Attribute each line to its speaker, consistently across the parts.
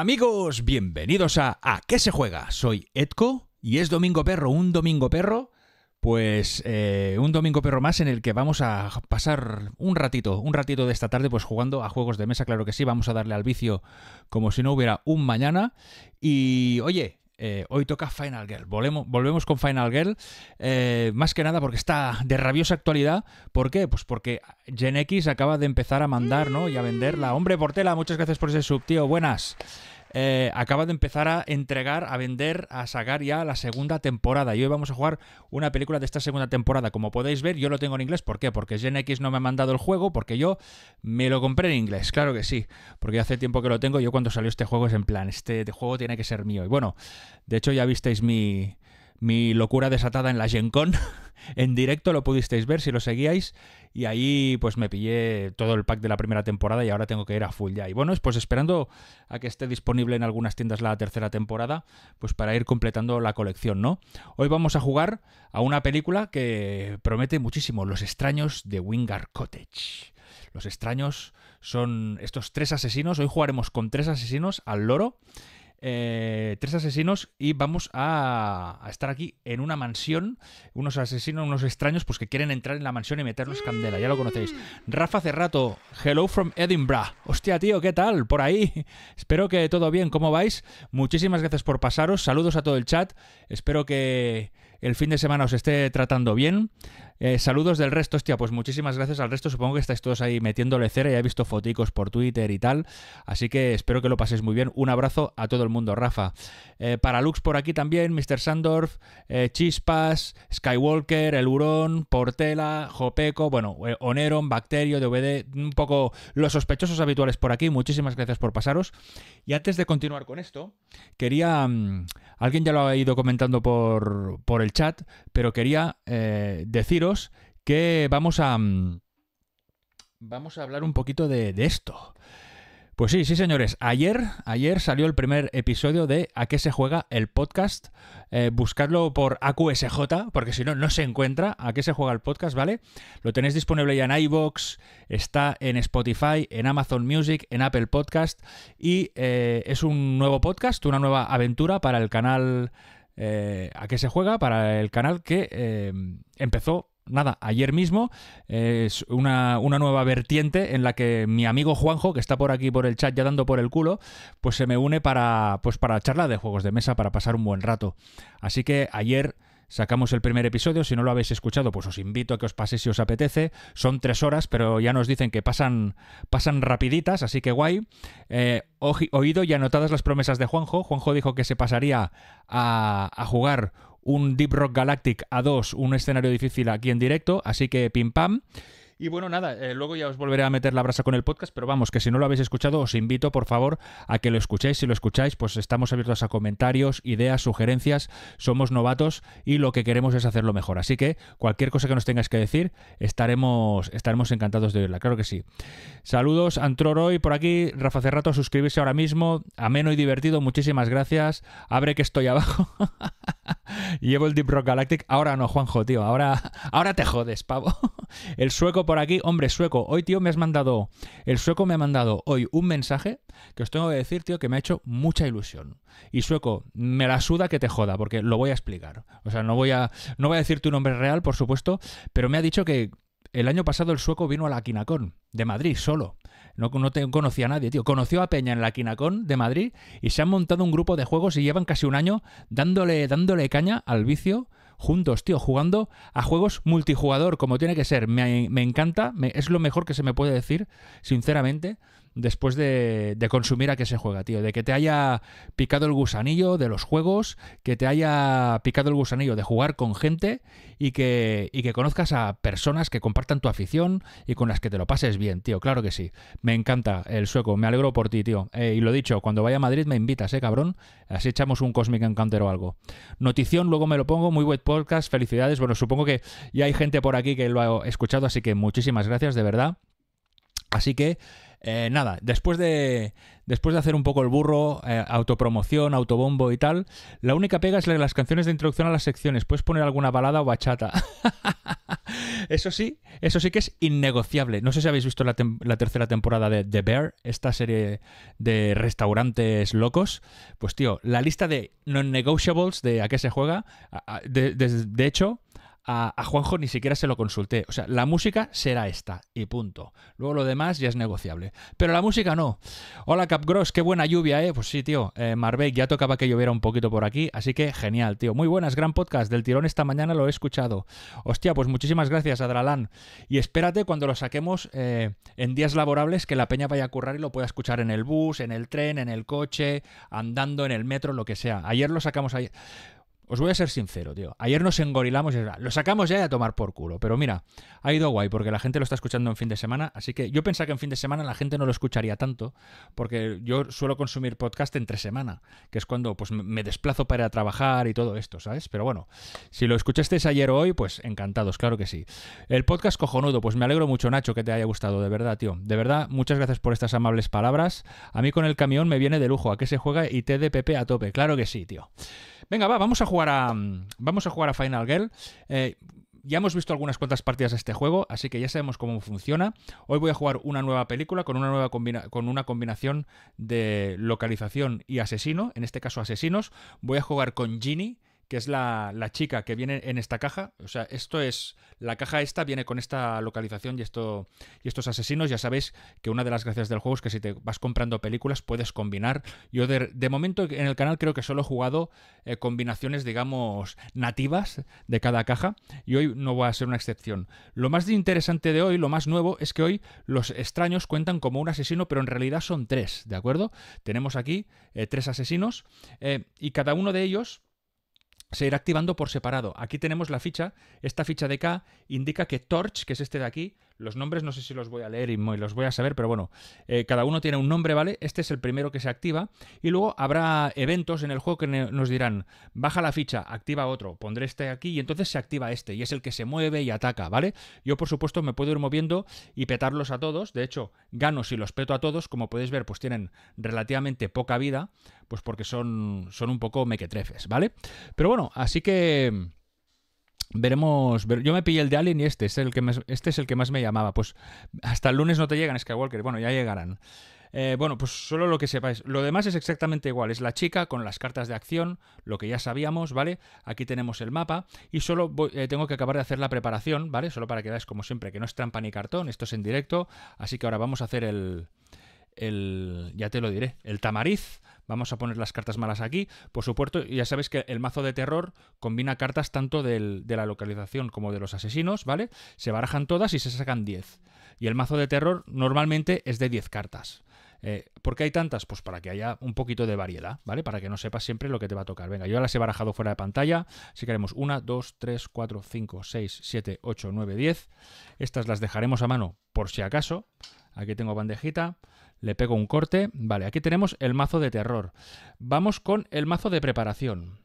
Speaker 1: amigos, bienvenidos a ¿A qué se juega? Soy Edco y es Domingo Perro, un Domingo Perro, pues eh, un Domingo Perro más en el que vamos a pasar un ratito, un ratito de esta tarde pues jugando a juegos de mesa, claro que sí, vamos a darle al vicio como si no hubiera un mañana y oye, eh, hoy toca Final Girl. Volvemos, con Final Girl, eh, más que nada porque está de rabiosa actualidad. ¿Por qué? Pues porque Gen X acaba de empezar a mandar ¿no? y a venderla. Hombre, Portela, muchas gracias por ese sub, tío. Buenas. Eh, acaba de empezar a entregar, a vender, a sacar ya la segunda temporada. Y hoy vamos a jugar una película de esta segunda temporada. Como podéis ver, yo lo tengo en inglés. ¿Por qué? Porque Gen X no me ha mandado el juego, porque yo me lo compré en inglés. Claro que sí, porque hace tiempo que lo tengo. Yo cuando salió este juego es en plan, este juego tiene que ser mío. Y bueno, de hecho ya visteis mi mi locura desatada en la GenCon. en directo lo pudisteis ver si lo seguíais. Y ahí pues me pillé todo el pack de la primera temporada y ahora tengo que ir a full ya. Y bueno, pues esperando a que esté disponible en algunas tiendas la tercera temporada, pues para ir completando la colección, ¿no? Hoy vamos a jugar a una película que promete muchísimo, Los extraños de Wingard Cottage. Los extraños son estos tres asesinos. Hoy jugaremos con tres asesinos al loro eh, tres asesinos y vamos a, estar aquí en una mansión, unos asesinos, unos extraños, pues que quieren entrar en la mansión y meternos candela, ya lo conocéis. Rafa Cerrato, hello from Edinburgh. Hostia, tío, ¿qué tal? Por ahí. Espero que todo bien, ¿cómo vais? Muchísimas gracias por pasaros, saludos a todo el chat, espero que el fin de semana os esté tratando bien. Eh, saludos del resto, hostia, pues muchísimas gracias al resto. Supongo que estáis todos ahí metiéndole cera, ya he visto foticos por Twitter y tal. Así que espero que lo paséis muy bien. Un abrazo a todo el mundo, Rafa. Paralux eh, para Lux por aquí también, Mr. Sandorf, eh, Chispas, Skywalker, El Hurón, Portela, Jopeco, bueno, Oneron, Bacterio, DVD, un poco los sospechosos habituales por aquí. Muchísimas gracias por pasaros. Y antes de continuar con esto, quería. Mm, alguien ya lo ha ido comentando por, por el chat, pero quería deciros que vamos a. Mm, vamos a hablar un poquito de, esto. Pues sí, sí, señores. Ayer, ayer salió el primer episodio de A qué se juega el podcast. Eh, buscarlo por AQSJ, porque si no, no se encuentra. A qué se juega el podcast, ¿vale? Lo tenéis disponible ya en iBox, está en Spotify, en Amazon Music, en Apple Podcast. Y eh, es un nuevo podcast, una nueva aventura para el canal. Eh, a qué se juega para el canal que empezó nada, ayer mismo es una, nueva vertiente en la que mi amigo Juanjo, que está por aquí por el chat ya dando por el culo, pues se me une para, pues para charla de juegos de mesa, para pasar un buen rato. Así que ayer sacamos el primer episodio. Si no lo habéis escuchado, pues os invito a que os paséis si os apetece. Son tres horas, pero ya nos dicen que pasan, pasan rapiditas, así que guay. Eh, oído y anotadas las promesas de Juanjo. Juanjo dijo que se pasaría a, a jugar un Deep Rock Galactic a 2 un escenario difícil aquí en directo, así que pim pam. Y bueno, nada, eh, luego ya os volveré a meter la brasa con el podcast, pero vamos, que si no lo habéis escuchado, os invito por favor a que lo escuchéis. Si lo escucháis, pues estamos abiertos a comentarios, ideas, sugerencias, somos novatos y lo que queremos es hacerlo mejor. Así que cualquier cosa que nos tengáis que decir, estaremos, estaremos encantados de oírla, claro que sí. Saludos, y por aquí, Rafa Cerrato, suscribirse ahora mismo, ameno y divertido, muchísimas gracias. Abre que estoy abajo. Llevo el Deep Rock Galactic. Ahora no, Juanjo, tío. Ahora, ahora te jodes, pavo. El sueco por aquí, hombre, sueco. Hoy, tío, me has mandado. El sueco me ha mandado hoy un mensaje que os tengo que decir, tío, que me ha hecho mucha ilusión. Y sueco, me la suda que te joda, porque lo voy a explicar. O sea, no voy a. No voy a decir tu nombre real, por supuesto, pero me ha dicho que el año pasado el sueco vino a la Quinacón, de Madrid, solo. No, conocía a nadie, tío. Conoció a Peña en la Quinacón de Madrid y se han montado un grupo de juegos y llevan casi un año dándole, dándole caña al vicio juntos, tío, jugando a juegos multijugador, como tiene que ser. Me, encanta, me, es lo mejor que se me puede decir, sinceramente, después de, de, consumir a que se juega, tío. De que te haya picado el gusanillo de los juegos, que te haya picado el gusanillo de jugar con gente y que, y que conozcas a personas que compartan tu afición y con las que te lo pases bien, tío. Claro que sí. Me encanta el sueco, me alegro por ti, tío. Eh, y lo dicho, cuando vaya a Madrid me invitas, eh, cabrón. Así echamos un Cosmic Encounter o algo. Notición, luego me lo pongo. Muy buen podcast, felicidades. Bueno, supongo que ya hay gente por aquí que lo ha escuchado, así que muchísimas gracias, de verdad. Así que eh, nada, después de, después de hacer un poco el burro, eh, autopromoción, autobombo y tal, la única pega es las canciones de introducción a las secciones. Puedes poner alguna balada o bachata. eso sí, eso sí que es innegociable. No sé si habéis visto la, tercera temporada de The Bear, esta serie de restaurantes locos. Pues tío, la lista de non-negotiables de a qué se juega, de hecho, a, Juanjo ni siquiera se lo consulté. O sea, la música será esta y punto. Luego lo demás ya es negociable. Pero la música no. Hola Capgross, qué buena lluvia, ¿eh? Pues sí, tío. Eh, ya tocaba que lloviera un poquito por aquí, así que genial, tío. Muy buenas, gran podcast. Del tirón esta mañana lo he escuchado. Hostia, pues muchísimas gracias, Adralán. Y espérate cuando lo saquemos eh, en días laborables que la peña vaya a currar y lo pueda escuchar en el bus, en el tren, en el coche, andando en el metro, lo que sea. Ayer lo sacamos ayer. Os voy a ser sincero, tío. Ayer nos engorilamos y lo sacamos ya de a tomar por culo. Pero mira, ha ido guay porque la gente lo está escuchando en fin de semana. Así que yo pensaba que en fin de semana la gente no lo escucharía tanto. Porque yo suelo consumir podcast entre semana, que es cuando pues, me desplazo para ir a trabajar y todo esto, ¿sabes? Pero bueno, si lo escuchasteis ayer o hoy, pues encantados, claro que sí. El podcast cojonudo, pues me alegro mucho, Nacho, que te haya gustado, de verdad, tío. De verdad, muchas gracias por estas amables palabras. A mí con el camión me viene de lujo. ¿A qué se juega? Y TDPP a tope. Claro que sí, tío. Venga, va, vamos a jugar Mm, vamos a, jugar a Final Girl. Eh, ya hemos visto algunas cuantas partidas de este juego, así que ya sabemos cómo funciona. Hoy voy a jugar una nueva película con una, nueva con una combinación de localización y asesino, en este caso asesinos. Voy a jugar con Ginny, que es la, chica que viene en esta caja. O sea, esto es. La caja esta viene con esta localización y, esto, y estos asesinos. Ya sabéis que una de las gracias del juego es que si te vas comprando películas puedes combinar. Yo de, momento en el canal creo que solo he jugado eh, combinaciones, digamos, nativas de cada caja. Y hoy no va a ser una excepción. Lo más interesante de hoy, lo más nuevo, es que hoy los extraños cuentan como un asesino, pero en realidad son tres, ¿de acuerdo? Tenemos aquí eh, tres asesinos eh, y cada uno de ellos se irá activando por separado. Aquí tenemos la ficha, esta ficha de K indica que Torch, que es este de aquí, los nombres no sé si los voy a leer y los voy a saber, pero bueno, eh, cada uno tiene un nombre, ¿vale? Este es el primero que se activa y luego habrá eventos en el juego que nos dirán, baja la ficha, activa otro, pondré este aquí y entonces se activa este y es el que se mueve y ataca, ¿vale? Yo por supuesto me puedo ir moviendo y petarlos a todos, de hecho gano si los peto a todos, como podéis ver pues tienen relativamente poca vida, pues porque son, son un poco mequetrefes, ¿vale? Pero bueno, así que... Veremos, yo me pillé el de Alien y este es el que más, este es el que más me llamaba. Pues hasta el lunes no te llegan Skywalker, bueno, ya llegarán. Eh, bueno, pues solo lo que sepáis. Lo demás es exactamente igual. Es la chica con las cartas de acción, lo que ya sabíamos, ¿vale? Aquí tenemos el mapa y solo eh, tengo que acabar de hacer la preparación, ¿vale? Solo para que veáis, como siempre, que no es trampa ni cartón, esto es en directo. Así que ahora vamos a hacer el, el ya te lo diré, el tamariz Vamos a poner las cartas malas aquí. Por supuesto, ya sabéis que el mazo de terror combina cartas tanto de la localización como de los asesinos, ¿vale? Se barajan todas y se sacan 10. Y el mazo de terror normalmente es de 10 cartas. Eh, ¿Por qué hay tantas? Pues para que haya un poquito de variedad, ¿vale? Para que no sepas siempre lo que te va a tocar. Venga, yo las he barajado fuera de pantalla. Si queremos 1, 2, 3, 4, 5, 6, 7, 8, 9, 10. Estas las dejaremos a mano por si acaso, Aquí tengo bandejita, le pego un corte. Vale, aquí tenemos el mazo de terror. Vamos con el mazo de preparación.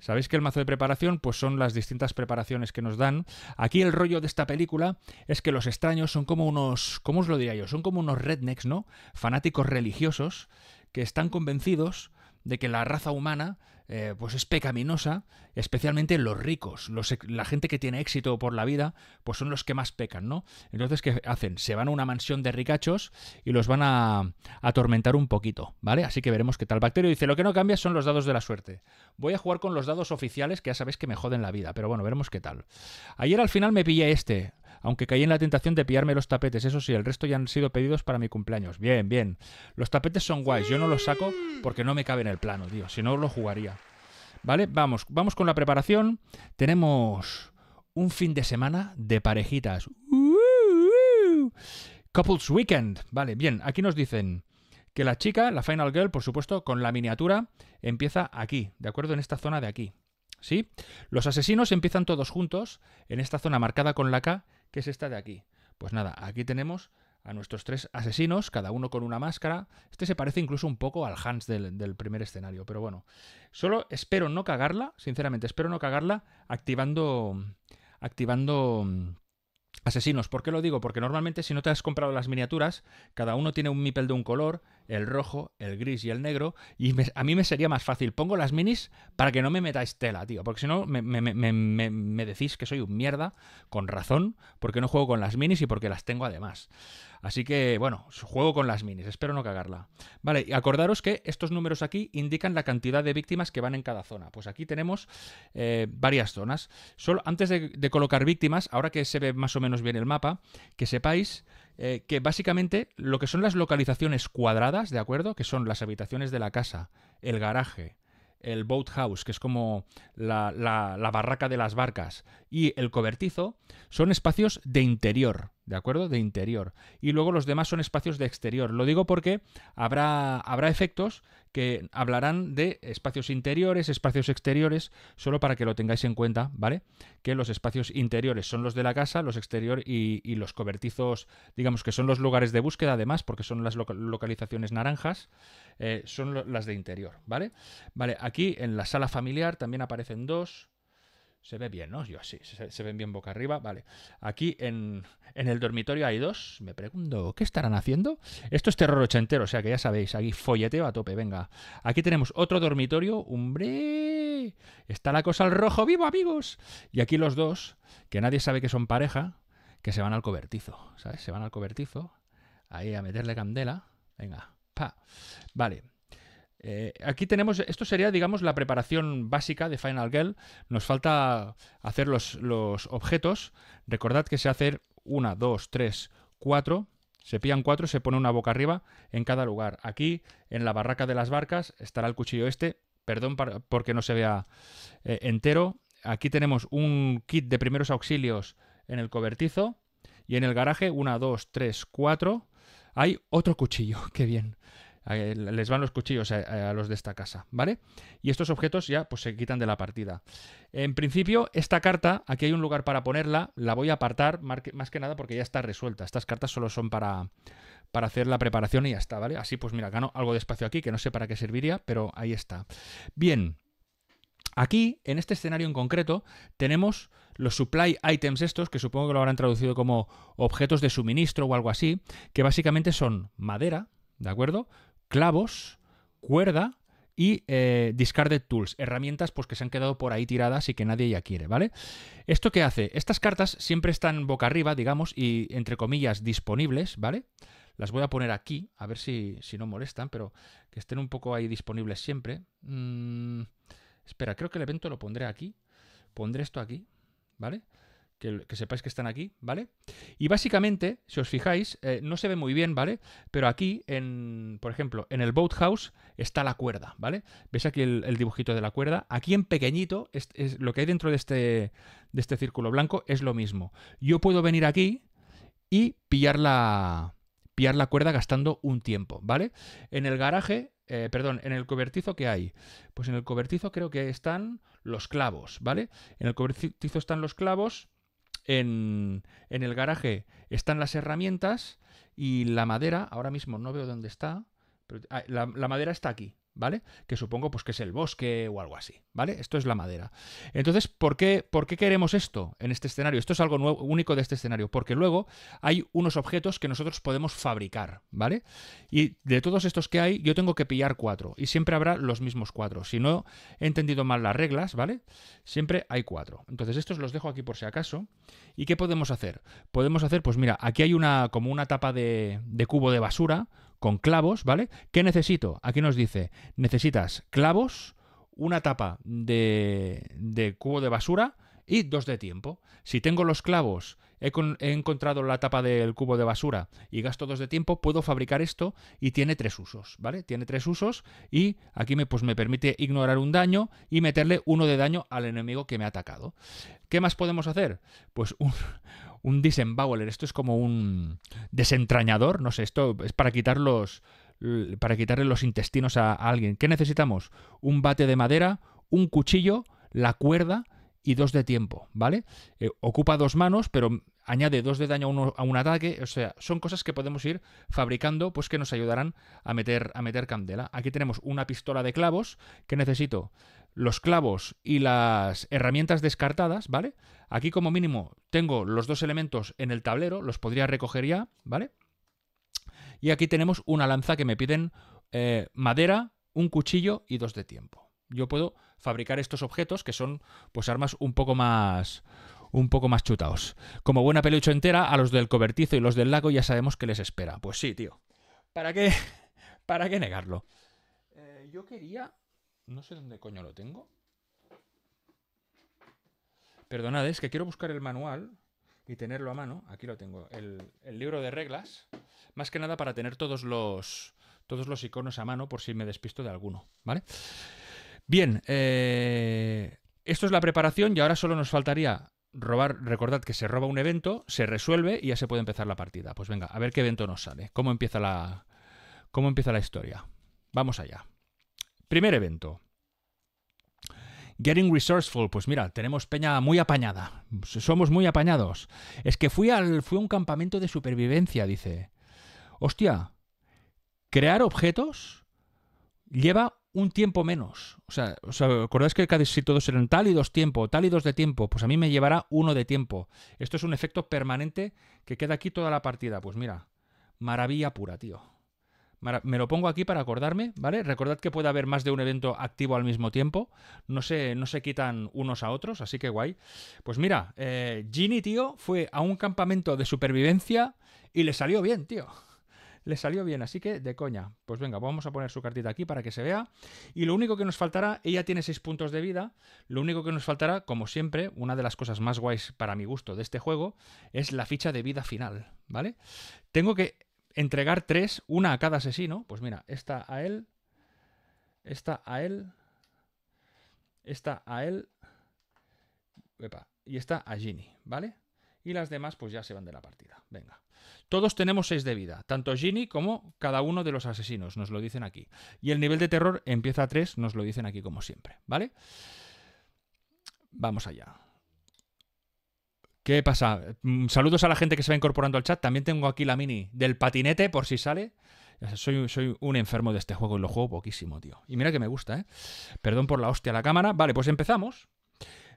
Speaker 1: Sabéis que el mazo de preparación, pues son las distintas preparaciones que nos dan. Aquí el rollo de esta película es que los extraños son como unos, ¿cómo os lo diría yo? Son como unos rednecks, ¿no? Fanáticos religiosos que están convencidos de que la raza humana eh, pues es pecaminosa, especialmente los ricos, los, la gente que tiene éxito por la vida, pues son los que más pecan, ¿no? Entonces, ¿qué hacen? Se van a una mansión de ricachos y los van a, a atormentar un poquito, ¿vale? Así que veremos qué tal. Bacterio dice, lo que no cambia son los dados de la suerte. Voy a jugar con los dados oficiales, que ya sabéis que me joden la vida, pero bueno, veremos qué tal. Ayer al final me pillé este, aunque caí en la tentación de pillarme los tapetes, eso sí, el resto ya han sido pedidos para mi cumpleaños. Bien, bien. Los tapetes son guays, yo no los saco porque no me cabe en el plano, tío, si no lo jugaría. ¿Vale? Vamos, vamos con la preparación. Tenemos un fin de semana de parejitas. Couples Weekend. Vale, bien, aquí nos dicen que la chica, la Final Girl, por supuesto, con la miniatura, empieza aquí, ¿de acuerdo? En esta zona de aquí. ¿Sí? Los asesinos empiezan todos juntos, en esta zona marcada con la K, que es esta de aquí. Pues nada, aquí tenemos a nuestros tres asesinos, cada uno con una máscara. Este se parece incluso un poco al Hans del, primer escenario, pero bueno. Solo espero no cagarla, sinceramente, espero no cagarla activando. activando. Mm, asesinos, ¿por qué lo digo? Porque normalmente si no te has comprado las miniaturas, cada uno tiene un mipel de un color el rojo, el gris y el negro. Y a mí me sería más fácil. Pongo las minis para que no me metáis tela, tío. Porque si no, me, decís que soy un mierda, con razón, porque no juego con las minis y porque las tengo además. Así que, bueno, juego con las minis. Espero no cagarla. Vale, y acordaros que estos números aquí indican la cantidad de víctimas que van en cada zona. Pues aquí tenemos eh, varias zonas. Solo, antes de colocar víctimas, ahora que se ve más o menos bien el mapa, que sepáis eh, que básicamente lo que son las localizaciones cuadradas, ¿de acuerdo? Que son las habitaciones de la casa, el garaje, el boathouse, que es como la, la barraca de las barcas, y el cobertizo, son espacios de interior. ¿De acuerdo? De interior. Y luego los demás son espacios de exterior. Lo digo porque habrá, habrá efectos que hablarán de espacios interiores, espacios exteriores, solo para que lo tengáis en cuenta, ¿vale? Que los espacios interiores son los de la casa, los exteriores y, los cobertizos, digamos que son los lugares de búsqueda, además, porque son las localizaciones naranjas, eh, son las de interior, ¿vale? Vale, aquí en la sala familiar también aparecen dos, se ve bien, ¿no? Yo así, se, ven bien boca arriba, vale. Aquí en, en, el dormitorio hay dos. Me pregunto, ¿qué estarán haciendo? Esto es terror ochentero, o sea que ya sabéis, aquí folleteo a tope, venga. Aquí tenemos otro dormitorio, hombre. Está la cosa al rojo vivo, amigos. Y aquí los dos, que nadie sabe que son pareja, que se van al cobertizo, ¿sabes? Se van al cobertizo, ahí a meterle candela. Venga, pa. Vale. Eh, aquí tenemos, esto sería, digamos, la preparación básica de Final Girl. Nos falta hacer los, objetos. Recordad que se hace 1, 2, 3, 4. Se pillan cuatro, se pone una boca arriba en cada lugar. Aquí, en la barraca de las barcas, estará el cuchillo este. Perdón porque no se vea eh, entero. Aquí tenemos un kit de primeros auxilios en el cobertizo. Y en el garaje, 1, 2, 3, 4. Hay otro cuchillo, qué bien. Eh, les van los cuchillos a, los de esta casa, ¿vale? Y estos objetos ya pues se quitan de la partida. En principio, esta carta, aquí hay un lugar para ponerla, la voy a apartar más que nada porque ya está resuelta. Estas cartas solo son para, para hacer la preparación y ya está, ¿vale? Así pues mira, gano algo de espacio aquí, que no sé para qué serviría, pero ahí está. Bien. Aquí, en este escenario en concreto, tenemos los supply items estos, que supongo que lo habrán traducido como objetos de suministro o algo así, que básicamente son madera, ¿de acuerdo? clavos, cuerda y eh, discarded tools, herramientas pues, que se han quedado por ahí tiradas y que nadie ya quiere, ¿vale? ¿Esto qué hace? Estas cartas siempre están boca arriba, digamos, y entre comillas disponibles, ¿vale? Las voy a poner aquí, a ver si, no molestan, pero que estén un poco ahí disponibles siempre. Mm, espera, creo que el evento lo pondré aquí. Pondré esto aquí, ¿vale? vale que, sepáis que están aquí, ¿vale? Y básicamente, si os fijáis, eh, no se ve muy bien, ¿vale? Pero aquí, por ejemplo, en el boathouse está la cuerda, ¿vale? ¿Veis aquí el, dibujito de la cuerda? Aquí en pequeñito, es, lo que hay dentro de este, de este círculo blanco es lo mismo. Yo puedo venir aquí y pillar la, pillar la cuerda gastando un tiempo, ¿vale? En el garaje eh, perdón, en el cobertizo que hay. Pues en el cobertizo creo que están los clavos, ¿vale? En el cobertizo están los clavos en, el garaje están las herramientas y la madera, ahora mismo no veo dónde está, pero ah, la madera está aquí, ¿vale? Que supongo pues que es el bosque o algo así, ¿vale? Esto es la madera. Entonces, ¿por qué, por qué queremos esto en este escenario? Esto es algo nuevo, único de este escenario, porque luego hay unos objetos que nosotros podemos fabricar, ¿vale? Y de todos estos que hay, yo tengo que pillar cuatro, y siempre habrá los mismos cuatro. Si no he entendido mal las reglas, ¿vale? Siempre hay cuatro. Entonces, estos los dejo aquí por si acaso. ¿Y qué podemos hacer? Podemos hacer, pues mira, aquí hay una como una tapa de, de cubo de basura con clavos, ¿vale? ¿Qué necesito? Aquí nos dice, necesitas clavos, una tapa de, de cubo de basura y dos de tiempo. Si tengo los clavos, he, encontrado la tapa del cubo de basura y gasto dos de tiempo, puedo fabricar esto y tiene tres usos, ¿vale? Tiene tres usos y aquí me, pues, me permite ignorar un daño y meterle uno de daño al enemigo que me ha atacado. ¿Qué más podemos hacer? Pues un, un disemboweler, esto es como un desentrañador, no sé, esto es para quitar los, para quitarle los intestinos a, alguien. ¿Qué necesitamos? Un bate de madera, un cuchillo, la cuerda y dos de tiempo, ¿vale? Eh, ocupa dos manos, pero añade dos de daño a, a, un ataque. O sea, son cosas que podemos ir fabricando, pues que nos ayudarán a meter, a meter candela. Aquí tenemos una pistola de clavos ¿qué necesito los clavos y las herramientas descartadas, ¿vale? Aquí como mínimo tengo los dos elementos en el tablero, los podría recoger ya, ¿vale? Y aquí tenemos una lanza que me piden eh, madera, un cuchillo y dos de tiempo. Yo puedo fabricar estos objetos que son pues armas un poco más un poco más chutaos. Como buena pelucho entera, a los del cobertizo y los del lago ya sabemos qué les espera. Pues sí, tío. ¿Para qué? ¿Para qué negarlo? Eh, yo quería no sé dónde coño lo tengo. Perdonad, es que quiero buscar el manual y tenerlo a mano. Aquí lo tengo, el, libro de reglas. Más que nada para tener todos los, todos los iconos a mano por si me despisto de alguno, ¿vale? Bien, eh, esto es la preparación y ahora solo nos faltaría robar, recordad que se roba un evento, se resuelve y ya se puede empezar la partida. Pues venga, a ver qué evento nos sale, cómo empieza la, cómo empieza la historia. Vamos allá. Primer evento. Getting Resourceful, pues mira, tenemos peña muy apañada. Somos muy apañados. Es que fui, al, fue a un campamento de supervivencia, dice. Hostia, crear objetos lleva un tiempo menos. O sea, ¿os acordáis que si todos eran dos tiempo, dos de tiempo? Pues a mí me llevará uno de tiempo. Esto es un efecto permanente que queda aquí toda la partida. Pues mira, maravilla pura, tío. Me lo pongo aquí para acordarme, ¿vale? Recordad que puede haber más de un evento activo al mismo tiempo. No se, no se quitan unos a otros, así que guay. Pues mira, eh, Ginny, tío, fue a un campamento de supervivencia y le salió bien, tío le salió bien, así que de coña. Pues venga, vamos a poner su cartita aquí para que se vea. Y lo único que nos faltará, ella tiene 6 puntos de vida, lo único que nos faltará, como siempre, una de las cosas más guays para mi gusto de este juego, es la ficha de vida final, ¿vale? Tengo que entregar tres, una a cada asesino. Pues mira, esta a él, esta a él, esta a él, y esta a Ginny, ¿vale? Y las demás pues ya se van de la partida. Venga. Todos tenemos seis de vida, tanto Ginny como cada uno de los asesinos, nos lo dicen aquí. Y el nivel de terror empieza a tres, nos lo dicen aquí como siempre, ¿vale? Vamos allá. ¿Qué pasa? Mm, saludos a la gente que se va incorporando al chat. También tengo aquí la mini del patinete, por si sale. Soy, soy, un enfermo de este juego y lo juego poquísimo, tío. Y mira que me gusta, ¿eh? Perdón por la hostia a la cámara. Vale, pues empezamos.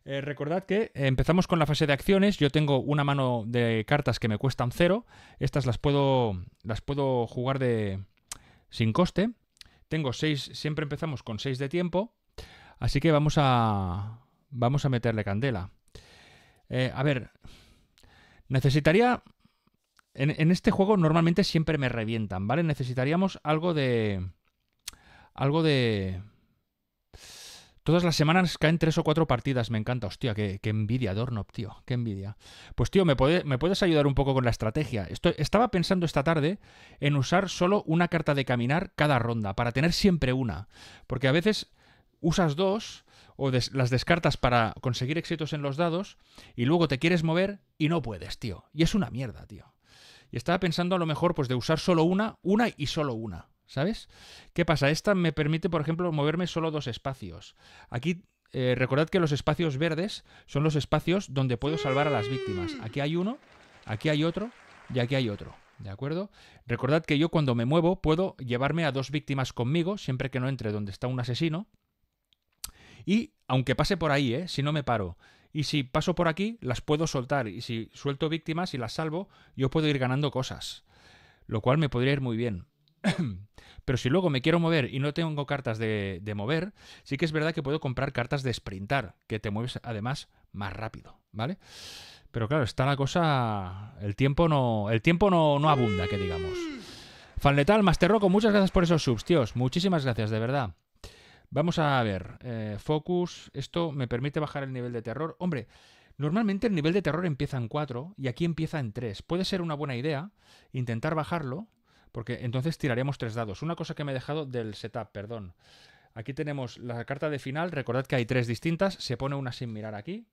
Speaker 1: Eh, recordad que empezamos con la fase de acciones. Yo tengo una mano de cartas que me cuestan cero. Estas las puedo, las puedo jugar de sin coste. Tengo seis, siempre empezamos con seis de tiempo. Así que vamos a, vamos a meterle candela. Eh, a ver, necesitaría... En, este juego normalmente siempre me revientan, ¿vale? Necesitaríamos algo de... Algo de... Todas las semanas caen tres o cuatro partidas, me encanta. Hostia, qué, envidia, Dornop, tío, qué envidia. Pues tío, ¿me, puedes ayudar un poco con la estrategia? estaba pensando esta tarde en usar solo una carta de caminar cada ronda, para tener siempre una. Porque a veces usas dos o las descartas para conseguir éxitos en los dados y luego te quieres mover y no puedes, tío. Y es una mierda, tío. Y estaba pensando a lo mejor pues de usar solo una, una y solo una, ¿sabes? ¿Qué pasa? Esta me permite, por ejemplo, moverme solo dos espacios. Aquí eh, recordad que los espacios verdes son los espacios donde puedo salvar a las víctimas. Aquí hay uno, aquí hay otro y aquí hay otro. ¿De acuerdo? Recordad que yo cuando me muevo puedo llevarme a dos víctimas conmigo, siempre que no entre donde está un asesino. Y aunque pase por ahí, ¿eh? si no me paro. Y si paso por aquí, las puedo soltar. Y si suelto víctimas y las salvo, yo puedo ir ganando cosas. Lo cual me podría ir muy bien. Pero si luego me quiero mover y no tengo cartas de, mover, sí que es verdad que puedo comprar cartas de sprintar, que te mueves además más rápido, ¿vale? Pero claro, está la cosa. El tiempo no. El tiempo no, no abunda, que digamos. Fanletal, Master Rocco, muchas gracias por esos subs, tíos. Muchísimas gracias, de verdad. Vamos a ver, eh, Focus, esto me permite bajar el nivel de terror. Hombre, normalmente el nivel de terror empieza en 4 y aquí empieza en 3. Puede ser una buena idea intentar bajarlo, porque entonces tiraremos tres dados. Una cosa que me he dejado del setup, perdón. Aquí tenemos la carta de final, recordad que hay tres distintas, se pone una sin mirar aquí,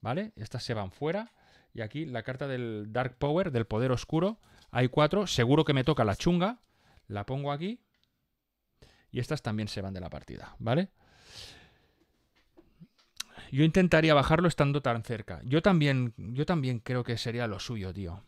Speaker 1: ¿vale? Estas se van fuera. Y aquí la carta del Dark Power, del poder oscuro, hay cuatro, seguro que me toca la chunga, la pongo aquí y estas también se van de la partida, ¿vale? Yo intentaría bajarlo estando tan cerca. Yo también, yo también creo que sería lo suyo, tío.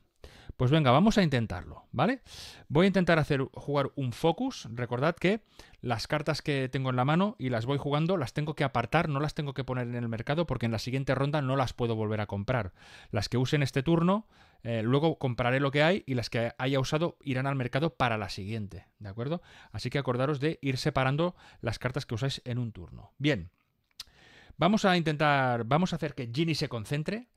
Speaker 1: Pues venga, vamos a intentarlo, ¿vale? Voy a intentar hacer, jugar un focus. Recordad que las cartas que tengo en la mano y las voy jugando, las tengo que apartar, no las tengo que poner en el mercado porque en la siguiente ronda no las puedo volver a comprar. Las que use en este turno, eh, luego compraré lo que hay y las que haya usado irán al mercado para la siguiente, ¿de acuerdo? Así que acordaros de ir separando las cartas que usáis en un turno. Bien. Vamos a intentar, vamos a hacer que Ginny se concentre,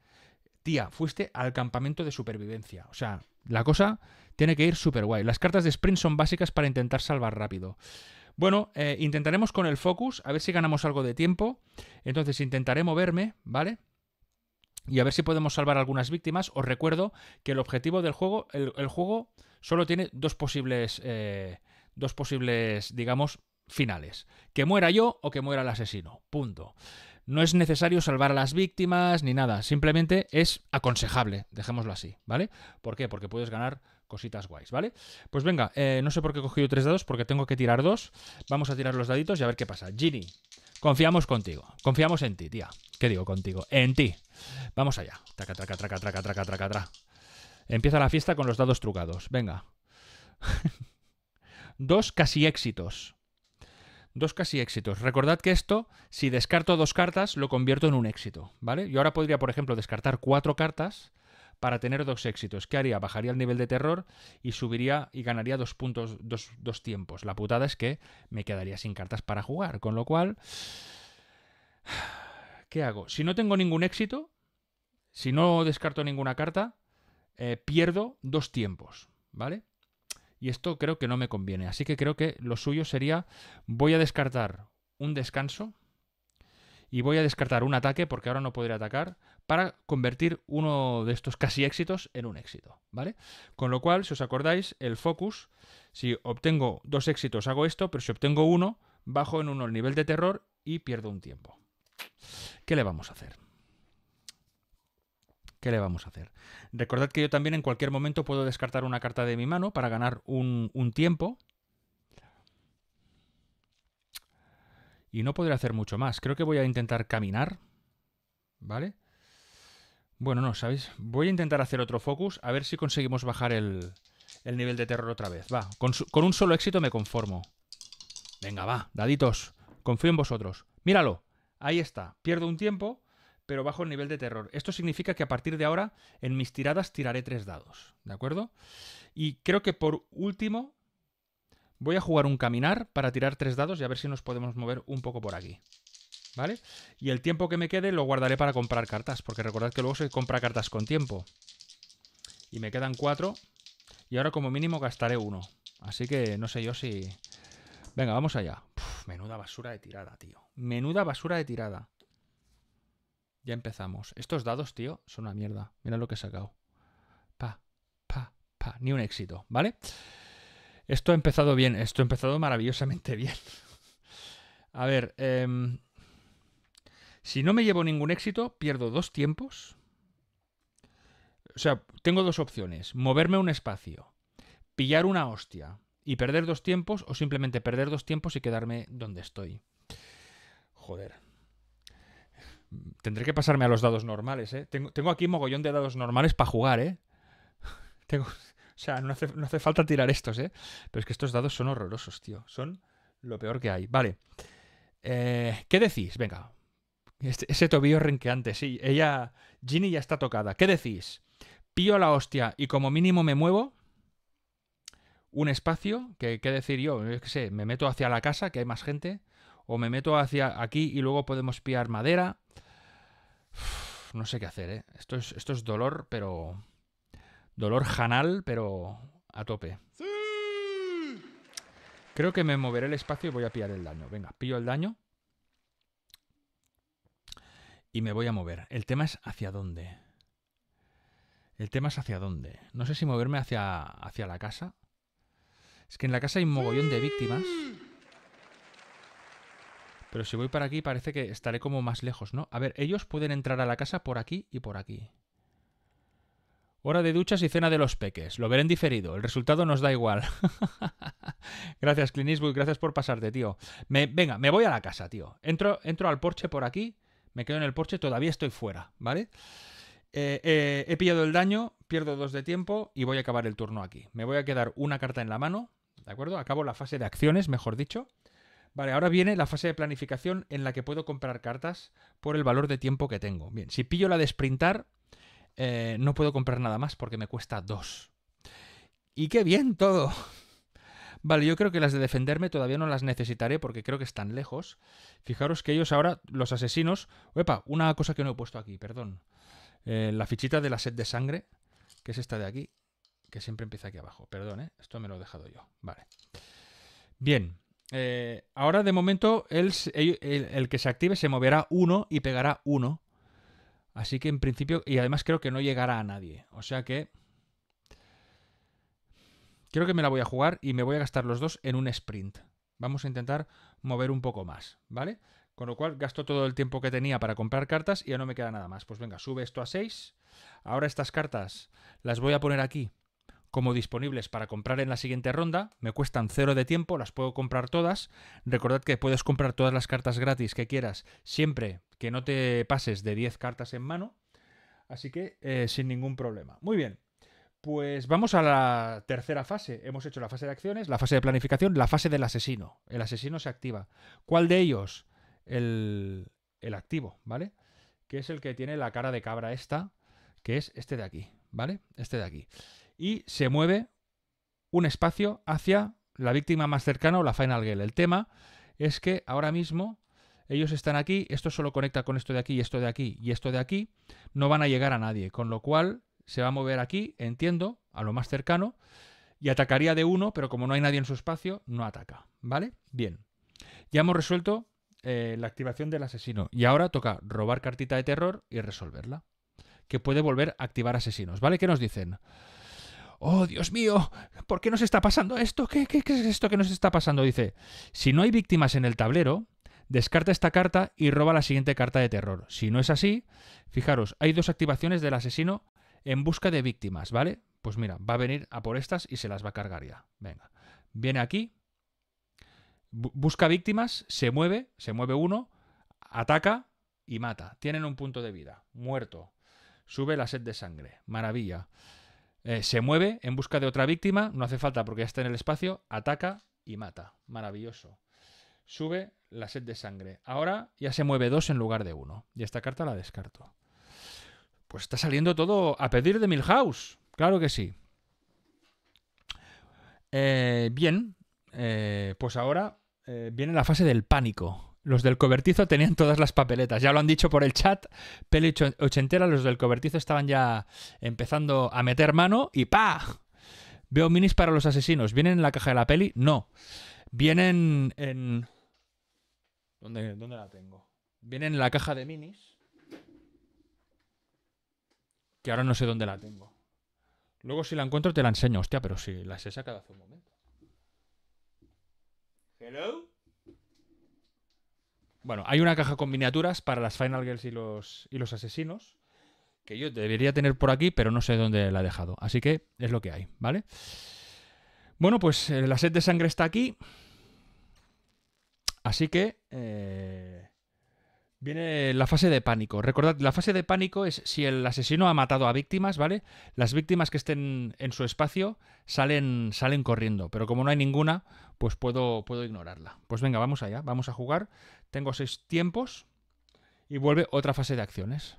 Speaker 1: Tía, fuiste al campamento de supervivencia. O sea, la cosa tiene que ir súper guay. Las cartas de sprint son básicas para intentar salvar rápido. Bueno, eh, intentaremos con el focus, a ver si ganamos algo de tiempo. Entonces intentaré moverme, ¿vale? Y a ver si podemos salvar algunas víctimas. Os recuerdo que el objetivo del juego, el, juego solo tiene dos posibles, eh, dos posibles, digamos, finales. Que muera yo o que muera el asesino. Punto. No es necesario salvar a las víctimas ni nada, simplemente es aconsejable, dejémoslo así, ¿vale? ¿Por qué? Porque puedes ganar cositas guays, ¿vale? Pues venga, eh, no sé por qué he cogido tres dados, porque tengo que tirar dos. Vamos a tirar los daditos y a ver qué pasa. Ginny, confiamos contigo, confiamos en ti, tía. ¿Qué digo contigo? En ti. Vamos allá. Traca, traca, traca, traca, traca, traca, traca. Empieza la fiesta con los dados trucados. Venga. dos casi éxitos. Dos casi éxitos. Recordad que esto, si descarto dos cartas, lo convierto en un éxito, ¿vale? Yo ahora podría, por ejemplo, descartar cuatro cartas para tener dos éxitos. ¿Qué haría? Bajaría el nivel de terror y subiría y ganaría dos puntos, dos, dos tiempos. La putada es que me quedaría sin cartas para jugar, con lo cual... ¿Qué hago? Si no tengo ningún éxito, si no descarto ninguna carta, eh, pierdo dos tiempos, ¿vale? y esto creo que no me conviene. Así que creo que lo suyo sería voy a descartar un descanso y voy a descartar un ataque porque ahora no podré atacar para convertir uno de estos casi éxitos en un éxito, ¿vale? Con lo cual, si os acordáis, el focus, si obtengo dos éxitos hago esto, pero si obtengo uno, bajo en uno el nivel de terror y pierdo un tiempo. ¿Qué le vamos a hacer? ¿Qué le vamos a hacer? Recordad que yo también en cualquier momento puedo descartar una carta de mi mano para ganar un, tiempo. Y no podré hacer mucho más. Creo que voy a intentar caminar. ¿Vale? Bueno, no, ¿sabéis? Voy a intentar hacer otro focus, a ver si conseguimos bajar el, nivel de terror otra vez. Va, con, con un solo éxito me conformo. Venga, va, daditos. Confío en vosotros. Míralo. Ahí está. Pierdo un tiempo pero bajo el nivel de terror. Esto significa que a partir de ahora en mis tiradas tiraré tres dados, ¿de acuerdo? Y creo que por último voy a jugar un caminar para tirar tres dados y a ver si nos podemos mover un poco por aquí. ¿Vale? Y el tiempo que me quede lo guardaré para comprar cartas, porque recordad que luego se compra cartas con tiempo. Y me quedan cuatro. Y ahora como mínimo gastaré uno. Así que no sé yo si... Venga, vamos allá. menuda basura de tirada, tío. Menuda basura de tirada. Ya empezamos. Estos dados, tío, son una mierda. Mira lo que he sacado. Pa, pa, pa. Ni un éxito, ¿vale? Esto ha empezado bien. Esto ha empezado maravillosamente bien. A ver, em, si no me llevo ningún éxito, pierdo dos tiempos. O sea, tengo dos opciones. Moverme un espacio, pillar una hostia y perder dos tiempos o simplemente perder dos tiempos y quedarme donde estoy. Joder. Tendré que pasarme a los dados normales, ¿eh? Tengo, tengo aquí mogollón de dados normales para jugar, ¿eh? o sea, no hace, falta tirar estos, ¿eh? Pero es que estos dados son horrorosos, tío. Son lo peor que hay. Vale. Eh, ¿Qué decís? Venga. Este, ese tobillo renqueante, sí. Ella, Ginny ya está tocada. ¿Qué decís? Pío la hostia y como mínimo me muevo un espacio, que qué decir yo, Es que sé, me meto hacia la casa, que hay más gente, o me meto hacia aquí y luego podemos pillar madera. no sé qué hacer, ¿eh? Esto es, esto es dolor, pero... Dolor janal, pero a tope. Creo que me moveré el espacio y voy a pillar el daño. Venga, pillo el daño. Y me voy a mover. El tema es hacia dónde. El tema es hacia dónde. No sé si moverme hacia, hacia la casa. Es que en la casa hay un mogollón de víctimas. Pero si voy para aquí parece que estaré como más lejos, ¿no? A ver, ellos pueden entrar a la casa por aquí y por aquí. Hora de duchas y cena de los peques. Lo veré en diferido. El resultado nos da igual. gracias, Clint Gracias por pasarte, tío. Me, venga, me voy a la casa, tío. Entro, entro al porche por aquí. Me quedo en el porche. Todavía estoy fuera, ¿vale? Eh, eh, he pillado el daño. Pierdo dos de tiempo. Y voy a acabar el turno aquí. Me voy a quedar una carta en la mano. ¿De acuerdo? Acabo la fase de acciones, mejor dicho. Vale, ahora viene la fase de planificación en la que puedo comprar cartas por el valor de tiempo que tengo. Bien, si pillo la de sprintar, eh, no puedo comprar nada más porque me cuesta dos. Y qué bien todo. Vale, yo creo que las de defenderme todavía no las necesitaré porque creo que están lejos. Fijaros que ellos ahora, los asesinos... ¡Epa! una cosa que no he puesto aquí, perdón. Eh, la fichita de la sed de sangre, que es esta de aquí, que siempre empieza aquí abajo. Perdón, ¿eh? Esto me lo he dejado yo. Vale. Bien. Eh, ahora, de momento, el, el, que se active se moverá uno y pegará uno. Así que en principio, y además creo que no llegará a nadie. O sea que. Creo que me la voy a jugar y me voy a gastar los dos en un sprint. Vamos a intentar mover un poco más, ¿vale? Con lo cual gasto todo el tiempo que tenía para comprar cartas y ya no me queda nada más. Pues venga, sube esto a 6. Ahora estas cartas las voy a poner aquí como disponibles para comprar en la siguiente ronda. Me cuestan cero de tiempo, las puedo comprar todas. Recordad que puedes comprar todas las cartas gratis que quieras, siempre que no te pases de 10 cartas en mano. Así que eh, sin ningún problema. Muy bien. Pues vamos a la tercera fase. Hemos hecho la fase de acciones, la fase de planificación, la fase del asesino. El asesino se activa. ¿Cuál de ellos? El, el activo, ¿vale? Que es el que tiene la cara de cabra esta, que es este de aquí, ¿vale? Este de aquí y se mueve un espacio hacia la víctima más cercana o la Final Girl. El tema es que ahora mismo ellos están aquí, esto solo conecta con esto de aquí, y esto de aquí y esto de aquí, no van a llegar a nadie, con lo cual se va a mover aquí, entiendo, a lo más cercano, y atacaría de uno, pero como no hay nadie en su espacio, no ataca, ¿vale? Bien, ya hemos resuelto eh, la activación del asesino, y ahora toca robar cartita de terror y resolverla, que puede volver a activar asesinos, ¿vale? ¿Qué nos dicen? oh Dios mío, ¿por qué nos está pasando esto? ¿Qué, es esto que nos está pasando? Dice, si no hay víctimas en el tablero, descarta esta carta y roba la siguiente carta de terror. Si no es así, fijaros, hay dos activaciones del asesino en busca de víctimas, ¿vale? Pues mira, va a venir a por estas y se las va a cargar ya. Venga, viene aquí, busca víctimas, se mueve, se mueve uno, ataca y mata. Tienen un punto de vida, muerto. Sube la sed de sangre. Maravilla. Eh, se mueve en busca de otra víctima, no hace falta porque ya está en el espacio, ataca y mata. Maravilloso. Sube la sed de sangre. Ahora ya se mueve dos en lugar de uno. Y esta carta la descarto. Pues está saliendo todo a pedir de Milhouse. Claro que sí. Eh, bien, eh, pues ahora viene la fase del pánico. Los del cobertizo tenían todas las papeletas. Ya lo han dicho por el chat. Peli ochentera, los del cobertizo estaban ya empezando a meter mano y ¡pa! Veo minis para los asesinos. ¿Vienen en la caja de la peli? No. Vienen en. ¿Dónde, la tengo? Vienen en la caja de minis. Que ahora no sé dónde la tengo. Luego si la encuentro te la enseño. Hostia, pero si la saca sacado hace un momento. Hello? Bueno, hay una caja con miniaturas para las Final Girls y los, y los asesinos. Que yo debería tener por aquí, pero no sé dónde la he dejado. Así que es lo que hay, ¿vale? Bueno, pues eh, la sed de sangre está aquí. Así que. Eh, Viene la fase de pánico. Recordad, la fase de pánico es si el asesino ha matado a víctimas, ¿vale? Las víctimas que estén en su espacio salen, salen corriendo, pero como no hay ninguna, pues puedo, puedo ignorarla. Pues venga, vamos allá, vamos a jugar. Tengo seis tiempos y vuelve otra fase de acciones.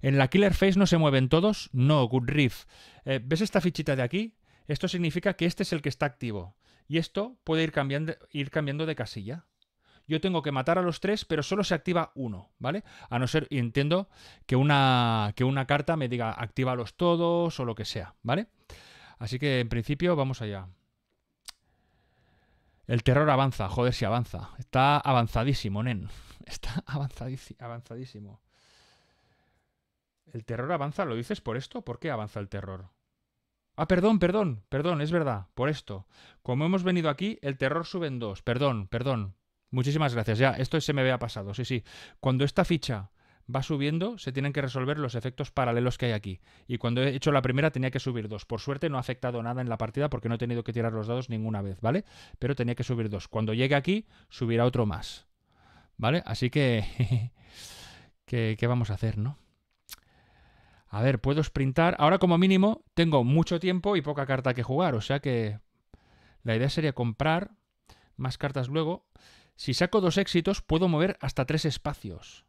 Speaker 1: En la Killer phase no se mueven todos, no, Good Riff. Eh, ¿Ves esta fichita de aquí? Esto significa que este es el que está activo. Y esto puede ir cambiando, ir cambiando de casilla yo tengo que matar a los tres, pero solo se activa uno, ¿vale? A no ser, y entiendo que una, que una carta me diga los todos o lo que sea, ¿vale? Así que en principio vamos allá. El terror avanza, joder si avanza. Está avanzadísimo, nen. Está avanzadísimo. ¿El terror avanza? ¿Lo dices por esto? ¿Por qué avanza el terror? Ah, perdón, perdón, perdón, es verdad, por esto. Como hemos venido aquí, el terror sube en dos. Perdón, perdón, Muchísimas gracias. Ya, esto se me vea pasado. Sí, sí. Cuando esta ficha va subiendo, se tienen que resolver los efectos paralelos que hay aquí. Y cuando he hecho la primera tenía que subir dos. Por suerte no ha afectado nada en la partida porque no he tenido que tirar los dados ninguna vez, ¿vale? Pero tenía que subir dos. Cuando llegue aquí, subirá otro más. ¿Vale? Así que... ¿Qué, ¿Qué vamos a hacer, no? A ver, puedo sprintar. Ahora como mínimo tengo mucho tiempo y poca carta que jugar. O sea que la idea sería comprar más cartas luego. Si saco dos éxitos, puedo mover hasta tres espacios.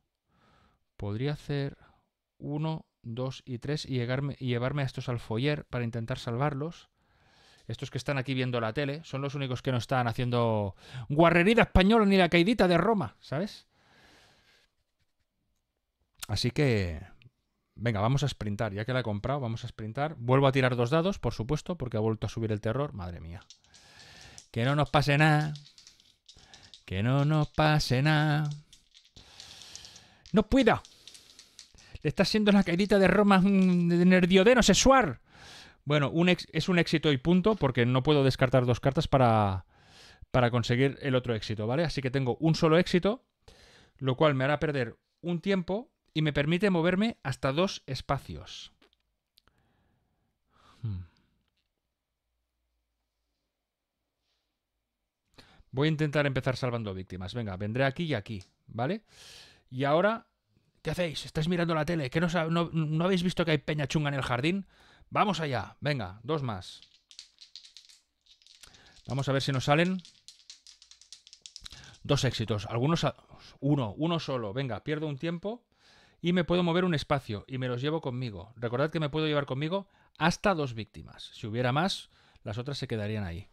Speaker 1: Podría hacer uno, dos y tres y, llevarme a estos al foyer para intentar salvarlos. Estos que están aquí viendo la tele son los únicos que no están haciendo guarrerida española ni la caidita de Roma, ¿sabes? Así que... Venga, vamos a sprintar. Ya que la he comprado, vamos a sprintar. Vuelvo a tirar dos dados, por supuesto, porque ha vuelto a subir el terror. Madre mía. Que no nos pase nada. Que no nos pase nada. ¡No pueda! Le está haciendo la caída de Roma mm, de nerdiodeno suar Bueno, un es un éxito y punto, porque no puedo descartar dos cartas para, para conseguir el otro éxito, ¿vale? Así que tengo un solo éxito, lo cual me hará perder un tiempo y me permite moverme hasta dos espacios. Voy a intentar empezar salvando víctimas. Venga, vendré aquí y aquí, ¿vale? Y ahora, ¿qué hacéis? ¿Estáis mirando la tele? ¿Qué no, no, habéis visto que hay peña chunga en el jardín? Vamos allá. Venga, dos más. Vamos a ver si nos salen. Dos éxitos. Algunos... Uno, uno solo. Venga, pierdo un tiempo y me puedo mover un espacio y me los llevo conmigo. Recordad que me puedo llevar conmigo hasta dos víctimas. Si hubiera más, las otras se quedarían ahí.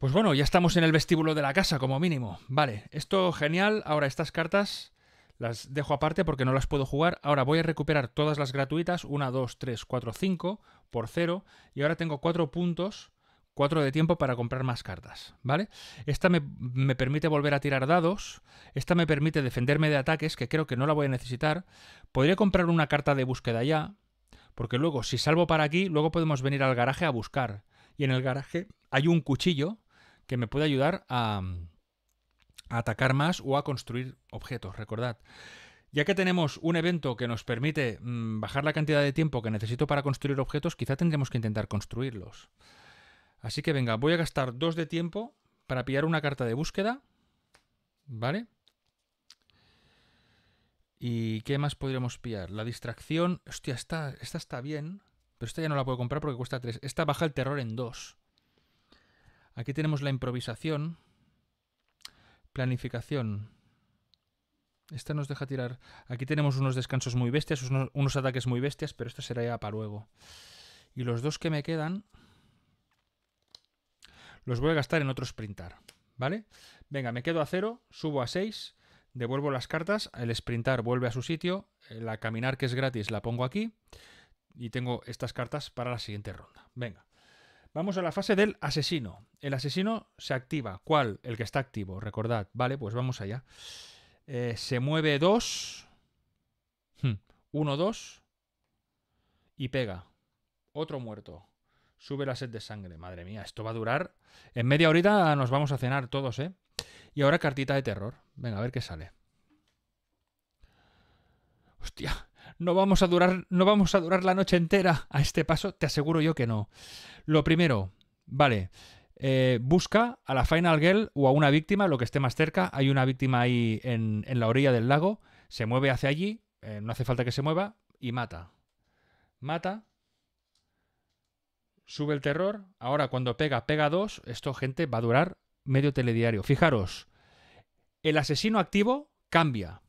Speaker 1: Pues bueno, ya estamos en el vestíbulo de la casa, como mínimo. Vale, esto genial. Ahora estas cartas las dejo aparte porque no las puedo jugar. Ahora voy a recuperar todas las gratuitas. 1, 2, 3, 4, 5 por 0. Y ahora tengo 4 puntos, 4 de tiempo para comprar más cartas. ¿Vale? Esta me, me, permite volver a tirar dados. Esta me permite defenderme de ataques, que creo que no la voy a necesitar. Podría comprar una carta de búsqueda ya. Porque luego, si salvo para aquí, luego podemos venir al garaje a buscar. Y en el garaje hay un cuchillo que me puede ayudar mm, a, atacar más o a construir objetos, recordad. Ya que tenemos un evento que nos permite mm, bajar la cantidad de tiempo que necesito para construir objetos, quizá tendremos que intentar construirlos. Así que venga, voy a gastar dos de tiempo para pillar una carta de búsqueda. ¿Vale? ¿Y qué más podríamos pillar? La distracción. Hostia, esta, está bien. Pero esta ya no la puedo comprar porque cuesta 3. Esta baja el terror en dos. Aquí tenemos la improvisación, planificación. Esta nos deja tirar. Aquí tenemos unos descansos muy bestias, unos, ataques muy bestias, pero esto será ya para luego. Y los dos que me quedan los voy a gastar en otro sprintar, ¿vale? Venga, me quedo a cero, subo a seis, devuelvo las cartas, el sprintar vuelve a su sitio, eh, la caminar que es gratis la pongo aquí y tengo estas cartas para la siguiente ronda. Venga. Vamos a la fase del asesino. El asesino se activa. ¿Cuál? El que está activo, recordad. Vale, pues vamos allá. Eh, se mueve dos. Hmm. Uno, dos. Y pega. Otro muerto. Sube la sed de sangre. Madre mía, esto va a durar. En media horita nos vamos a cenar todos, ¿eh? Y ahora cartita de terror. Venga, a ver qué sale. Hostia, no vamos a durar, no vamos a durar la noche entera a este paso, te aseguro yo que no. Lo primero, vale, eh, busca a la Final Girl o a una víctima, lo que esté más cerca. Hay una víctima ahí en, la orilla del lago, se mueve hacia allí, eh, no hace falta que se mueva, y mata. Mata. Sube el terror. Ahora cuando pega, pega dos. Esto, gente, va a durar medio telediario. Fijaros, el asesino activo cambia.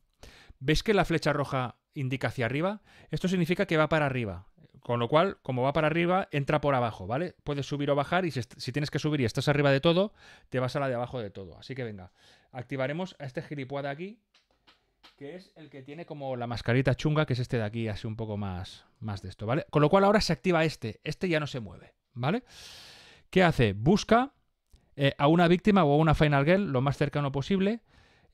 Speaker 1: ¿Ves que la flecha roja indica hacia arriba, esto significa que va para arriba. Con lo cual, como va para arriba, entra por abajo, ¿vale? Puedes subir o bajar y si, tienes que subir y estás arriba de todo, te vas a la de abajo de todo. Así que venga, activaremos a este gilipuada aquí, que es el que tiene como la mascarita chunga, que es este de aquí, así un poco más, más de esto, ¿vale? Con lo cual ahora se activa este, este ya no se mueve, ¿vale? ¿Qué hace? Busca eh, a una víctima o a una Final Girl lo más cercano posible.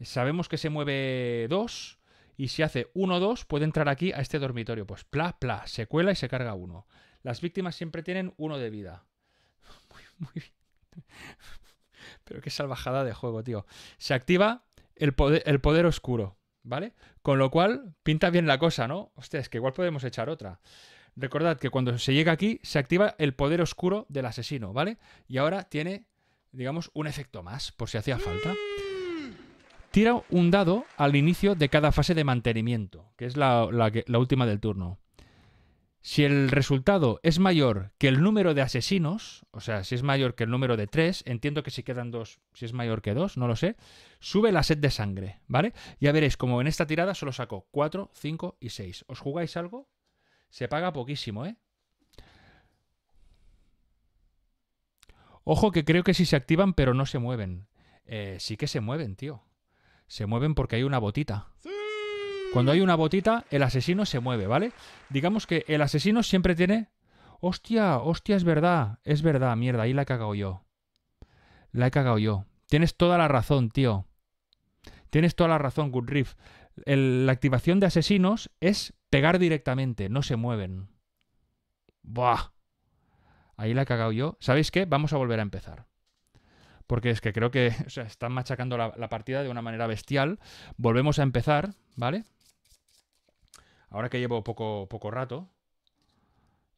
Speaker 1: Sabemos que se mueve dos y si hace 1-2 puede entrar aquí a este dormitorio. Pues pla, pla, se cuela y se carga uno. Las víctimas siempre tienen uno de vida. Muy, muy bien. Pero qué salvajada de juego, tío. Se activa el poder, el poder oscuro, ¿vale? Con lo cual pinta bien la cosa, ¿no? Hostia, es que igual podemos echar otra. Recordad que cuando se llega aquí se activa el poder oscuro del asesino, ¿vale? Y ahora tiene, digamos, un efecto más, por si hacía falta. Tira un dado al inicio de cada fase de mantenimiento, que es la, última del turno. Si el resultado es mayor que el número de asesinos, o sea, si es mayor que el número de tres, entiendo que si quedan dos, si es mayor que dos, no lo sé, sube la sed de sangre, ¿vale? Ya veréis, como en esta tirada solo saco 4, 5 y 6. ¿Os jugáis algo? Se paga poquísimo, ¿eh? Ojo que creo que sí se activan, pero no se mueven. Eh, sí que se mueven, tío se mueven porque hay una botita. Cuando hay una botita, el asesino se mueve, ¿vale? Digamos que el asesino siempre tiene... Hostia, hostia, es verdad, es verdad, mierda, ahí la he cagado yo. La he cagado yo. Tienes toda la razón, tío. Tienes toda la razón, GoodRiff la activación de asesinos es pegar directamente, no se mueven. ¡Bah! Ahí la he cagado yo. ¿Sabéis qué? Vamos a volver a empezar porque es que creo que están machacando la, partida de una manera bestial. Volvemos a empezar, ¿vale? Ahora que llevo poco, poco rato,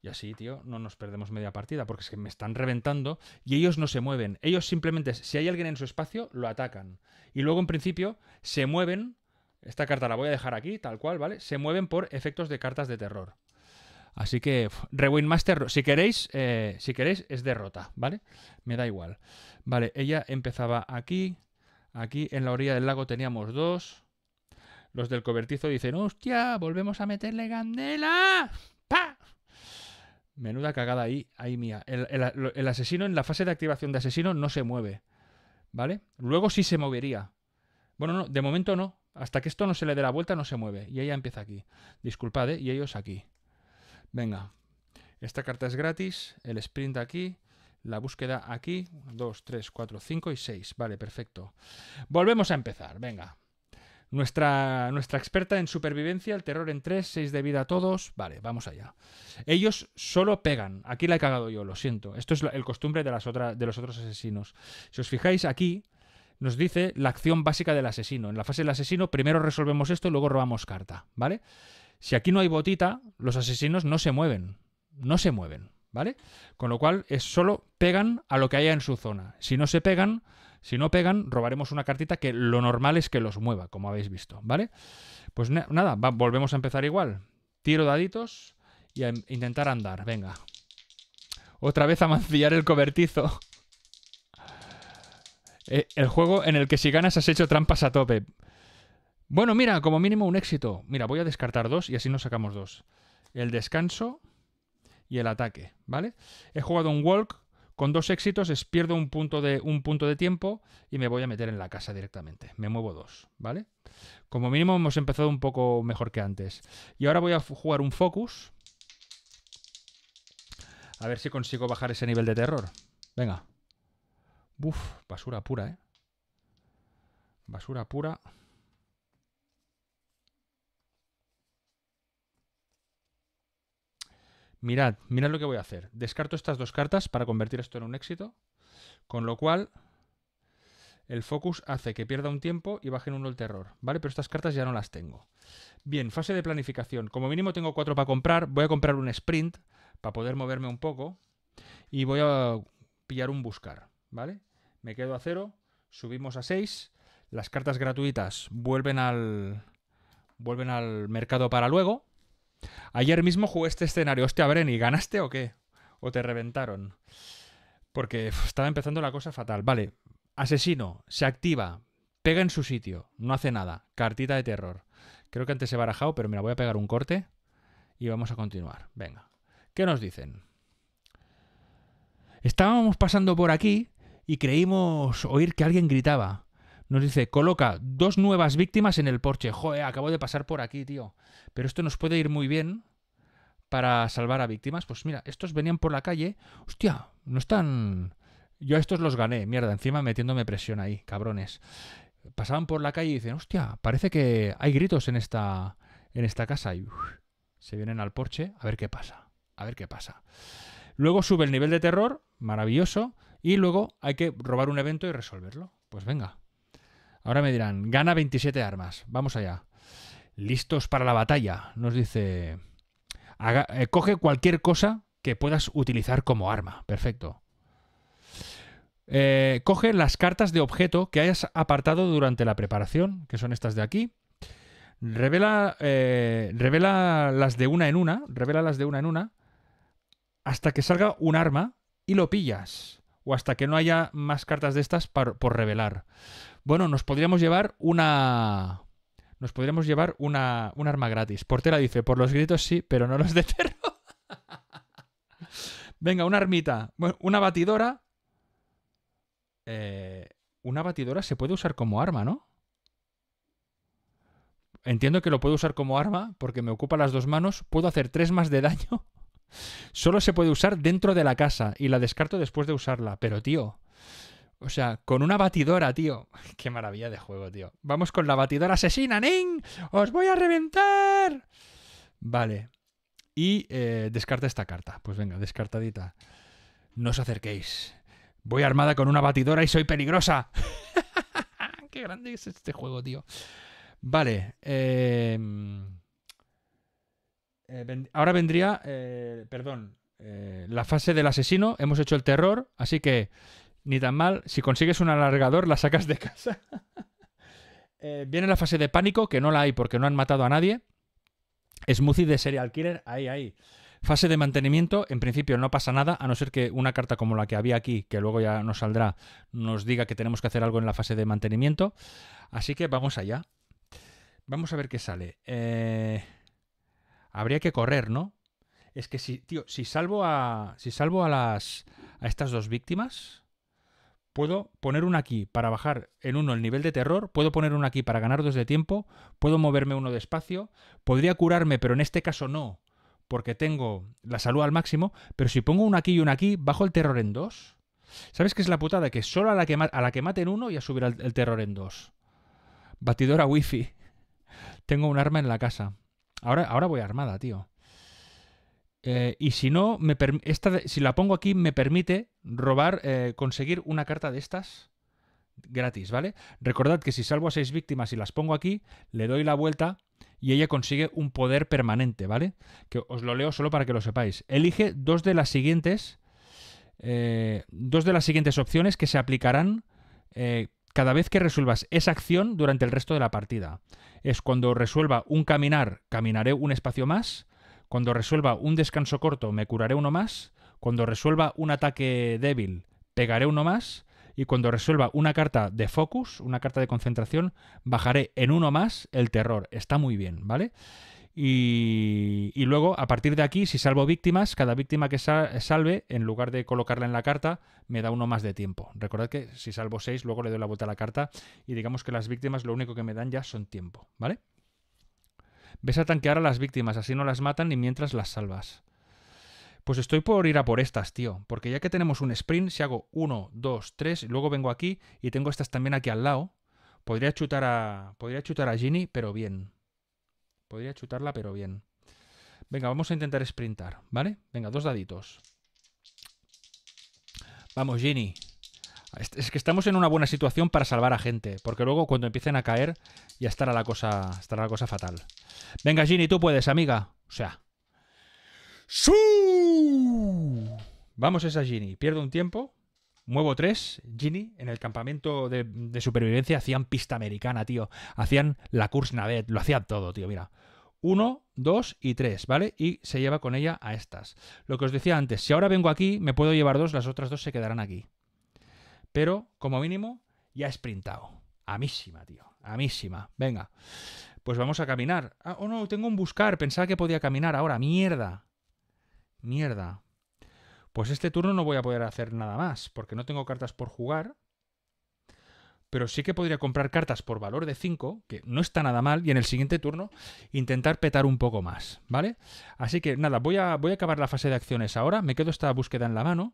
Speaker 1: y así, tío, no nos perdemos media partida, porque es que me están reventando y ellos no se mueven. Ellos simplemente, si hay alguien en su espacio, lo atacan. Y luego, en principio, se mueven. Esta carta la voy a dejar aquí, tal cual, ¿vale? Se mueven por efectos de cartas de terror. Así que Rewind Master, si queréis, eh, si queréis, es derrota, ¿vale? Me da igual. Vale, ella empezaba aquí. Aquí en la orilla del lago teníamos dos. Los del cobertizo dicen, ¡hostia! ¡Volvemos a meterle gandela! ¡Pa! Menuda cagada ahí, ahí mía. El, el, asesino en la fase de activación de asesino no se mueve. ¿Vale? Luego sí se movería. Bueno, no, de momento no. Hasta que esto no se le dé la vuelta no se mueve. Y ella empieza aquí. Disculpad, ¿eh? Y ellos aquí. Venga, esta carta es gratis, el sprint aquí, la búsqueda aquí, 2, 3, 4, 5 y 6. Vale, perfecto. Volvemos a empezar, venga. Nuestra, nuestra experta en supervivencia, el terror en 3, 6 de vida a todos. Vale, vamos allá. Ellos solo pegan. Aquí la he cagado yo, lo siento. Esto es el costumbre de, las de los otros asesinos. Si os fijáis aquí, nos dice la acción básica del asesino. En la fase del asesino, primero resolvemos esto y luego robamos carta, ¿vale? Si aquí no hay botita, los asesinos no se mueven, no se mueven, ¿vale? Con lo cual es solo pegan a lo que haya en su zona. Si no se pegan, si no pegan, robaremos una cartita que lo normal es que los mueva, como habéis visto, ¿vale? Pues nada, volvemos a empezar igual. Tiro daditos y a em-, intentar andar, venga. Otra vez a mancillar el cobertizo. Eh, el juego en el que si ganas has hecho trampas a tope. Bueno, mira, como mínimo un éxito. Mira, voy a descartar dos y así nos sacamos dos. El descanso y el ataque, ¿vale? He jugado un walk con dos éxitos, pierdo un punto, de, un punto de tiempo y me voy a meter en la casa directamente. Me muevo dos, ¿vale? Como mínimo hemos empezado un poco mejor que antes. Y ahora voy a jugar un focus. A ver si consigo bajar ese nivel de terror. Venga. Uf, basura pura, ¿eh? Basura pura. mirad, mirad lo que voy a hacer. Descarto estas dos cartas para convertir esto en un éxito, con lo cual el focus hace que pierda un tiempo y bajen uno el terror, ¿vale? Pero estas cartas ya no las tengo. Bien, fase de planificación. Como mínimo tengo cuatro para comprar, voy a comprar un sprint para poder moverme un poco y voy a pillar un buscar, ¿vale? Me quedo a cero, subimos a seis, las cartas gratuitas vuelven al, vuelven al mercado para luego Ayer mismo jugué este escenario. Hostia, Breni, ¿y ganaste o qué? ¿O te reventaron? Porque estaba empezando la cosa fatal. Vale, asesino, se activa, pega en su sitio, no hace nada. Cartita de terror. Creo que antes he barajado, pero mira, voy a pegar un corte y vamos a continuar. Venga, ¿qué nos dicen? Estábamos pasando por aquí y creímos oír que alguien gritaba nos dice, coloca dos nuevas víctimas en el porche. Joder, acabo de pasar por aquí, tío. Pero esto nos puede ir muy bien para salvar a víctimas. Pues mira, estos venían por la calle. Hostia, no están... Yo a estos los gané, mierda, encima metiéndome presión ahí, cabrones. Pasaban por la calle y dicen, hostia, parece que hay gritos en esta, en esta casa. Y se vienen al porche a ver qué pasa, a ver qué pasa. Luego sube el nivel de terror, maravilloso, y luego hay que robar un evento y resolverlo. Pues venga, Ahora me dirán, gana 27 armas. Vamos allá. Listos para la batalla. Nos dice, eh, coge cualquier cosa que puedas utilizar como arma. Perfecto. Eh, coge las cartas de objeto que hayas apartado durante la preparación, que son estas de aquí. Revela, eh, revela las de una en una, revela las de una en una, hasta que salga un arma y lo pillas. O hasta que no haya más cartas de estas por revelar. Bueno, nos podríamos llevar una. Nos podríamos llevar una, un arma gratis. Portera dice, por los gritos sí, pero no los de terror. Venga, una armita. una batidora. Eh, una batidora se puede usar como arma, ¿no? Entiendo que lo puedo usar como arma porque me ocupa las dos manos. Puedo hacer tres más de daño. Solo se puede usar dentro de la casa y la descarto después de usarla. Pero tío, o sea, con una batidora, tío. Qué maravilla de juego, tío. Vamos con la batidora asesina, Ning. Os voy a reventar. Vale. Y eh, descarta esta carta. Pues venga, descartadita. No os acerquéis. Voy armada con una batidora y soy peligrosa. Qué grande es este juego, tío. Vale. Em, eh, ahora vendría, eh, perdón, la fase del asesino. Hemos hecho el terror, así que ni tan mal. Si consigues un alargador, la sacas de casa. Eh, viene la fase de pánico, que no la hay porque no han matado a nadie. Smoothie de serial killer, ahí, ahí. Fase de mantenimiento, en principio no pasa nada, a no ser que una carta como la que había aquí, que luego ya nos saldrá, nos diga que tenemos que hacer algo en la fase de mantenimiento. Así que vamos allá. Vamos a ver qué sale. Eh, habría que correr, ¿no? Es que si, tío, si salvo a. Si salvo a las. a estas dos víctimas. Puedo poner un aquí para bajar en uno el nivel de terror, puedo poner una aquí para ganar dos de tiempo, puedo moverme uno despacio, podría curarme, pero en este caso no, porque tengo la salud al máximo, pero si pongo un aquí y un aquí, bajo el terror en dos. ¿Sabes qué es la putada? Que solo a la que, a la maten uno ya subirá el, el terror en dos. Batidora wifi. tengo un arma en la casa. Ahora, ahora voy armada, tío. Eh, y si no, me esta, si la pongo aquí, me permite robar, eh, conseguir una carta de estas gratis, ¿vale? Recordad que si salvo a seis víctimas y las pongo aquí, le doy la vuelta y ella consigue un poder permanente, ¿vale? Que os lo leo solo para que lo sepáis. Elige dos de las siguientes. Eh, dos de las siguientes opciones que se aplicarán cada vez que resuelvas esa acción durante el resto de la partida. Es cuando resuelva un caminar, caminaré un espacio más. Cuando resuelva un descanso corto, me curaré uno más. Cuando resuelva un ataque débil, pegaré uno más. Y cuando resuelva una carta de focus, una carta de concentración, bajaré en uno más el terror. Está muy bien, ¿vale? Y, luego, a partir de aquí, si salvo víctimas, cada víctima que salve, en lugar de colocarla en la carta, me da uno más de tiempo. Recordad que si salvo seis, luego le doy la vuelta a la carta y digamos que las víctimas lo único que me dan ya son tiempo, ¿vale? Ves a tanquear a las víctimas, así no las matan ni mientras las salvas. Pues estoy por ir a por estas, tío. Porque ya que tenemos un sprint, si hago 1, 2, 3, luego vengo aquí y tengo estas también aquí al lado, podría chutar a. Podría chutar a Ginny, pero bien. Podría chutarla, pero bien. Venga, vamos a intentar sprintar, ¿vale? Venga, dos daditos. Vamos, Ginny. Es que estamos en una buena situación para salvar a gente, porque luego cuando empiecen a caer ya estará la cosa, estará la cosa fatal. Venga, Ginny, tú puedes, amiga. O sea. Vamos esa Ginny. Pierdo un tiempo. Muevo tres, Ginny, en el campamento de, de supervivencia hacían pista americana, tío. Hacían la course navet, lo hacían todo, tío, mira. Uno, dos y tres, ¿vale? Y se lleva con ella a estas. Lo que os decía antes, si ahora vengo aquí, me puedo llevar dos, las otras dos se quedarán aquí. Pero, como mínimo, ya he sprintado. Amísima, tío. Amísima. Venga. Pues vamos a caminar. Ah, oh no, tengo un buscar. Pensaba que podía caminar ahora. Mierda. Mierda. Pues este turno no voy a poder hacer nada más, porque no tengo cartas por jugar. Pero sí que podría comprar cartas por valor de 5, que no está nada mal, y en el siguiente turno intentar petar un poco más, ¿vale? Así que nada, voy a, voy a acabar la fase de acciones ahora, me quedo esta búsqueda en la mano.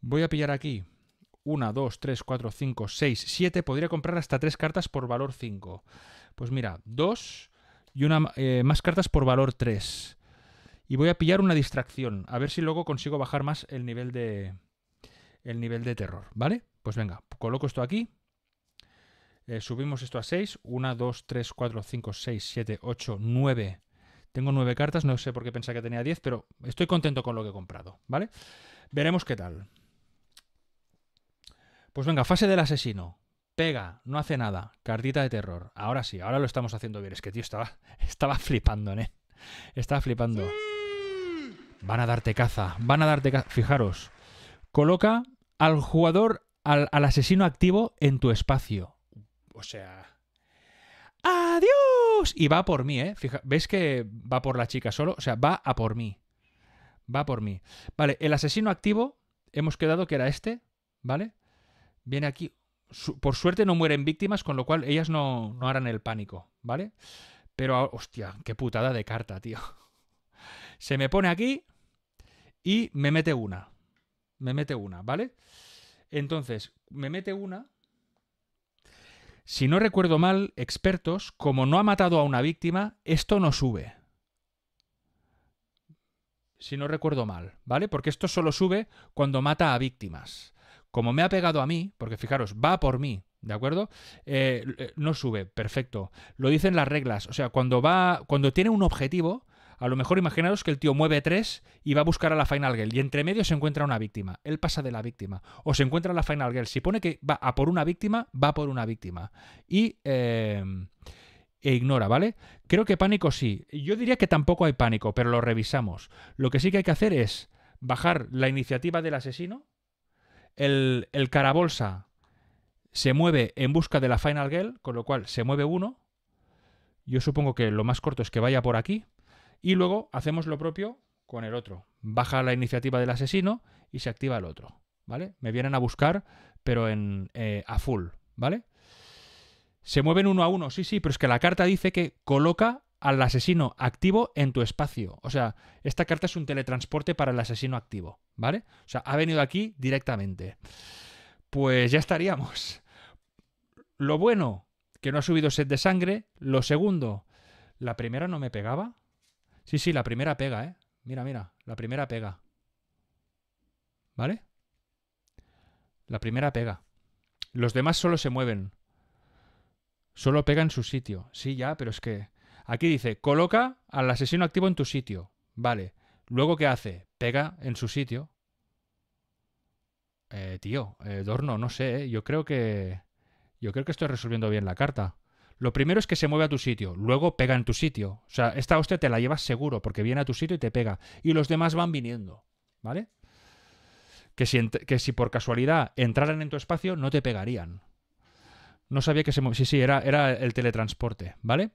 Speaker 1: Voy a pillar aquí 1, 2, 3, 4, 5, 6, 7, podría comprar hasta 3 cartas por valor 5. Pues mira, 2 y una, eh, más cartas por valor 3. Y voy a pillar una distracción, a ver si luego consigo bajar más el nivel de, el nivel de terror, ¿vale? Pues venga, coloco esto aquí. Eh, subimos esto a 6. 1, 2, 3, 4, 5, 6, 7, 8, 9. Tengo 9 cartas, no sé por qué pensaba que tenía 10, pero estoy contento con lo que he comprado, ¿vale? Veremos qué tal. Pues venga, fase del asesino. Pega, no hace nada. Cartita de terror. Ahora sí, ahora lo estamos haciendo bien. Es que, tío, estaba, estaba flipando, ¿eh? Estaba flipando. Van a darte caza, van a darte caza. Fijaros, coloca al jugador, al, asesino activo en tu espacio. O sea... ¡Adiós! Y va por mí, ¿eh? Fija, ¿Veis que va por la chica solo? O sea, va a por mí. Va por mí. Vale, el asesino activo hemos quedado que era este, ¿vale? viene aquí. por suerte no mueren víctimas, con lo cual ellas no, no harán el pánico, ¿vale? Pero, ah, hostia, qué putada de carta, tío. Se me pone aquí y me mete una. Me mete una, ¿vale? Entonces, me mete una. Si no recuerdo mal, expertos, como no ha matado a una víctima, esto no sube. Si no recuerdo mal, ¿vale? Porque esto solo sube cuando mata a víctimas. Como me ha pegado a mí, porque fijaros, va por mí, ¿De acuerdo? Eh, eh, no sube, perfecto. Lo dicen las reglas. O sea, cuando va. Cuando tiene un objetivo, a lo mejor imaginaros que el tío mueve tres y va a buscar a la Final Girl. Y entre medio se encuentra una víctima. Él pasa de la víctima. O se encuentra la Final Girl. Si pone que va a por una víctima, va por una víctima. Y. Em, e ignora, ¿vale? Creo que pánico sí. Yo diría que tampoco hay pánico, pero lo revisamos. Lo que sí que hay que hacer es bajar la iniciativa del asesino el, carabolsa se mueve en busca de la Final Girl, con lo cual se mueve uno. Yo supongo que lo más corto es que vaya por aquí. Y luego hacemos lo propio con el otro. Baja la iniciativa del asesino y se activa el otro. ¿Vale? Me vienen a buscar, pero en, eh, a full. ¿Vale? Se mueven uno a uno, sí, sí, pero es que la carta dice que coloca al asesino activo en tu espacio. O sea, esta carta es un teletransporte para el asesino activo, ¿vale? O sea, ha venido aquí directamente. Pues ya estaríamos. Lo bueno, que no ha subido sed de sangre. Lo segundo, la primera no me pegaba. Sí, sí, la primera pega, ¿eh? Mira, mira, la primera pega. ¿Vale? La primera pega. Los demás solo se mueven. Solo pega en su sitio. Sí, ya, pero es que... Aquí dice, coloca al asesino activo en tu sitio. Vale. Luego, ¿qué hace? Pega en su sitio. Eh, tío, Dorno, no sé, eh. yo creo que. Yo creo que estoy resolviendo bien la carta. Lo primero es que se mueve a tu sitio, luego pega en tu sitio. O sea, esta hostia te la llevas seguro, porque viene a tu sitio y te pega. Y los demás van viniendo, ¿vale? Que si, que si por casualidad entraran en tu espacio, no te pegarían. No sabía que se movía. Sí, sí, era, era el teletransporte, ¿vale?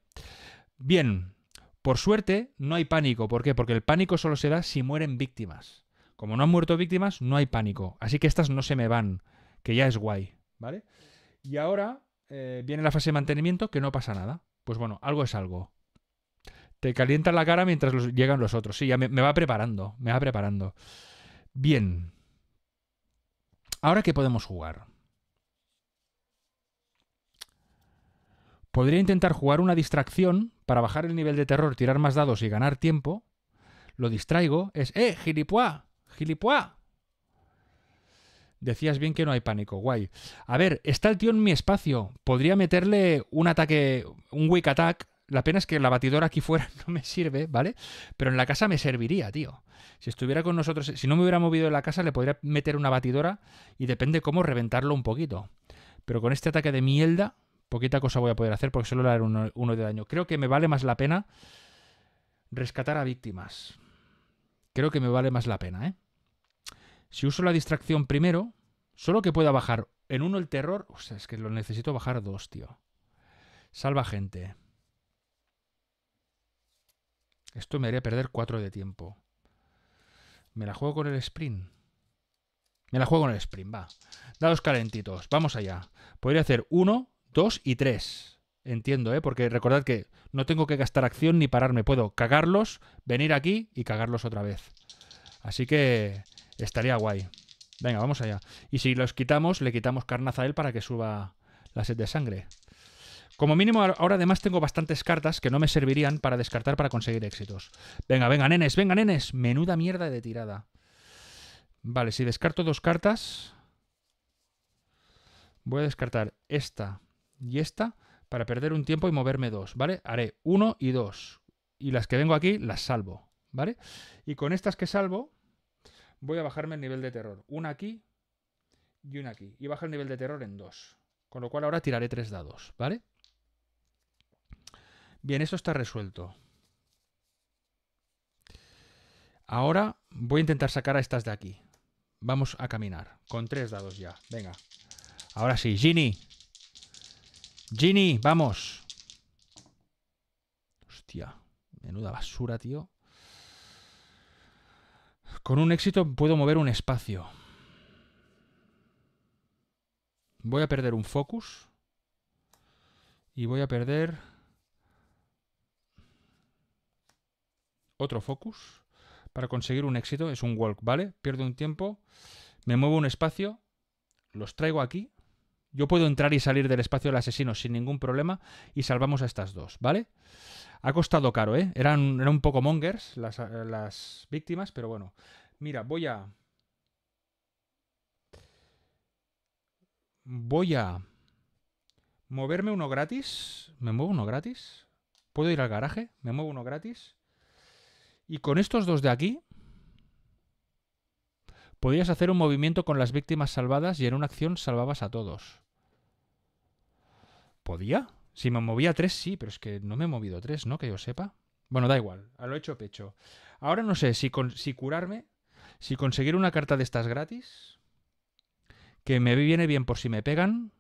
Speaker 1: Bien, por suerte no hay pánico. ¿Por qué? Porque el pánico solo se da si mueren víctimas. Como no han muerto víctimas, no hay pánico. Así que estas no se me van, que ya es guay. ¿Vale? Y ahora eh, viene la fase de mantenimiento que no pasa nada. Pues bueno, algo es algo. Te calientan la cara mientras llegan los otros. Sí, ya me, me va preparando, me va preparando. Bien. Ahora que podemos jugar. Podría intentar jugar una distracción para bajar el nivel de terror, tirar más dados y ganar tiempo. Lo distraigo, es ¡eh, gilipuá! ¡gilipuá! Decías bien que no hay pánico, guay. A ver, está el tío en mi espacio. Podría meterle un ataque, un weak attack. La pena es que la batidora aquí fuera no me sirve, ¿vale? Pero en la casa me serviría, tío. Si estuviera con nosotros, si no me hubiera movido en la casa, le podría meter una batidora y depende cómo reventarlo un poquito. Pero con este ataque de mierda, Poquita cosa voy a poder hacer porque solo le haré uno, de daño. Creo que me vale más la pena rescatar a víctimas. Creo que me vale más la pena, ¿eh? Si uso la distracción primero, solo que pueda bajar en uno el terror... O sea, es que lo necesito bajar dos, tío. Salva gente. Esto me haría perder cuatro de tiempo. Me la juego con el sprint. Me la juego con el sprint, va. Dados calentitos, vamos allá. Podría hacer uno Dos y tres. Entiendo, ¿eh? Porque recordad que no tengo que gastar acción ni pararme. Puedo cagarlos, venir aquí y cagarlos otra vez. Así que estaría guay. Venga, vamos allá. Y si los quitamos, le quitamos carnaza a él para que suba la sed de sangre. Como mínimo, ahora además tengo bastantes cartas que no me servirían para descartar para conseguir éxitos. Venga, venga, nenes, venga, nenes. Menuda mierda de tirada. Vale, si descarto dos cartas... Voy a descartar esta y esta para perder un tiempo y moverme dos, ¿vale? Haré uno y dos. Y las que vengo aquí las salvo, ¿vale? Y con estas que salvo, voy a bajarme el nivel de terror. Una aquí y una aquí. Y baja el nivel de terror en dos. Con lo cual ahora tiraré tres dados, ¿vale? Bien, eso está resuelto. Ahora voy a intentar sacar a estas de aquí. Vamos a caminar. Con tres dados ya. Venga. Ahora sí, Ginny. Ginny, vamos. Hostia, menuda basura, tío. Con un éxito puedo mover un espacio. Voy a perder un focus. Y voy a perder... Otro focus. Para conseguir un éxito. Es un walk, ¿vale? Pierdo un tiempo. Me muevo un espacio. Los traigo aquí. Yo puedo entrar y salir del espacio del asesino sin ningún problema y salvamos a estas dos, ¿vale? Ha costado caro, ¿eh? Eran, un poco mongers eh, las, víctimas, pero bueno. Mira, voy a... Voy a... Moverme uno gratis. ¿Me muevo uno gratis? ¿Puedo ir al garaje? ¿Me muevo uno gratis? Y con estos dos de aquí, podías hacer un movimiento con las víctimas salvadas y en una acción salvabas a todos. ¿Podía? Si me movía tres, sí, pero es que no me he movido tres, ¿no? Que yo sepa. Bueno, da igual, a lo hecho pecho. Ahora no sé si, con, si curarme, si conseguir una carta de estas gratis, que me viene bien por si me pegan,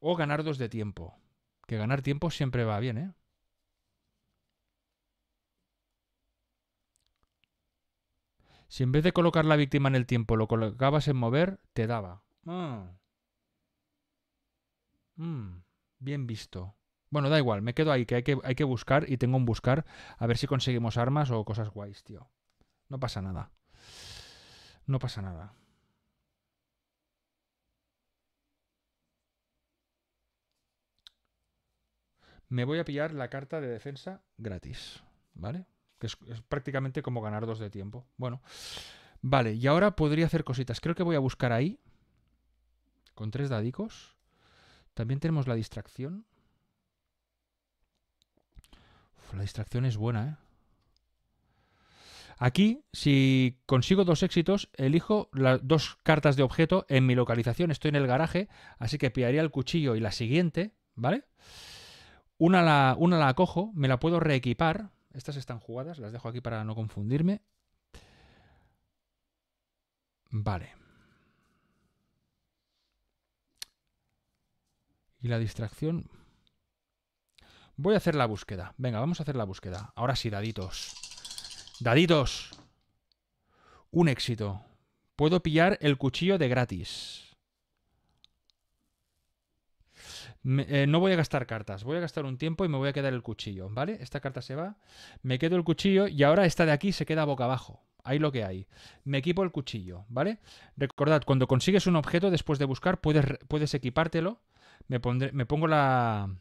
Speaker 1: o ganar dos de tiempo. Que ganar tiempo siempre va bien, ¿eh? Si en vez de colocar la víctima en el tiempo lo colocabas en mover, te daba. Mm. Mm, bien visto. Bueno, da igual, me quedo ahí, que hay, que hay que buscar y tengo un buscar a ver si conseguimos armas o cosas guays, tío. No pasa nada. No pasa nada. Me voy a pillar la carta de defensa gratis, ¿vale? Que es, es prácticamente como ganar dos de tiempo. Bueno, vale, y ahora podría hacer cositas. Creo que voy a buscar ahí. Con tres dadicos. También tenemos la distracción. la distracción es buena, ¿eh? Aquí, si consigo dos éxitos, elijo las dos cartas de objeto en mi localización. Estoy en el garaje, así que pillaría el cuchillo y la siguiente, ¿vale? Una la, una la cojo, me la puedo reequipar. Estas están jugadas, las dejo aquí para no confundirme. Vale. Y la distracción... Voy a hacer la búsqueda. Venga, vamos a hacer la búsqueda. Ahora sí, daditos. ¡Daditos! Un éxito. Puedo pillar el cuchillo de gratis. Eh, no voy a gastar cartas, voy a gastar un tiempo y me voy a quedar el cuchillo, ¿vale? Esta carta se va, me quedo el cuchillo y ahora esta de aquí se queda boca abajo. Ahí lo que hay. Me equipo el cuchillo, ¿vale? Recordad, cuando consigues un objeto después de buscar, puedes, puedes equipártelo me, pongo la,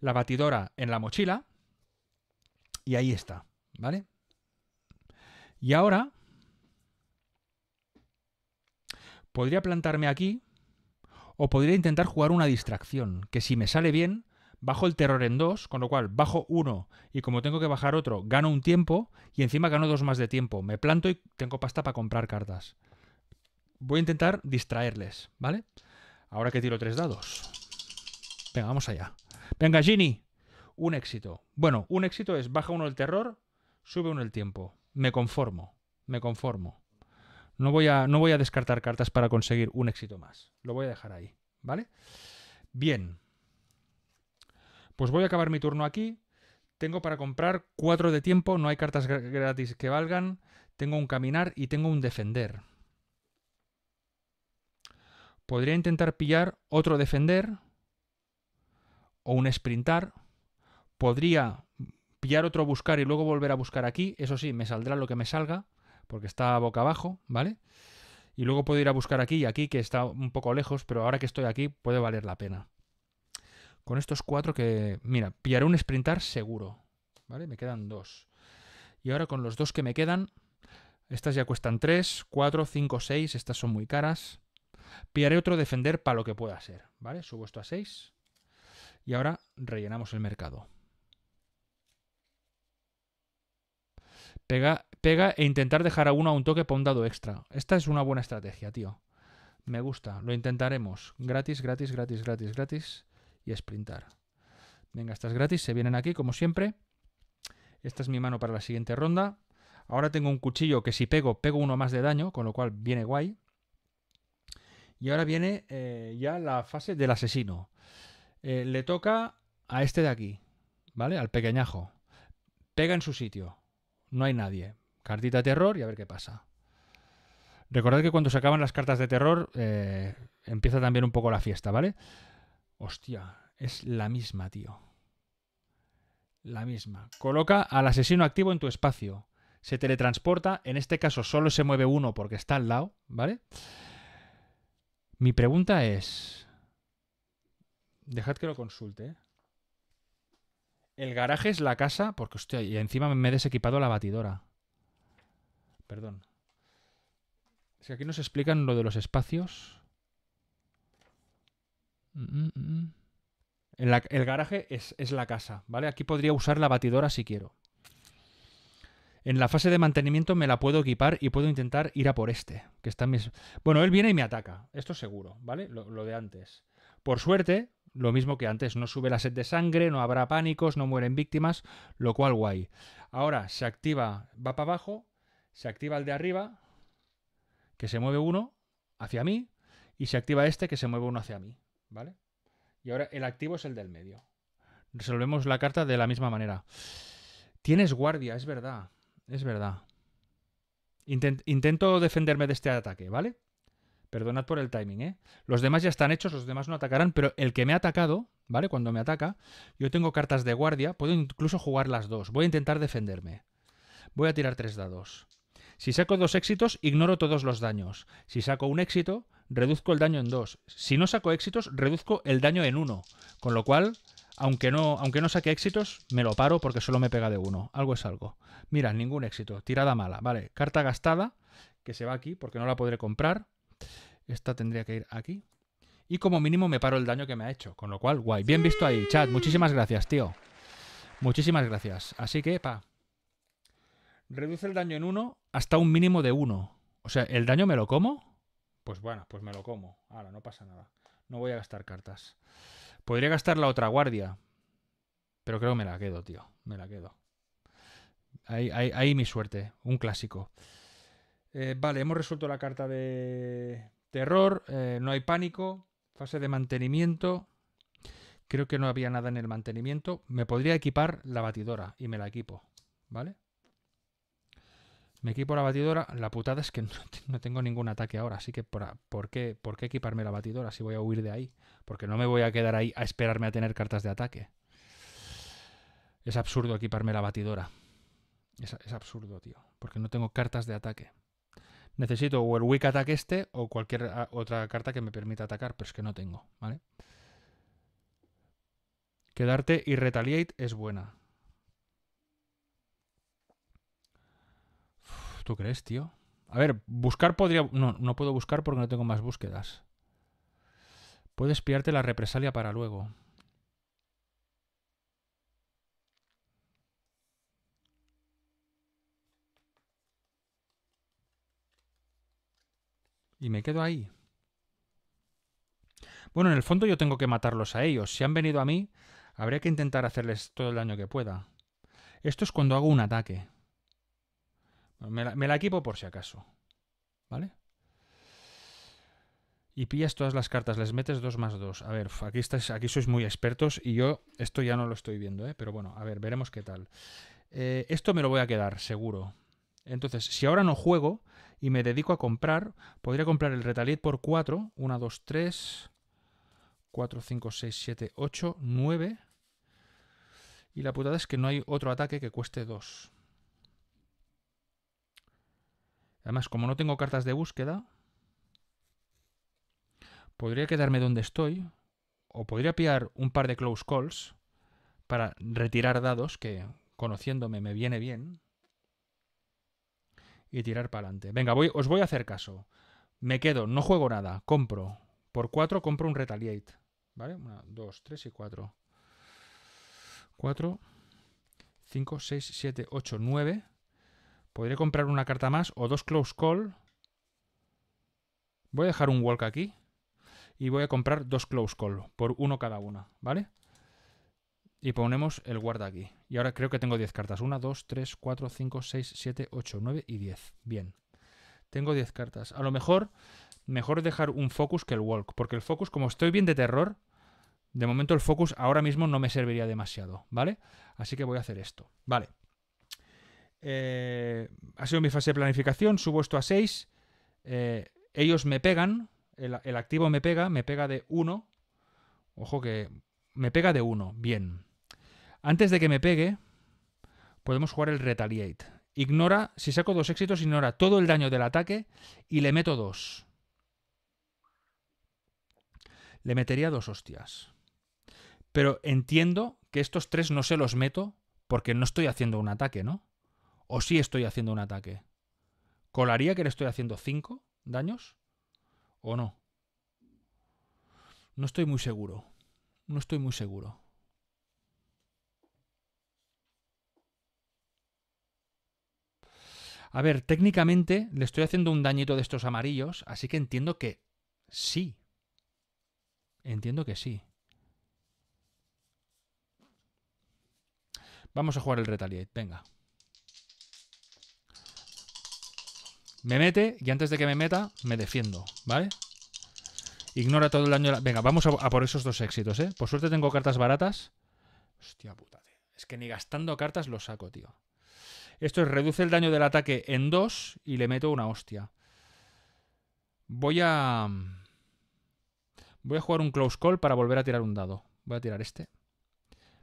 Speaker 1: la batidora en la mochila y ahí está, ¿vale? Y ahora podría plantarme aquí o podría intentar jugar una distracción, que si me sale bien, bajo el terror en dos, con lo cual bajo uno y como tengo que bajar otro, gano un tiempo y encima gano dos más de tiempo. Me planto y tengo pasta para comprar cartas. Voy a intentar distraerles, ¿vale? Ahora que tiro tres dados vamos allá. Venga, Gini. Un éxito. Bueno, un éxito es baja uno el terror, sube uno el tiempo. Me conformo. Me conformo. No voy a, no voy a descartar cartas para conseguir un éxito más. Lo voy a dejar ahí. ¿Vale? Bien. Pues voy a acabar mi turno aquí. Tengo para comprar cuatro de tiempo, no hay cartas gratis que valgan. Tengo un caminar y tengo un defender. Podría intentar pillar otro defender o un sprintar. Podría pillar otro buscar y luego volver a buscar aquí. Eso sí, me saldrá lo que me salga, porque está boca abajo, ¿vale? Y luego puedo ir a buscar aquí y aquí, que está un poco lejos, pero ahora que estoy aquí puede valer la pena. Con estos cuatro que... Mira, pillaré un sprintar seguro, ¿vale? Me quedan dos. Y ahora con los dos que me quedan, estas ya cuestan tres, cuatro, cinco, seis estas son muy caras. Pillaré otro defender para lo que pueda ser, ¿vale? Subo esto a seis y ahora rellenamos el mercado. Pega, pega e intentar dejar a uno a un toque para un dado extra. Esta es una buena estrategia, tío. Me gusta, lo intentaremos. Gratis, gratis, gratis, gratis, gratis. Y sprintar. Venga, estas gratis se vienen aquí, como siempre. Esta es mi mano para la siguiente ronda. Ahora tengo un cuchillo que si pego, pego uno más de daño, con lo cual viene guay. Y ahora viene eh, ya la fase del asesino. Eh, le toca a este de aquí, ¿vale? Al pequeñajo. Pega en su sitio. No hay nadie. Cartita de terror y a ver qué pasa. Recordad que cuando se acaban las cartas de terror eh, empieza también un poco la fiesta, ¿vale? Hostia, es la misma, tío. La misma. Coloca al asesino activo en tu espacio. Se teletransporta. En este caso solo se mueve uno porque está al lado, ¿vale? Mi pregunta es... Dejad que lo consulte. ¿eh? El garaje es la casa, porque hostia, y encima me he desequipado la batidora. Perdón. Si aquí nos explican lo de los espacios. Mm, mm, mm, el, garaje es, la casa, ¿vale? Aquí podría usar la batidora si quiero. En la fase de mantenimiento me la puedo equipar y puedo intentar ir a por este. Que está Bueno, él viene y me ataca, esto seguro, ¿vale? lo, de antes. Por suerte, lo mismo que antes, no sube la sed de sangre, no habrá pánicos, no mueren víctimas, lo cual guay. Ahora se activa, va para abajo, se activa el de arriba, que se mueve uno hacia mí, y se activa este que se mueve uno hacia mí, ¿vale? Y ahora el activo es el del medio. Resolvemos la carta de la misma manera. Tienes guardia, es verdad, es verdad. intento defenderme de este ataque, ¿vale? Perdonad por el timing, ¿eh? Los demás ya están hechos, los demás no atacarán, pero el que me ha atacado, ¿vale? Cuando me ataca, yo tengo cartas de guardia, puedo incluso jugar las dos. Voy a intentar defenderme. Voy a tirar tres dados. Si saco dos éxitos, ignoro todos los daños. Si saco un éxito, reduzco el daño en dos. Si no saco éxitos, reduzco el daño en uno. Con lo cual, aunque no, aunque no saque éxitos, me lo paro porque solo me pega de uno. Algo es algo. Mira, ningún éxito. Tirada mala. Vale, carta gastada, que se va aquí porque no la podré comprar. Esta tendría que ir aquí. Y como mínimo me paro el daño que me ha hecho. Con lo cual, guay. Bien visto ahí, chat. Muchísimas gracias, tío. Muchísimas gracias. Así que, pa. Reduce el daño en uno hasta un mínimo de uno. O sea, ¿el daño me lo como? Pues bueno, pues me lo como. Ahora, no pasa nada. No voy a gastar cartas. Podría gastar la otra guardia. Pero creo que me la quedo, tío. Me la quedo. Ahí, mi suerte. Un clásico. Eh, vale, hemos resuelto la carta de terror, eh, no hay pánico, fase de mantenimiento. Creo que no había nada en el mantenimiento. Me podría equipar la batidora y me la equipo, ¿vale? Me equipo la batidora. La putada es que no, tengo ningún ataque ahora, así que por, ¿por, qué, equiparme la batidora si voy a huir de ahí? Porque no me voy a quedar ahí a esperarme a tener cartas de ataque. Es absurdo equiparme la batidora. es absurdo, tío, porque no tengo cartas de ataque necesito o el weak attack este o cualquier ah, otra carta que me permita atacar, pero es que no tengo, ¿vale? Quedarte y retaliate es buena. ¿Tú crees, tío? A ver, buscar podría... No, no puedo buscar porque no tengo más búsquedas. Puedes pillarte la represalia para luego. Y me quedo ahí. Bueno, en el fondo yo tengo que matarlos a ellos. Si han venido a mí, habría que intentar hacerles todo el daño que pueda. Esto es cuando hago un ataque. Me la, equipo por si acaso. ¿Vale? Y pillas todas las cartas, les metes 2 más 2. A ver, aquí, estáis, aquí sois muy expertos y yo esto ya no lo estoy viendo, ¿eh? pero bueno, a ver, veremos qué tal. Eh, esto me lo voy a quedar, seguro. Entonces, si ahora no juego, y me dedico a comprar. Podría comprar el Retaliate por 4. 1, 2, 3, 4, 5, 6, 7, 8, 9. Y la putada es que no hay otro ataque que cueste 2. Además, como no tengo cartas de búsqueda, podría quedarme donde estoy. O podría pillar un par de close calls para retirar dados, que conociéndome me viene bien y tirar para adelante. Venga, voy, os voy a hacer caso. Me quedo, no juego nada, compro. Por 4 compro un Retaliate. ¿Vale? 1, 2, 3 y 4. 4, 5, 6, 7, 8, 9. Podré comprar una carta más o dos Close Call. Voy a dejar un Walk aquí. Y voy a comprar dos Close Call por uno cada una. ¿Vale? Y ponemos el guarda aquí. Y ahora creo que tengo 10 cartas. 1, 2, 3, 4, 5, 6, 7, 8, 9 y 10. Bien. Tengo 10 cartas. A lo mejor, mejor dejar un focus que el walk. Porque el focus, como estoy bien de terror, de momento el focus ahora mismo no me serviría demasiado. ¿Vale? Así que voy a hacer esto. Vale. Eh, ha sido mi fase de planificación. Subo esto a 6. Eh, ellos me pegan. El, el activo me pega. Me pega de 1. Ojo que me pega de 1. Bien. Antes de que me pegue, podemos jugar el Retaliate. Ignora, si saco dos éxitos, ignora todo el daño del ataque y le meto dos. Le metería dos hostias. Pero entiendo que estos tres no se los meto porque no estoy haciendo un ataque, ¿no? O sí estoy haciendo un ataque. ¿Colaría que le estoy haciendo cinco daños? ¿O no? No estoy muy seguro. No estoy muy seguro. A ver, técnicamente le estoy haciendo un dañito de estos amarillos, así que entiendo que sí. Entiendo que sí. Vamos a jugar el Retaliate, venga. Me mete y antes de que me meta, me defiendo, ¿vale? Ignora todo el daño. La... Venga, vamos a, a, por esos dos éxitos, ¿eh? Por suerte tengo cartas baratas. Hostia puta, tío. Es que ni gastando cartas lo saco, tío. Esto es, reduce el daño del ataque en dos y le meto una hostia. Voy a... Voy a jugar un close call para volver a tirar un dado. Voy a tirar este.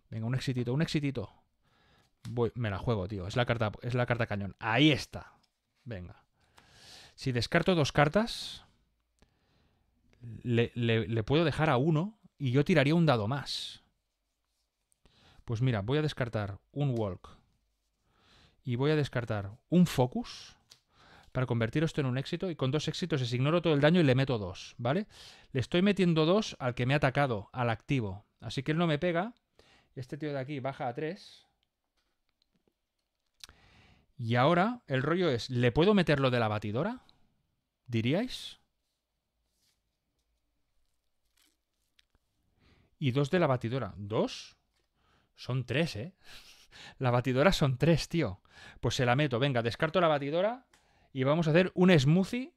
Speaker 1: Venga, un exitito, un exitito. Voy, me la juego, tío. Es la, carta, es la carta cañón. Ahí está. Venga. Si descarto dos cartas, le puedo dejar a uno y yo tiraría un dado más. Pues mira, voy a descartar un walk y voy a descartar un focus para convertir esto en un éxito y con dos éxitos es ignoro todo el daño y le meto dos, ¿vale? Le estoy metiendo dos al que me ha atacado, al activo. Así que él no me pega. Este tío de aquí baja a tres. Y ahora el rollo es, ¿le puedo meter lo de la batidora? ¿Diríais? Y dos de la batidora. ¿Dos? Son tres, ¿eh? La batidora son tres, tío. Pues se la meto. Venga, descarto la batidora y vamos a hacer un smoothie.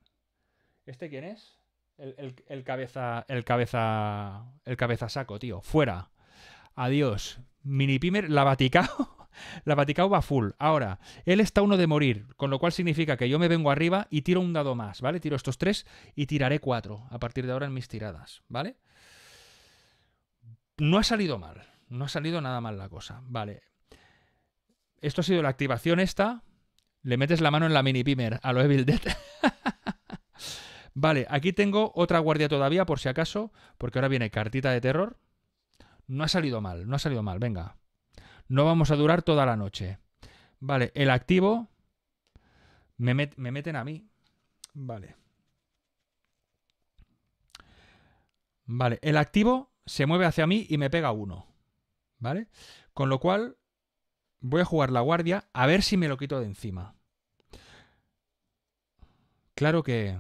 Speaker 1: ¿Este quién es? El, cabeza. El cabeza. El cabeza saco, tío. Fuera. Adiós. Mini Pimer, la baticao La baticao va full. Ahora, él está uno de morir, con lo cual significa que yo me vengo arriba y tiro un dado más, ¿vale? Tiro estos tres y tiraré cuatro a partir de ahora en mis tiradas, ¿vale? No ha salido mal. No ha salido nada mal la cosa. Vale esto ha sido la activación esta. Le metes la mano en la mini pimer a lo Evil Dead. vale, aquí tengo otra guardia todavía, por si acaso, porque ahora viene cartita de terror. No ha salido mal, no ha salido mal, venga. No vamos a durar toda la noche. Vale, el activo. Me, me meten a mí. Vale. Vale, el activo se mueve hacia mí y me pega uno. ¿Vale? Con lo cual, voy a jugar la guardia a ver si me lo quito de encima. Claro que...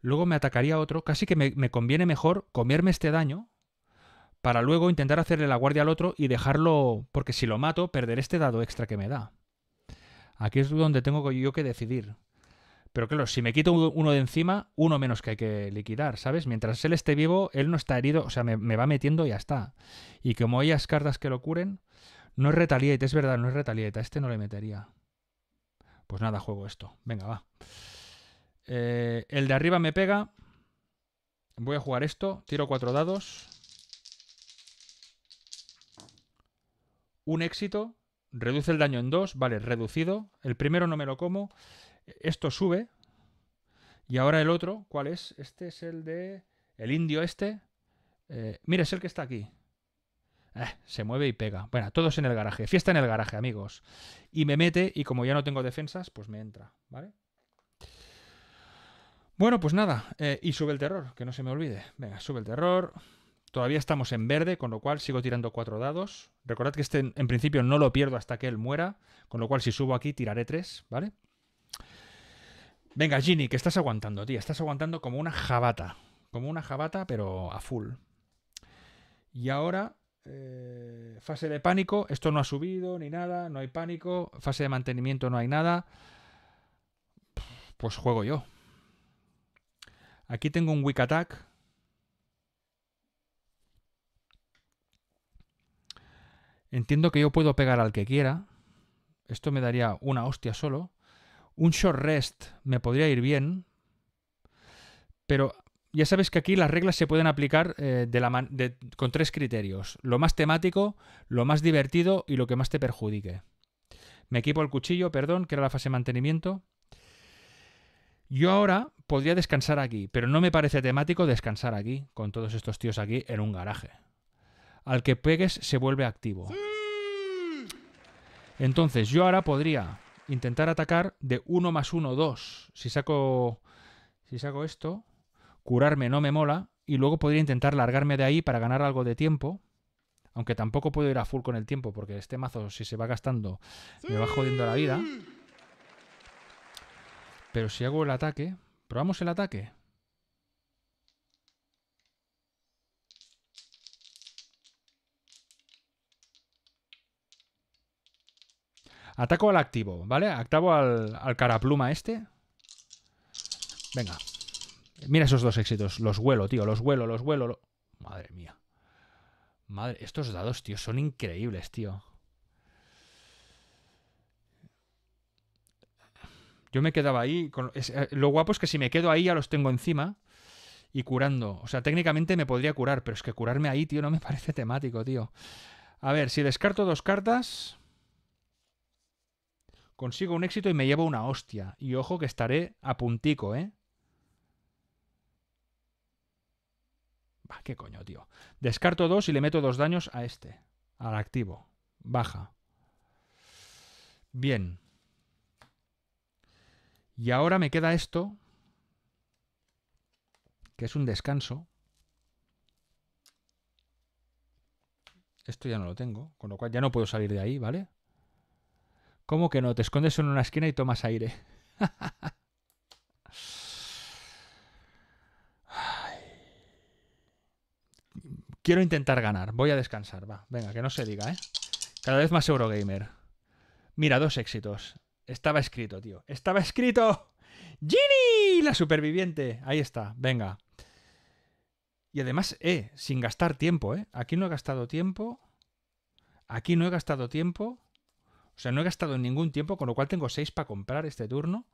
Speaker 1: Luego me atacaría otro, casi que me, conviene mejor comerme este daño para luego intentar hacerle la guardia al otro y dejarlo, porque si lo mato, perderé este dado extra que me da. Aquí es donde tengo yo que decidir. Pero claro, si me quito uno de encima, uno menos que hay que liquidar, ¿sabes? Mientras él esté vivo, él no está herido, o sea, me, va metiendo y ya está. Y como hayas cartas que lo curen, no es retaliate, es verdad, no es retaliate. A este no le metería. Pues nada, juego esto. Venga, va. Eh, el de arriba me pega. Voy a jugar esto. Tiro cuatro dados. Un éxito. Reduce el daño en dos. Vale, reducido. El primero no me lo como. Esto sube. Y ahora el otro, ¿cuál es? Este es el de... El indio este. Eh, mira, es el que está aquí. Eh, se mueve y pega. Bueno, todos en el garaje. Fiesta en el garaje, amigos. Y me mete y como ya no tengo defensas, pues me entra, ¿vale? Bueno, pues nada. Eh, y sube el terror, que no se me olvide. Venga, sube el terror. Todavía estamos en verde, con lo cual sigo tirando cuatro dados. Recordad que este en principio no lo pierdo hasta que él muera, con lo cual si subo aquí tiraré tres, ¿vale? Venga, Ginny, que estás aguantando, tío. Estás aguantando como una jabata. Como una jabata, pero a full. Y ahora eh, fase de pánico, esto no ha subido ni nada, no hay pánico. Fase de mantenimiento, no hay nada. Pues juego yo. Aquí tengo un weak Attack. Entiendo que yo puedo pegar al que quiera. Esto me daría una hostia solo. Un short rest me podría ir bien. Pero ya sabes que aquí las reglas se pueden aplicar eh, de la con tres criterios. Lo más temático, lo más divertido y lo que más te perjudique. Me equipo el cuchillo, perdón, que era la fase de mantenimiento. Yo ahora podría descansar aquí, pero no me parece temático descansar aquí, con todos estos tíos aquí en un garaje. Al que pegues se vuelve activo. Entonces, yo ahora podría intentar atacar de 1 más 1, 2. Si saco, si saco esto, curarme no me mola y luego podría intentar largarme de ahí para ganar algo de tiempo. Aunque tampoco puedo ir a full con el tiempo porque este mazo si se va gastando me va jodiendo la vida. Pero si hago el ataque... ¿Probamos el ataque? Ataco al activo, ¿vale? Activo al, al carapluma este. Venga, Mira esos dos éxitos. Los vuelo tío. Los vuelo, los vuelo, Madre mía. Madre, estos dados, tío, son increíbles, tío. Yo me quedaba ahí. Con... Eh, lo guapo es que si me quedo ahí ya los tengo encima y curando. O sea, técnicamente me podría curar, pero es que curarme ahí, tío, no me parece temático, tío. A ver, si descarto dos cartas, consigo un éxito y me llevo una hostia. Y ojo que estaré a puntico, ¿eh? ¿Qué coño, tío? Descarto dos y le meto dos daños a este, al activo. Baja. Bien. Y ahora me queda esto, que es un descanso. Esto ya no lo tengo, con lo cual ya no puedo salir de ahí, ¿vale? ¿Cómo que no? Te escondes en una esquina y tomas aire. Quiero intentar ganar. Voy a descansar, va. Venga, que no se diga, ¿eh? Cada vez más Eurogamer. Mira, dos éxitos. Estaba escrito, tío. Estaba escrito. Ginny, la superviviente. Ahí está, venga. Y además, eh, sin gastar tiempo, ¿eh? Aquí no he gastado tiempo. Aquí no he gastado tiempo. O sea, no he gastado ningún tiempo, con lo cual tengo seis para comprar este turno.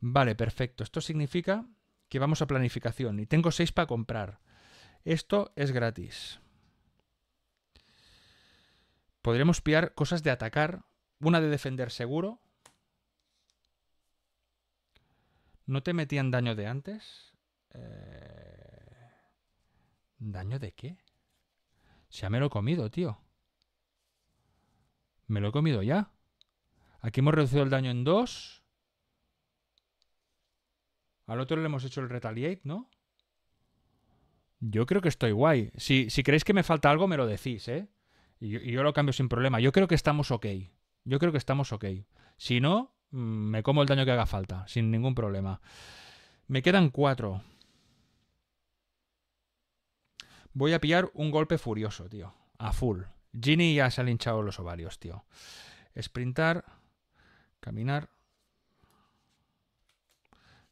Speaker 1: Vale, perfecto. Esto significa que vamos a planificación y tengo seis para comprar. Esto es gratis. Podríamos pillar cosas de atacar. Una de defender seguro. ¿No te metían daño de antes? Eh, ¿Daño de qué? Ya me lo he comido, tío. Me lo he comido ya. Aquí hemos reducido el daño en dos. Al otro le hemos hecho el retaliate, ¿no? Yo creo que estoy guay. Si, creéis que me falta algo, me lo decís, ¿eh? Y yo, lo cambio sin problema. Yo creo que estamos ok. Yo creo que estamos ok. Si no, mm, me como el daño que haga falta, sin ningún problema. Me quedan cuatro. Voy a pillar un golpe furioso, tío. A full. Ginny ya se ha hinchado los ovarios, tío. Sprintar. Caminar.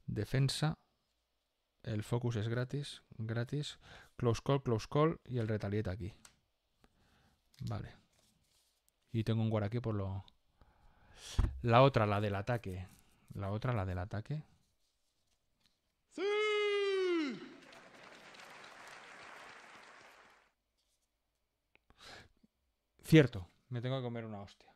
Speaker 1: Defensa el focus es gratis, gratis, close call, close call y el retalieta aquí. Vale. Y tengo un guard aquí por lo... La otra, la del ataque. La otra, la del ataque. ¡Sí! Cierto, me tengo que comer una hostia.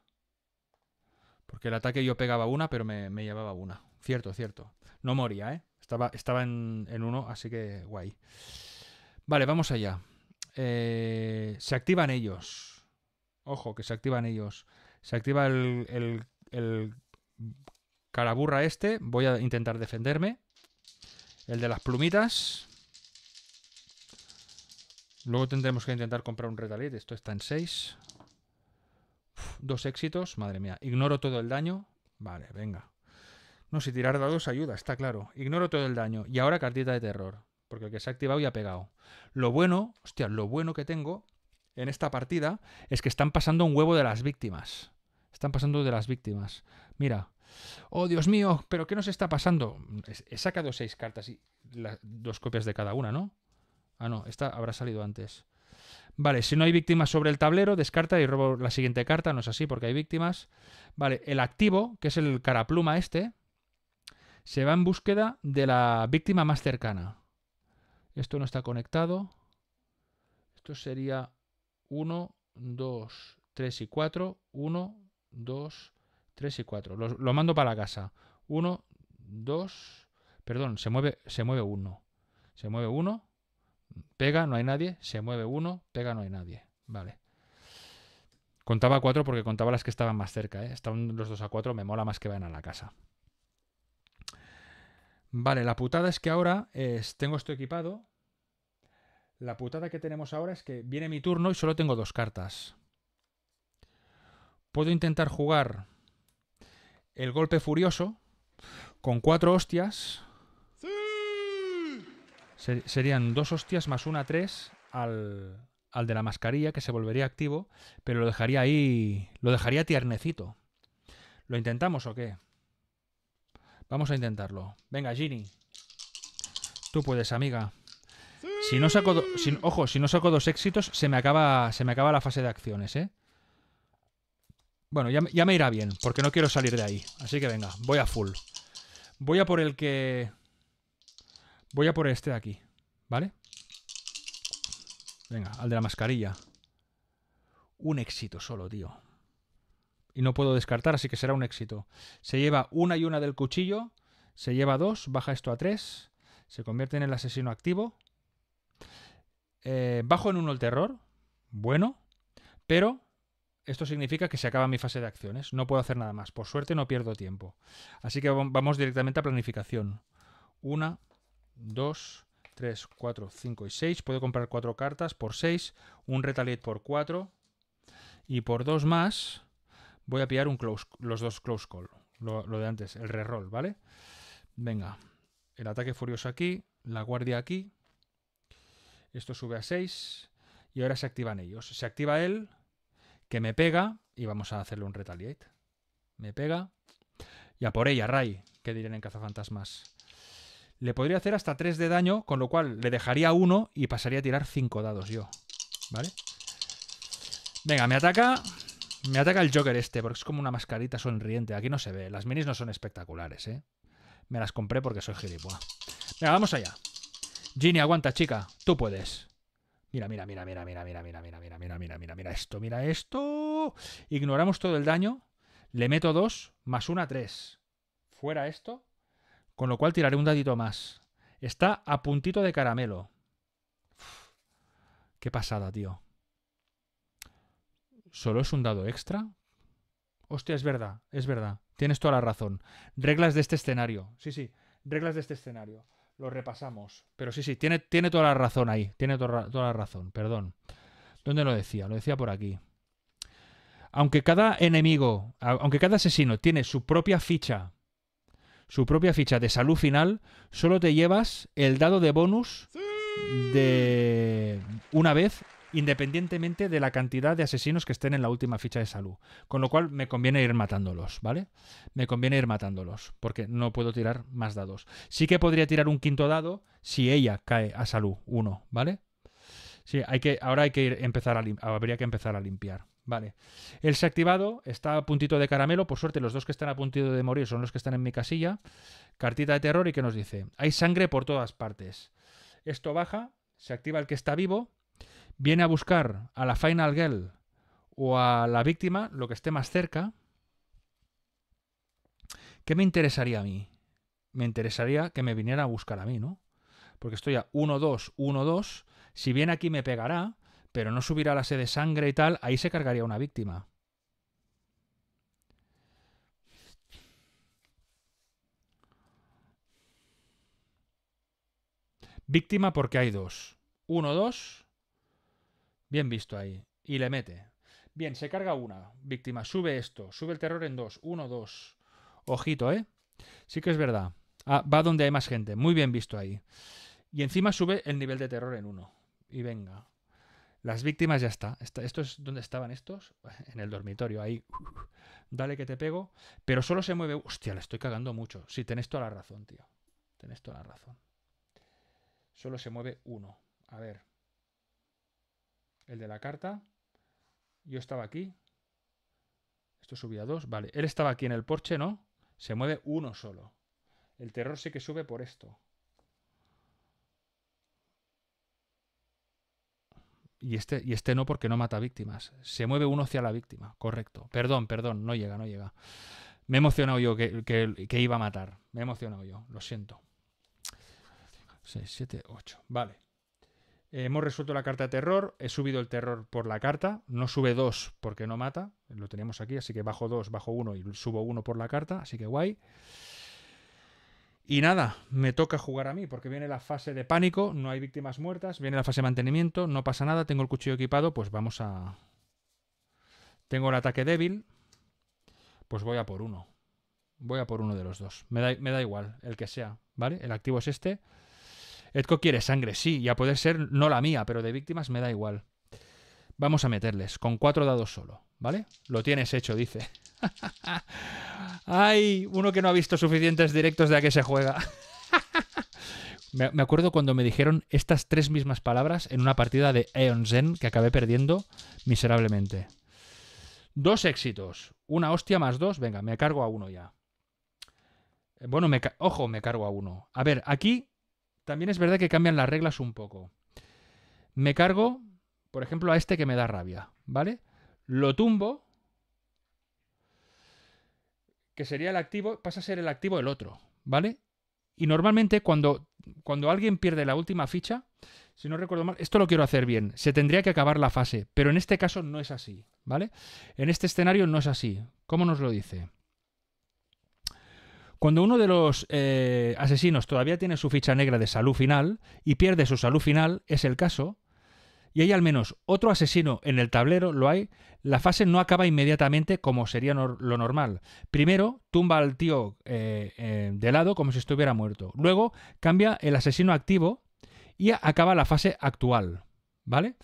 Speaker 1: Porque el ataque yo pegaba una, pero me llevaba una. Cierto, cierto. No moría, ¿eh? Estaba, estaba en, uno, así que guay. Vale, vamos allá. Eh, se activan ellos. Ojo, que se activan ellos. Se activa el, el, caraburra este. Voy a intentar defenderme. El de las plumitas. Luego tendremos que intentar comprar un retalit. Esto está en 6. Dos éxitos. Madre mía. Ignoro todo el daño. Vale, venga. No, si tirar dados ayuda, está claro. Ignoro todo el daño. Y ahora cartita de terror. Porque el que se ha activado y ha pegado. Lo bueno, hostia, lo bueno que tengo en esta partida es que están pasando un huevo de las víctimas. Están pasando de las víctimas. Mira. Oh, Dios mío, ¿pero qué nos está pasando? He sacado seis cartas y dos copias de cada una, ¿no? Ah, no, esta habrá salido antes. Vale, si no hay víctimas sobre el tablero, descarta y robo la siguiente carta. No es así porque hay víctimas. Vale, el activo, que es el carapluma este, se va en búsqueda de la víctima más cercana. Esto no está conectado. Esto sería 1, 2, 3 y 4. 1, 2, 3 y 4. Lo, mando para la casa. 1, 2, perdón, se mueve, se mueve 1. Se mueve 1, pega, no hay nadie. Se mueve 1, pega, no hay nadie. Vale. Contaba 4 porque contaba las que estaban más cerca. ¿eh? Están los 2 a 4, me mola más que vayan a la casa. Vale, la putada es que ahora tengo esto equipado. La putada que tenemos ahora es que viene mi turno y solo tengo dos cartas. Puedo intentar jugar el golpe furioso con cuatro hostias. serían dos hostias más una, tres al, al de la mascarilla que se volvería activo, pero lo dejaría ahí, lo dejaría tiernecito. ¿Lo intentamos o qué? Vamos a intentarlo. Venga, Ginny. Tú puedes, amiga. Si no saco, ojo, si no saco dos éxitos, se me acaba, se me acaba la fase de acciones, ¿eh? Bueno, ya, ya, me irá bien, porque no quiero salir de ahí. Así que venga, voy a full. Voy a por el que... Voy a por este de aquí, ¿vale? Venga, al de la mascarilla. Un éxito solo, tío y no puedo descartar, así que será un éxito. Se lleva una y una del cuchillo, se lleva dos, baja esto a tres, se convierte en el asesino activo. Eh, bajo en uno el terror, bueno, pero esto significa que se acaba mi fase de acciones, no puedo hacer nada más, por suerte no pierdo tiempo. Así que vamos directamente a planificación. Una, dos, tres, cuatro, cinco y seis. Puedo comprar cuatro cartas por seis. un retaliate por cuatro. y por dos más voy a pillar un close, los dos close call. Lo, de antes, el reroll, ¿vale? Venga, el ataque furioso aquí, la guardia aquí. Esto sube a 6 y ahora se activan ellos. Se activa él, que me pega y vamos a hacerle un retaliate. Me pega y a por ella, Ray, que dirían en cazafantasmas. Le podría hacer hasta 3 de daño, con lo cual le dejaría 1 y pasaría a tirar 5 dados yo. ¿Vale? Venga, me ataca. Me ataca el Joker este, porque es como una mascarita sonriente. Aquí no se ve. Las minis no son espectaculares, ¿eh? Me las compré porque soy gilipua. Venga, vamos allá. Ginny, aguanta, chica. Tú puedes. Mira, mira, mira, mira, mira, mira, mira, mira, mira, mira, mira, mira, mira esto, mira esto. Ignoramos todo el daño. Le meto dos, más una, tres. Fuera esto. Con lo cual tiraré un dadito más. Está a puntito de caramelo. qué pasada, tío. ¿Solo es un dado extra? Hostia, es verdad, es verdad. Tienes toda la razón. Reglas de este escenario. Sí, sí, reglas de este escenario. Lo repasamos. Pero sí, sí, tiene, tiene toda la razón ahí. Tiene toda la razón, perdón. ¿Dónde lo decía? Lo decía por aquí. Aunque cada enemigo, aunque cada asesino tiene su propia ficha, su propia ficha de salud final, solo te llevas el dado de bonus de una vez independientemente de la cantidad de asesinos que estén en la última ficha de salud. Con lo cual me conviene ir matándolos, ¿vale? Me conviene ir matándolos, porque no puedo tirar más dados. Sí que podría tirar un quinto dado si ella cae a salud, uno, ¿vale? Sí, hay que, ahora hay que ir, empezar a habría que empezar a limpiar. Vale. Él se ha activado, está a puntito de caramelo. Por suerte, los dos que están a puntito de morir son los que están en mi casilla. Cartita de terror y que nos dice: Hay sangre por todas partes. Esto baja, se activa el que está vivo viene a buscar a la Final Girl o a la víctima, lo que esté más cerca, ¿qué me interesaría a mí? Me interesaría que me viniera a buscar a mí, ¿no? Porque estoy a 1-2, 1-2. Si bien aquí me pegará, pero no subirá la sed de sangre y tal, ahí se cargaría una víctima. Víctima porque hay dos. 1-2 Bien visto ahí. Y le mete. Bien, se carga una. Víctima, sube esto. Sube el terror en dos. Uno, dos. Ojito, ¿eh? Sí que es verdad. Ah, va donde hay más gente. Muy bien visto ahí. Y encima sube el nivel de terror en uno. Y venga. Las víctimas ya está. ¿Esto es dónde estaban estos? En el dormitorio, ahí. dale que te pego. Pero solo se mueve. Hostia, le estoy cagando mucho. Sí, tenés toda la razón, tío. Tenés toda la razón. Solo se mueve uno. A ver el de la carta. Yo estaba aquí. Esto subía dos. Vale. Él estaba aquí en el porche, ¿no? Se mueve uno solo. El terror sí que sube por esto. Y este, y este no porque no mata víctimas. Se mueve uno hacia la víctima, correcto. Perdón, perdón, no llega, no llega. Me he emocionado yo que, que iba a matar. Me he emocionado yo, lo siento. 6, 7, 8. Vale. Eh, hemos resuelto la carta de terror, he subido el terror por la carta, no sube 2 porque no mata, lo teníamos aquí, así que bajo 2, bajo 1 y subo 1 por la carta, así que guay. Y nada, me toca jugar a mí, porque viene la fase de pánico, no hay víctimas muertas, viene la fase de mantenimiento, no pasa nada, tengo el cuchillo equipado, pues vamos a... Tengo el ataque débil, pues voy a por uno. Voy a por uno de los dos. Me da, me da igual, el que sea, ¿vale? El activo es este. Edco quiere sangre, sí, y a poder ser no la mía, pero de víctimas me da igual. Vamos a meterles, con cuatro dados solo, ¿vale? Lo tienes hecho, dice. Ay, uno que no ha visto suficientes directos de a qué se juega. me acuerdo cuando me dijeron estas tres mismas palabras en una partida de Eonzen que acabé perdiendo miserablemente. Dos éxitos. Una hostia más dos. Venga, me cargo a uno ya. Eh, bueno, me ojo, me cargo a uno. A ver, aquí también es verdad que cambian las reglas un poco. Me cargo, por ejemplo, a este que me da rabia, ¿vale? Lo tumbo, que sería el activo, pasa a ser el activo del otro, ¿vale? Y normalmente cuando, cuando alguien pierde la última ficha, si no recuerdo mal, esto lo quiero hacer bien, se tendría que acabar la fase, pero en este caso no es así, ¿vale? En este escenario no es así. ¿Cómo nos lo dice? Cuando uno de los eh, asesinos todavía tiene su ficha negra de salud final y pierde su salud final, es el caso, y hay al menos otro asesino en el tablero, lo hay, la fase no acaba inmediatamente como sería lo normal. Primero, tumba al tío eh, eh, de lado como si estuviera muerto. Luego, cambia el asesino activo y acaba la fase actual. ¿Vale?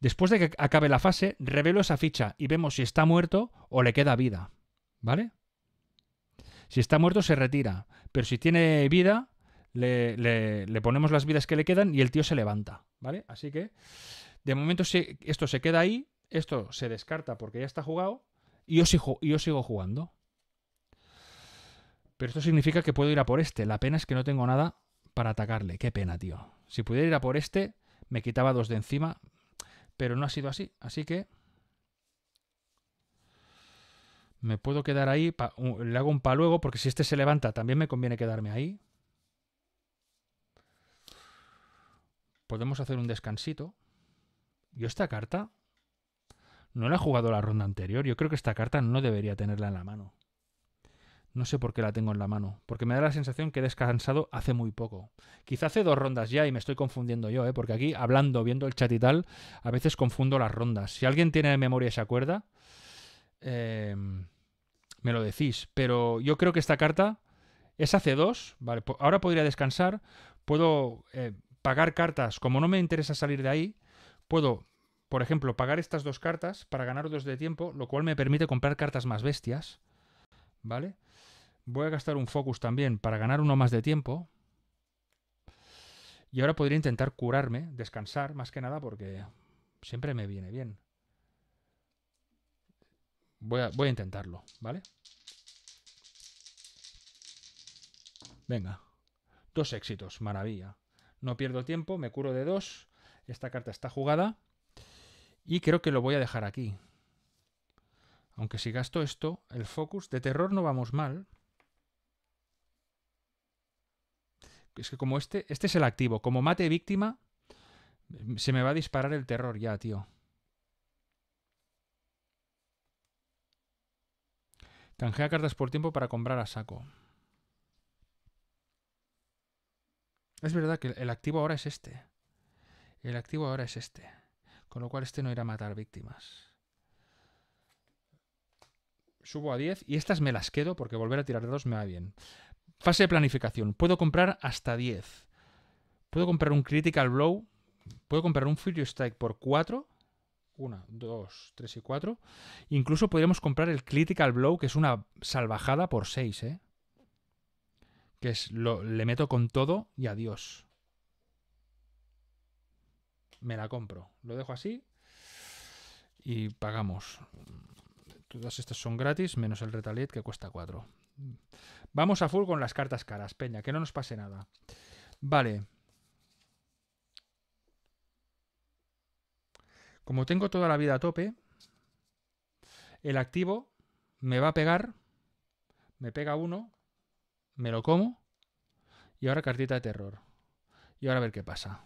Speaker 1: Después de que acabe la fase, revelo esa ficha y vemos si está muerto o le queda vida. ¿Vale? Si está muerto, se retira. Pero si tiene vida, le, ponemos las vidas que le quedan y el tío se levanta, ¿vale? Así que, de momento, esto se queda ahí, esto se descarta porque ya está jugado y yo sigo, yo sigo jugando. Pero esto significa que puedo ir a por este. La pena es que no tengo nada para atacarle. Qué pena, tío. Si pudiera ir a por este, me quitaba dos de encima. Pero no ha sido así. Así que... Me puedo quedar ahí, le hago un luego porque si este se levanta también me conviene quedarme ahí. Podemos hacer un descansito. Yo esta carta no la he jugado la ronda anterior. Yo creo que esta carta no debería tenerla en la mano. No sé por qué la tengo en la mano, porque me da la sensación que he descansado hace muy poco. Quizá hace dos rondas ya y me estoy confundiendo yo, ¿eh? porque aquí, hablando, viendo el chat y tal, a veces confundo las rondas. Si alguien tiene memoria y se acuerda, Em, me lo decís. Pero yo creo que esta carta es hace dos, ¿vale? Ahora podría descansar, puedo eh, pagar cartas, como no me interesa salir de ahí, puedo, por ejemplo, pagar estas dos cartas para ganar dos de tiempo, lo cual me permite comprar cartas más bestias, ¿vale? Voy a gastar un focus también para ganar uno más de tiempo. Y ahora podría intentar curarme, descansar, más que nada, porque siempre me viene bien. Voy a, intentarlo, ¿vale? Venga. Dos éxitos, maravilla. No pierdo tiempo, me curo de dos. Esta carta está jugada. Y creo que lo voy a dejar aquí. Aunque si gasto esto, el focus de terror no vamos mal. Es que como este, este es el activo. Como mate víctima, se me va a disparar el terror ya, tío. Canjea cartas por tiempo para comprar a saco. Es verdad que el activo ahora es este. El activo ahora es este. Con lo cual este no irá a matar víctimas. Subo a 10 y estas me las quedo porque volver a tirar de dos me va bien. Fase de planificación. Puedo comprar hasta 10. Puedo comprar un Critical Blow. Puedo comprar un Fury Strike por 4 1, 2, 3 y 4. Incluso podríamos comprar el Critical Blow, que es una salvajada por 6, ¿eh? Que es, lo, le meto con todo y adiós. Me la compro. Lo dejo así y pagamos. Todas estas son gratis, menos el Retaliate que cuesta 4. Vamos a full con las cartas caras, Peña, que no nos pase nada. Vale. Como tengo toda la vida a tope, el activo me va a pegar, me pega uno, me lo como, y ahora cartita de terror. Y ahora a ver qué pasa.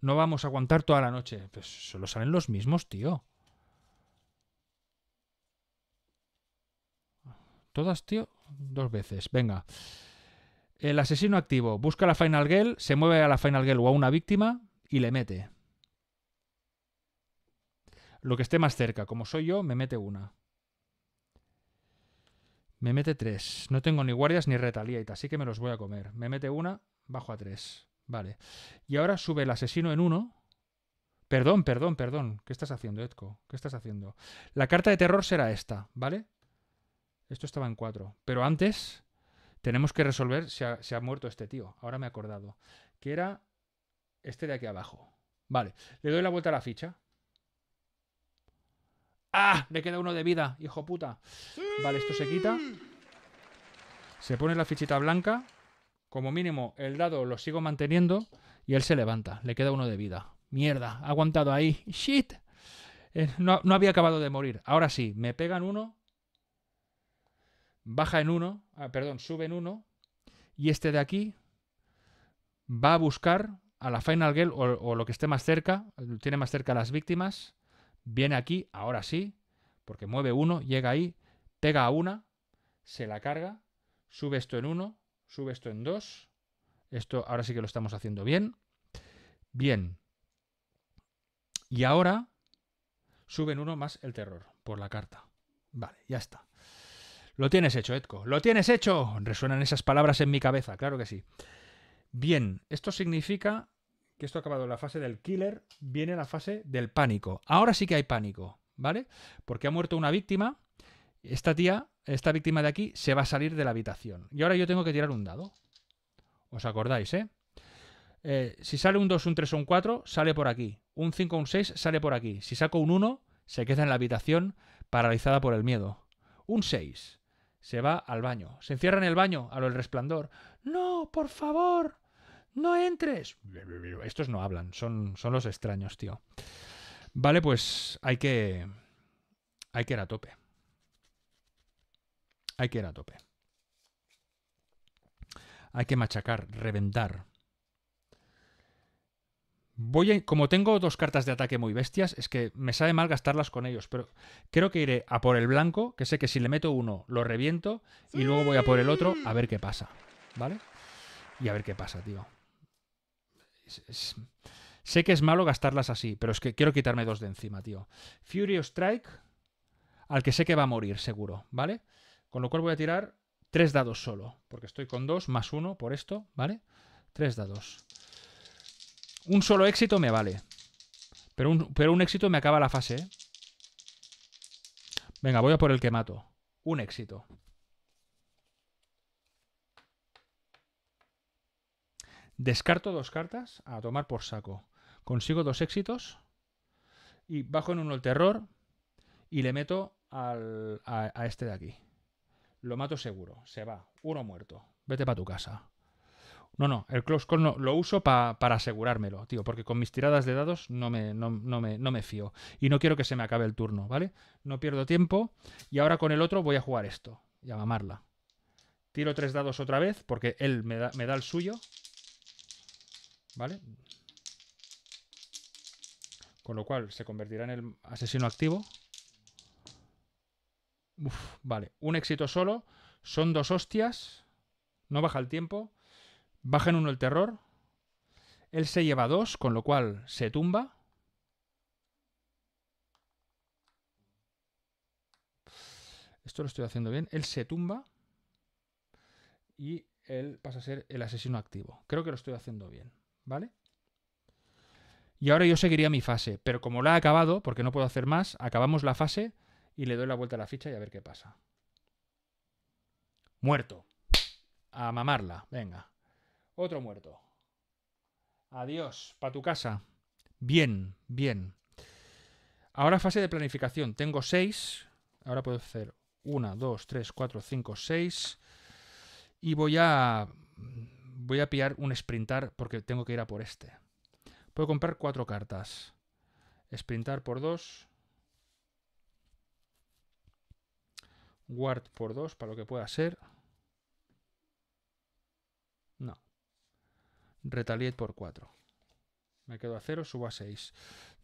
Speaker 1: No vamos a aguantar toda la noche. Pues solo salen los mismos, tío. Todas, tío, dos veces. Venga. El asesino activo busca la Final Girl, se mueve a la Final Girl o a una víctima y le mete. Lo que esté más cerca, como soy yo, me mete una. Me mete tres. No tengo ni guardias ni retaliate, así que me los voy a comer. Me mete una, bajo a tres. Vale. Y ahora sube el asesino en uno. Perdón, perdón, perdón. ¿Qué estás haciendo, Edco? ¿Qué estás haciendo? La carta de terror será esta, ¿vale? Esto estaba en cuatro. Pero antes tenemos que resolver si si ha muerto este tío. Ahora me he acordado. Que era este de aquí abajo. Vale. Le doy la vuelta a la ficha. ¡Ah! Le queda uno de vida, hijo puta. Vale, esto se quita. Se pone la fichita blanca. Como mínimo, el dado lo sigo manteniendo. Y él se levanta. Le queda uno de vida. Mierda, ha aguantado ahí. ¡Shit! Eh, no, había acabado de morir. Ahora sí, me pegan uno. Baja en uno. Ah, perdón, sube en uno. Y este de aquí va a buscar a la Final Girl o, o lo que esté más cerca. Tiene más cerca a las víctimas Viene aquí, ahora sí, porque mueve uno, llega ahí, pega a una, se la carga, sube esto en uno, sube esto en dos. Esto ahora sí que lo estamos haciendo bien. Bien. Y ahora suben uno más el terror por la carta. Vale, ya está. Lo tienes hecho, Edco. Lo tienes hecho. Resuenan esas palabras en mi cabeza, claro que sí. Bien, esto significa que esto ha acabado la fase del killer, viene la fase del pánico. Ahora sí que hay pánico, ¿vale? Porque ha muerto una víctima, esta tía, esta víctima de aquí, se va a salir de la habitación. Y ahora yo tengo que tirar un dado. ¿Os acordáis, eh? eh si sale un 2, un 3 o un 4, sale por aquí. Un 5 o un 6 sale por aquí. Si saco un 1, se queda en la habitación paralizada por el miedo. Un 6 se va al baño. Se encierra en el baño, a lo del resplandor. No, por favor, no entres. Estos no hablan, son, son los extraños, tío. Vale, pues hay que... Hay que ir a tope. Hay que ir a tope. Hay que machacar, reventar. Voy como tengo dos cartas de ataque muy bestias, es que me sabe mal gastarlas con ellos, pero creo que iré a por el blanco, que sé que si le meto uno lo reviento, y luego voy a por el otro a ver qué pasa, ¿vale? Y a ver qué pasa, tío sé que es malo gastarlas así, pero es que quiero quitarme dos de encima, tío. Furious Strike, al que sé que va a morir, seguro, ¿vale? Con lo cual voy a tirar tres dados solo, porque estoy con dos más uno por esto, ¿vale? Tres dados. Un solo éxito me vale. Pero un, pero un éxito me acaba la fase, ¿eh? Venga, voy a por el que mato. Un éxito. Descarto dos cartas a tomar por saco. Consigo dos éxitos y bajo en uno el terror y le meto a, este de aquí. Lo mato seguro, se va. Uno muerto. Vete para tu casa. No, no, el close call lo uso pa, para asegurármelo, tío, porque con mis tiradas de dados no me, no, me, no me fío. Y no quiero que se me acabe el turno, ¿vale? No pierdo tiempo. Y ahora con el otro voy a jugar esto y a mamarla. Tiro tres dados otra vez porque él me da, me da el suyo. Con lo cual se convertirá en el asesino activo. vale, un éxito solo. Son dos hostias. No baja el tiempo. Baja en uno el terror. Él se lleva dos, con lo cual se tumba. Esto lo estoy haciendo bien. Él se tumba. Y él pasa a ser el asesino activo. Creo que lo estoy haciendo bien. ¿vale? Y ahora yo seguiría mi fase, pero como la ha acabado, porque no puedo hacer más, acabamos la fase y le doy la vuelta a la ficha y a ver qué pasa. Muerto. A mamarla, venga. Otro muerto. Adiós, para tu casa. Bien, bien. Ahora fase de planificación. Tengo seis Ahora puedo hacer una, dos, tres, cuatro, 5, 6. Y voy a voy a pillar un sprintar porque tengo que ir a por este. Puedo comprar cuatro cartas. Sprintar por dos. guard por dos, para lo que pueda ser. No. Retaliate por cuatro. Me quedo a cero, subo a seis.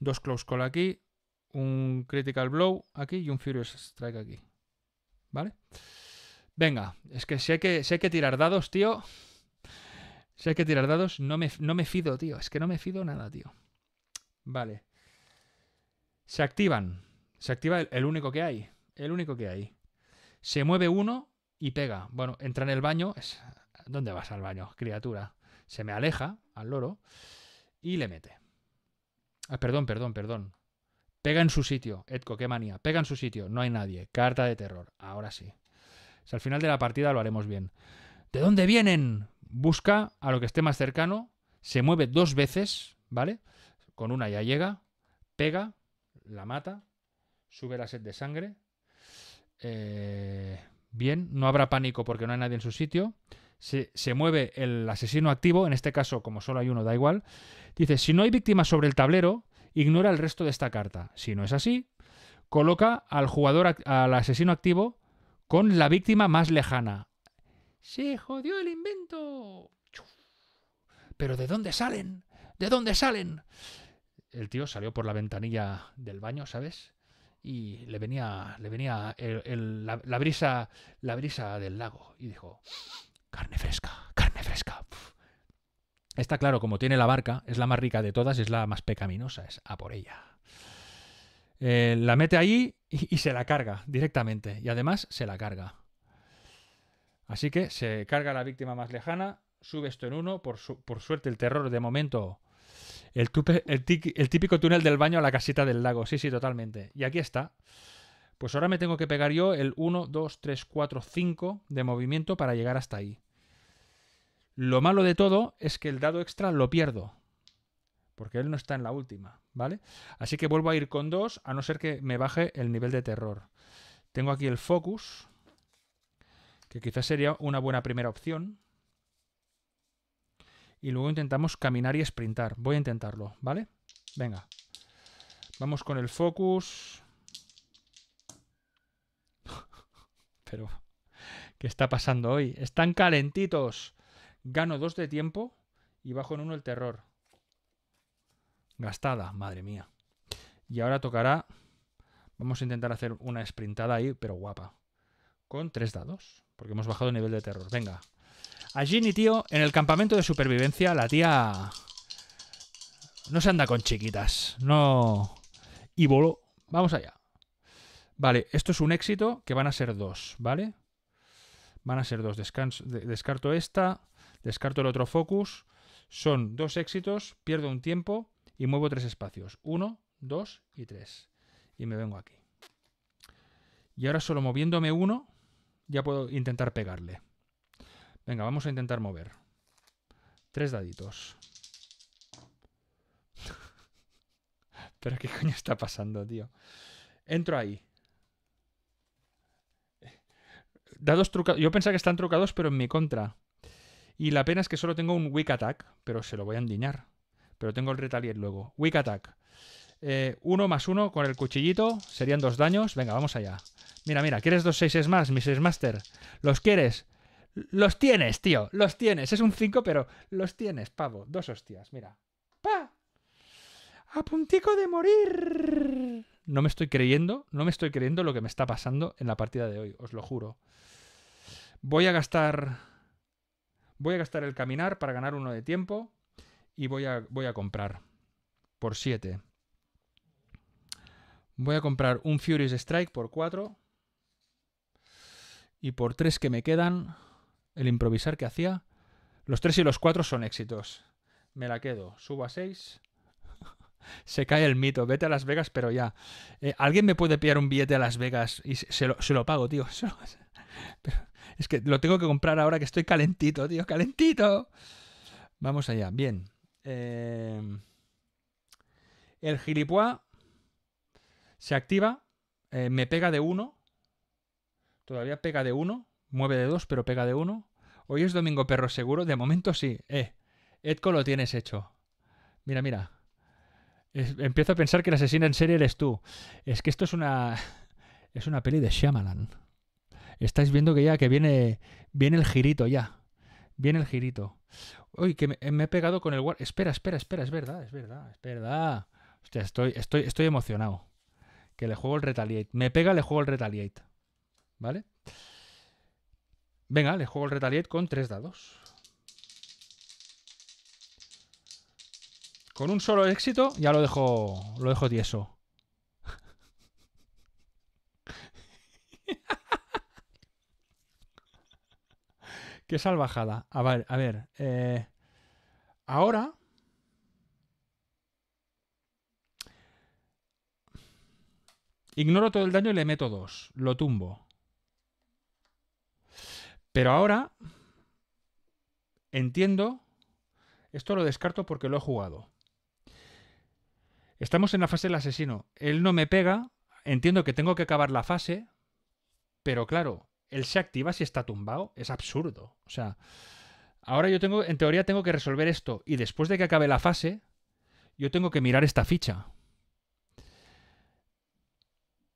Speaker 1: Dos close call aquí. Un critical blow aquí y un furious strike aquí. ¿Vale? Venga, es que sé que, si hay que tirar dados, tío. Si hay que tirar dados, no me, no me fido, tío. Es que no me fido nada, tío. Vale. Se activan. Se activa el, único que hay. El único que hay. Se mueve uno y pega. Bueno, entra en el baño. Es... ¿Dónde vas al baño, criatura? Se me aleja al loro y le mete. Ah, perdón, perdón, perdón. Pega en su sitio. Edco, qué manía. Pega en su sitio. No hay nadie. Carta de terror. Ahora sí. al final de la partida lo haremos bien. ¿De dónde vienen? busca a lo que esté más cercano, se mueve dos veces, ¿vale? Con una ya llega, pega, la mata, sube la sed de sangre. Eh, bien, no habrá pánico porque no hay nadie en su sitio. Se, mueve el asesino activo, en este caso como solo hay uno, da igual. Dice, si no hay víctimas sobre el tablero, ignora el resto de esta carta. Si no es así, coloca al jugador, al asesino activo, con la víctima más lejana, se jodió el invento. Pero ¿de dónde salen? ¿De dónde salen? El tío salió por la ventanilla del baño, ¿sabes? Y le venía, le venía la, brisa, la brisa del lago. Y dijo, carne fresca, carne fresca. Está claro, como tiene la barca, es la más rica de todas, es la más pecaminosa, es a por ella. Eh, la mete ahí y se la carga directamente. Y además se la carga. Así que se carga la víctima más lejana, sube esto en uno, por, suerte el terror de momento. El, típico túnel del baño a la casita del lago, sí, sí, totalmente. Y aquí está. Pues ahora me tengo que pegar yo el 1, 2, 3, 4, 5 de movimiento para llegar hasta ahí. Lo malo de todo es que el dado extra lo pierdo. Porque él no está en la última, ¿vale? Así que vuelvo a ir con 2, a no ser que me baje el nivel de terror. Tengo aquí el focus, que quizás sería una buena primera opción. Y luego intentamos caminar y sprintar. Voy a intentarlo, ¿vale? Venga. Vamos con el focus. Pero, ¿qué está pasando hoy? Están calentitos. Gano dos de tiempo y bajo en uno el terror. Gastada, madre mía. Y ahora tocará... Vamos a intentar hacer una sprintada ahí, pero guapa. Con tres dados porque hemos bajado el nivel de terror. Venga. A Ginny, tío, en el campamento de supervivencia, la tía no se anda con chiquitas. No. Y voló. Vamos allá. Vale, esto es un éxito que van a ser dos, ¿vale? Van a ser dos. descarto esta, descarto el otro focus. Son dos éxitos, pierdo un tiempo y muevo tres espacios. Uno, dos y tres. Y me vengo aquí. Y ahora solo moviéndome uno, ya puedo intentar pegarle. Venga, vamos a intentar mover. Tres daditos. Pero qué coño está pasando, tío. Entro ahí. Dados trucados. Yo pensaba que están trucados, pero en mi contra. Y la pena es que solo tengo un weak attack, pero se lo voy a endiñar. Pero tengo el retalier luego. Weak attack. Eh, uno más uno con el cuchillito. Serían dos daños. Venga, vamos allá. Mira, mira, ¿quieres dos 6 más, mi 6 Master? ¿Los quieres? Los tienes, tío, los tienes. Es un 5, pero los tienes, pavo. Dos hostias, mira. ¡Pa! ¡A puntico de morir! No me estoy creyendo, no me estoy creyendo lo que me está pasando en la partida de hoy, os lo juro. Voy a gastar. Voy a gastar el caminar para ganar uno de tiempo. Y voy a, voy a comprar. Por 7. Voy a comprar un Furious Strike por 4 y por tres que me quedan, el improvisar que hacía, los tres y los cuatro son éxitos. Me la quedo. Subo a seis. se cae el mito. Vete a Las Vegas, pero ya. Eh, ¿Alguien me puede pillar un billete a Las Vegas? Y se lo, pago, tío. es que lo tengo que comprar ahora que estoy calentito, tío. Calentito. Vamos allá. Bien. Eh, el gilipuá se activa. Eh, me pega de uno Todavía pega de uno. mueve de dos, pero pega de uno. Hoy es domingo perro seguro, de momento sí. Eh, Edco lo tienes hecho. Mira, mira. empiezo a pensar que el asesino en serie eres tú. Es que esto es una es una peli de Shyamalan. Estáis viendo que ya que viene viene el girito ya. Viene el girito. Uy, que me, eh, he pegado con el guard. Espera, espera, espera, es verdad, es verdad, es verdad. Hostia, estoy, estoy, estoy emocionado. Que le juego el retaliate. Me pega, le juego el retaliate. ¿Vale? Venga, le juego el Retaliate con tres dados. Con un solo éxito ya lo dejo, lo dejo tieso. Qué salvajada. A ver, a ver. Eh, ahora... Ignoro todo el daño y le meto dos. Lo tumbo. Pero ahora entiendo, esto lo descarto porque lo he jugado. Estamos en la fase del asesino. Él no me pega, entiendo que tengo que acabar la fase, pero claro, él se activa si está tumbado, es absurdo. O sea, ahora yo tengo, en teoría tengo que resolver esto y después de que acabe la fase, yo tengo que mirar esta ficha.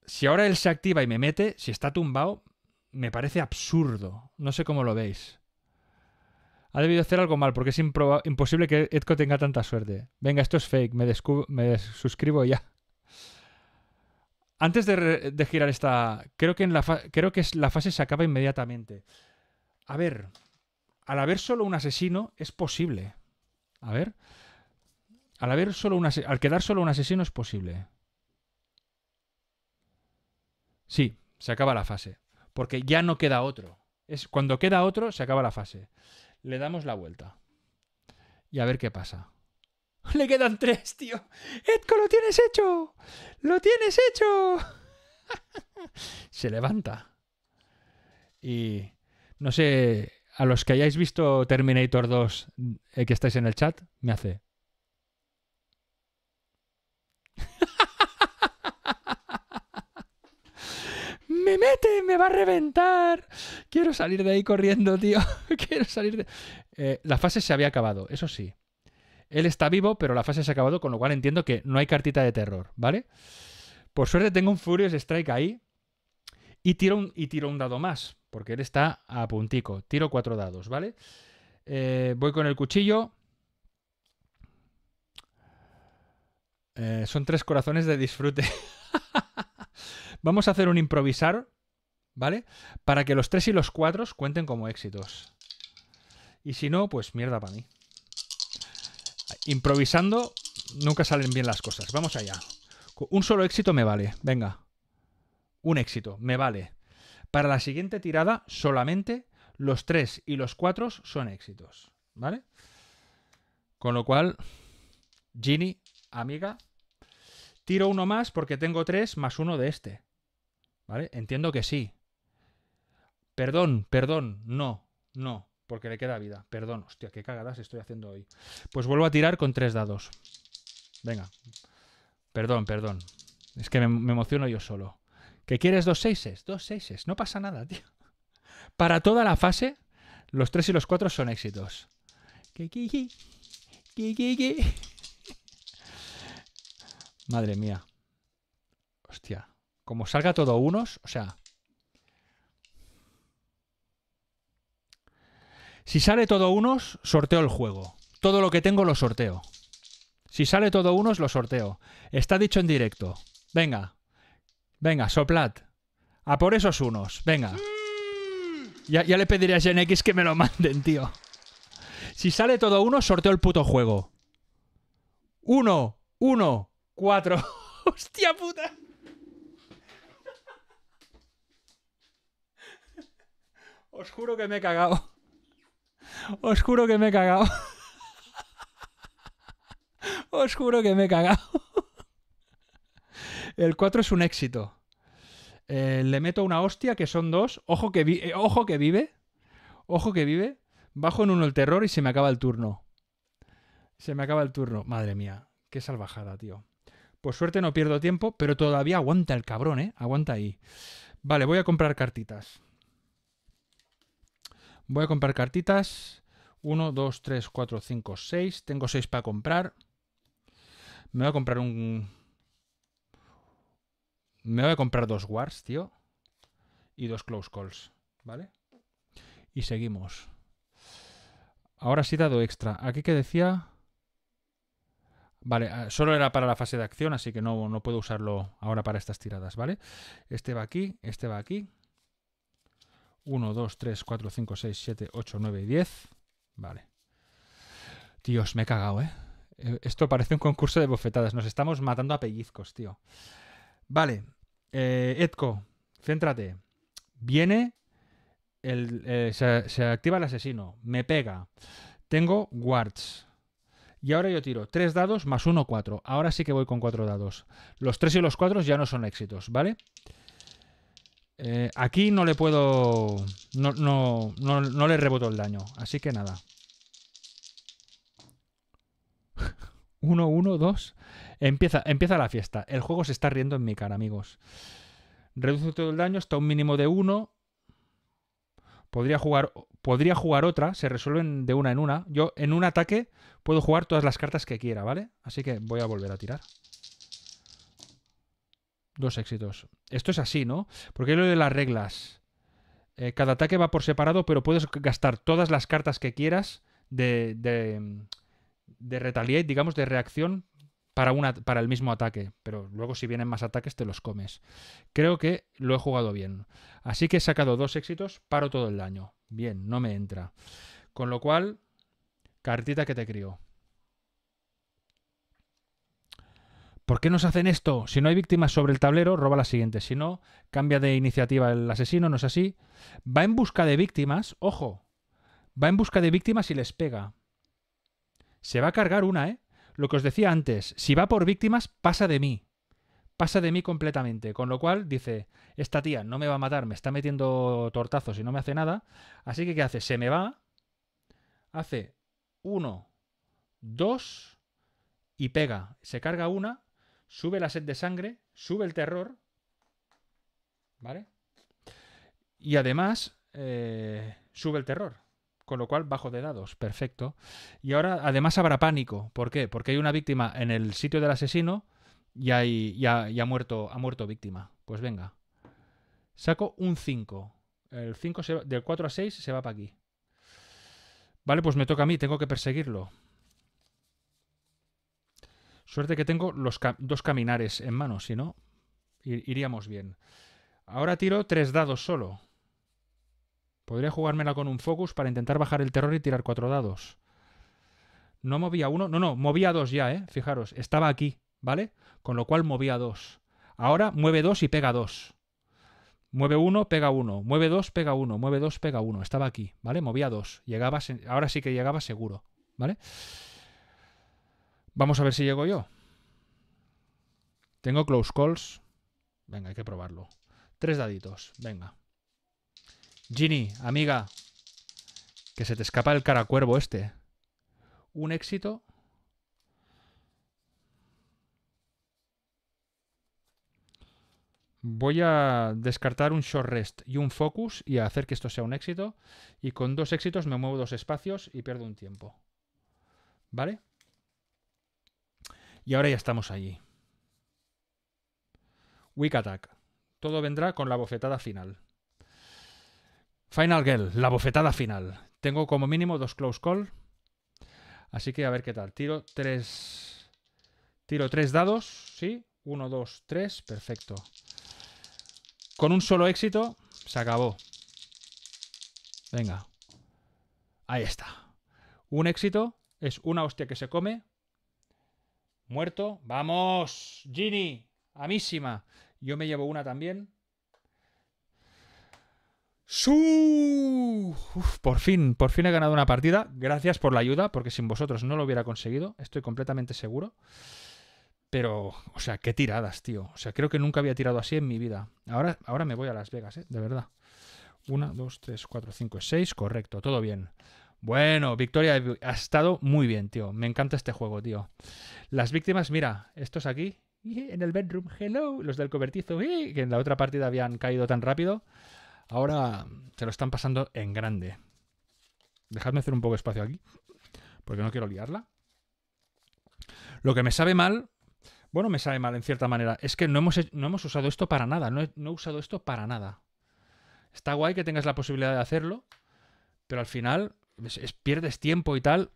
Speaker 1: Si ahora él se activa y me mete, si está tumbado, me parece absurdo. No sé cómo lo veis. Ha debido hacer algo mal, porque es imposible que Edco tenga tanta suerte. Venga, esto es fake, me, me suscribo ya. Antes de, girar esta, creo que, la creo que la fase se acaba inmediatamente. A ver, al haber solo un asesino es posible. A ver, al haber solo un al quedar solo un asesino es posible. Sí, se acaba la fase porque ya no queda otro. Es, cuando queda otro, se acaba la fase. Le damos la vuelta. Y a ver qué pasa. Le quedan tres, tío. etco lo tienes hecho. Lo tienes hecho. se levanta. Y no sé, a los que hayáis visto Terminator 2 el eh, que estáis en el chat, me hace. me mete, me va a reventar. Quiero salir de ahí corriendo, tío. Quiero salir de... Eh, la fase se había acabado, eso sí. Él está vivo, pero la fase se ha acabado, con lo cual entiendo que no hay cartita de terror, ¿vale? Por suerte tengo un Furious Strike ahí y tiro un, y tiro un dado más, porque él está a puntico. Tiro cuatro dados, ¿vale? Eh, voy con el cuchillo. Eh, son tres corazones de disfrute. Vamos a hacer un improvisar, ¿vale? Para que los 3 y los 4 cuenten como éxitos. Y si no, pues mierda para mí. Improvisando nunca salen bien las cosas. Vamos allá. Un solo éxito me vale. Venga. Un éxito, me vale. Para la siguiente tirada, solamente los 3 y los 4 son éxitos. ¿Vale? Con lo cual, Ginny, amiga, tiro uno más porque tengo 3 más uno de este. ¿Vale? Entiendo que sí. Perdón, perdón, no, no, porque le queda vida. Perdón, hostia, qué cagadas estoy haciendo hoy. Pues vuelvo a tirar con tres dados. Venga. Perdón, perdón. Es que me, emociono yo solo. ¿Que quieres dos seises? Dos seises. No pasa nada, tío. Para toda la fase, los tres y los cuatro son éxitos. Madre mía. Hostia. Como salga todo unos, o sea... Si sale todo unos, sorteo el juego. Todo lo que tengo lo sorteo. Si sale todo unos, lo sorteo. Está dicho en directo. Venga. Venga, soplat. A por esos unos. Venga. Ya, le pediré a X que me lo manden, tío. Si sale todo uno, sorteo el puto juego. Uno, uno, cuatro. Hostia puta. Os juro que me he cagado. Os juro que me he cagado. Os juro que me he cagado. El 4 es un éxito. Eh, le meto una hostia, que son dos. Ojo que, eh, ojo que vive. Ojo que vive. Bajo en uno el terror y se me acaba el turno. Se me acaba el turno. Madre mía. Qué salvajada, tío. Por suerte no pierdo tiempo, pero todavía aguanta el cabrón, ¿eh? Aguanta ahí. Vale, voy a comprar cartitas. Voy a comprar cartitas. 1, 2, 3, 4, 5, 6. Tengo 6 para comprar. Me voy a comprar un... Me voy a comprar dos Wars, tío. Y dos Close Calls, ¿vale? Y seguimos. Ahora sí dado extra. Aquí que decía... Vale, ah, solo era para la fase de acción, así que no, no puedo usarlo ahora para estas tiradas, ¿vale? Este va aquí, este va aquí, 1, 2, 3, 4, 5, 6, 7, 8, 9 y 10. Vale. Dios, me he cagado, ¿eh? ¿eh? Esto parece un concurso de bofetadas. Nos estamos matando a pellizcos, tío. Vale. Eh, Edco, céntrate. Viene, eh, se, activa el asesino, me pega. Tengo wards. Y ahora yo tiro 3 dados más 1, 4. Ahora sí que voy con 4 dados. Los 3 y los 4 ya no son éxitos, ¿vale? Eh, aquí no le puedo... No, no, no, le reboto el daño. Así que nada. Uno, uno, dos. Empieza, empieza la fiesta. El juego se está riendo en mi cara, amigos. Reduce todo el daño hasta un mínimo de uno. Podría jugar, podría jugar otra. Se resuelven de una en una. Yo en un ataque puedo jugar todas las cartas que quiera, ¿vale? Así que voy a volver a tirar. Dos éxitos. Esto es así, ¿no? Porque lo de las reglas. Eh, cada ataque va por separado, pero puedes gastar todas las cartas que quieras de, de, de retaliate, digamos, de reacción para, una, para el mismo ataque. Pero luego si vienen más ataques te los comes. Creo que lo he jugado bien. Así que he sacado dos éxitos, paro todo el daño. Bien, no me entra. Con lo cual, cartita que te crió. ¿Por qué nos hacen esto? Si no hay víctimas sobre el tablero, roba la siguiente. Si no, cambia de iniciativa el asesino, no es así. Va en busca de víctimas, ojo. Va en busca de víctimas y les pega. Se va a cargar una, ¿eh? Lo que os decía antes, si va por víctimas, pasa de mí. Pasa de mí completamente. Con lo cual dice, esta tía no me va a matar, me está metiendo tortazos y no me hace nada. Así que, ¿qué hace? Se me va. Hace uno, dos y pega. Se carga una Sube la sed de sangre, sube el terror. ¿Vale? Y además, eh, sube el terror. Con lo cual, bajo de dados. Perfecto. Y ahora, además, habrá pánico. ¿Por qué? Porque hay una víctima en el sitio del asesino y, ha, muerto, ha muerto víctima. Pues venga. Saco un 5. El 5 del 4 a 6 se va para aquí. Vale, pues me toca a mí, tengo que perseguirlo. Suerte que tengo los dos caminares en mano, si no, iríamos bien. Ahora tiro tres dados solo. Podría jugármela con un focus para intentar bajar el terror y tirar cuatro dados. No movía uno, no, no, movía dos ya, ¿eh? Fijaros, estaba aquí, ¿vale? Con lo cual movía dos. Ahora mueve dos y pega dos. Mueve uno, pega uno. Mueve dos, pega uno. Mueve dos, pega uno. Estaba aquí, ¿vale? Movía dos. Llegaba, ahora sí que llegaba seguro, ¿vale? vale Vamos a ver si llego yo. Tengo close calls. Venga, hay que probarlo. Tres daditos, venga. Ginny, amiga. Que se te escapa el caracuervo este. Un éxito. Voy a descartar un short rest y un focus y a hacer que esto sea un éxito. Y con dos éxitos me muevo dos espacios y pierdo un tiempo. ¿Vale? Y ahora ya estamos allí. Weak Attack. Todo vendrá con la bofetada final. Final Girl, la bofetada final. Tengo como mínimo dos close call. Así que a ver qué tal. Tiro tres. Tiro tres dados, ¿sí? Uno, dos, tres. Perfecto. Con un solo éxito, se acabó. Venga. Ahí está. Un éxito es una hostia que se come Muerto. Vamos, Ginny. Amísima. Yo me llevo una también. Su... por fin, por fin he ganado una partida. Gracias por la ayuda, porque sin vosotros no lo hubiera conseguido. Estoy completamente seguro. Pero, o sea, qué tiradas, tío. O sea, creo que nunca había tirado así en mi vida. Ahora, ahora me voy a Las Vegas, ¿eh? De verdad. Una, dos, tres, cuatro, cinco, seis. Correcto, todo bien. Bueno, Victoria ha estado muy bien, tío. Me encanta este juego, tío. Las víctimas, mira, estos aquí, en el bedroom, hello, los del cobertizo, que en la otra partida habían caído tan rápido, ahora se lo están pasando en grande. Dejadme hacer un poco de espacio aquí, porque no quiero liarla. Lo que me sabe mal, bueno, me sabe mal en cierta manera, es que no hemos, no hemos usado esto para nada, no no he usado esto para nada. Está guay que tengas la posibilidad de hacerlo, pero al final pierdes tiempo y tal.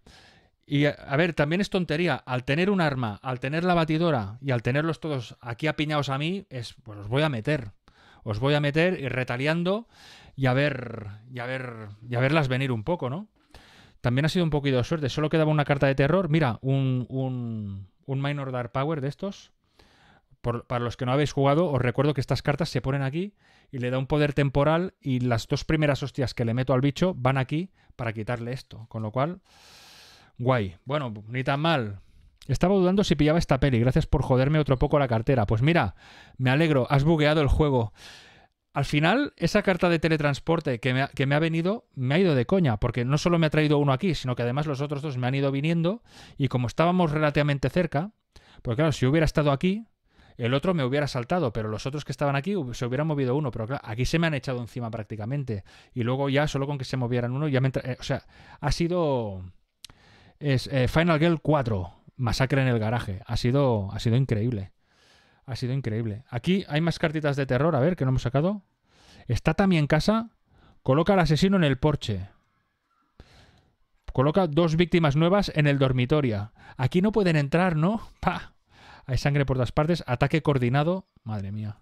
Speaker 1: Y a ver, también es tontería. Al tener un arma, al tener la batidora y al tenerlos todos aquí apiñados a mí, es pues os voy a meter. Os voy a meter y retaliando y a ver, y a ver, verlas venir un poco, ¿no? También ha sido un poquito de suerte. Solo quedaba una carta de terror. Mira, un, Minor Dark Power de estos. para los que no habéis jugado, os recuerdo que estas cartas se ponen aquí y le da un poder temporal y las dos primeras hostias que le meto al bicho van aquí para quitarle esto. Con lo cual, guay. Bueno, ni tan mal. Estaba dudando si pillaba esta peli. Gracias por joderme otro poco la cartera. Pues mira, me alegro, has bugueado el juego. Al final, esa carta de teletransporte que me, ha, que me, ha, venido me ha ido de coña, porque no solo me ha traído uno aquí, sino que además los otros dos me han ido viniendo y como estábamos relativamente cerca, porque claro, si hubiera estado aquí, el otro me hubiera saltado, pero los otros que estaban aquí se hubieran movido uno, pero aquí se me han echado encima prácticamente. Y luego ya, solo con que se movieran uno, ya me eh, O sea, ha sido. Es eh, Final Girl 4, Masacre en el Garaje. Ha sido, ha sido increíble. Ha sido increíble. Aquí hay más cartitas de terror, a ver, que no hemos sacado. Está también en casa. Coloca al asesino en el porche. Coloca dos víctimas nuevas en el dormitorio. Aquí no pueden entrar, ¿no? Pa. Hay sangre por todas partes. Ataque coordinado. Madre mía.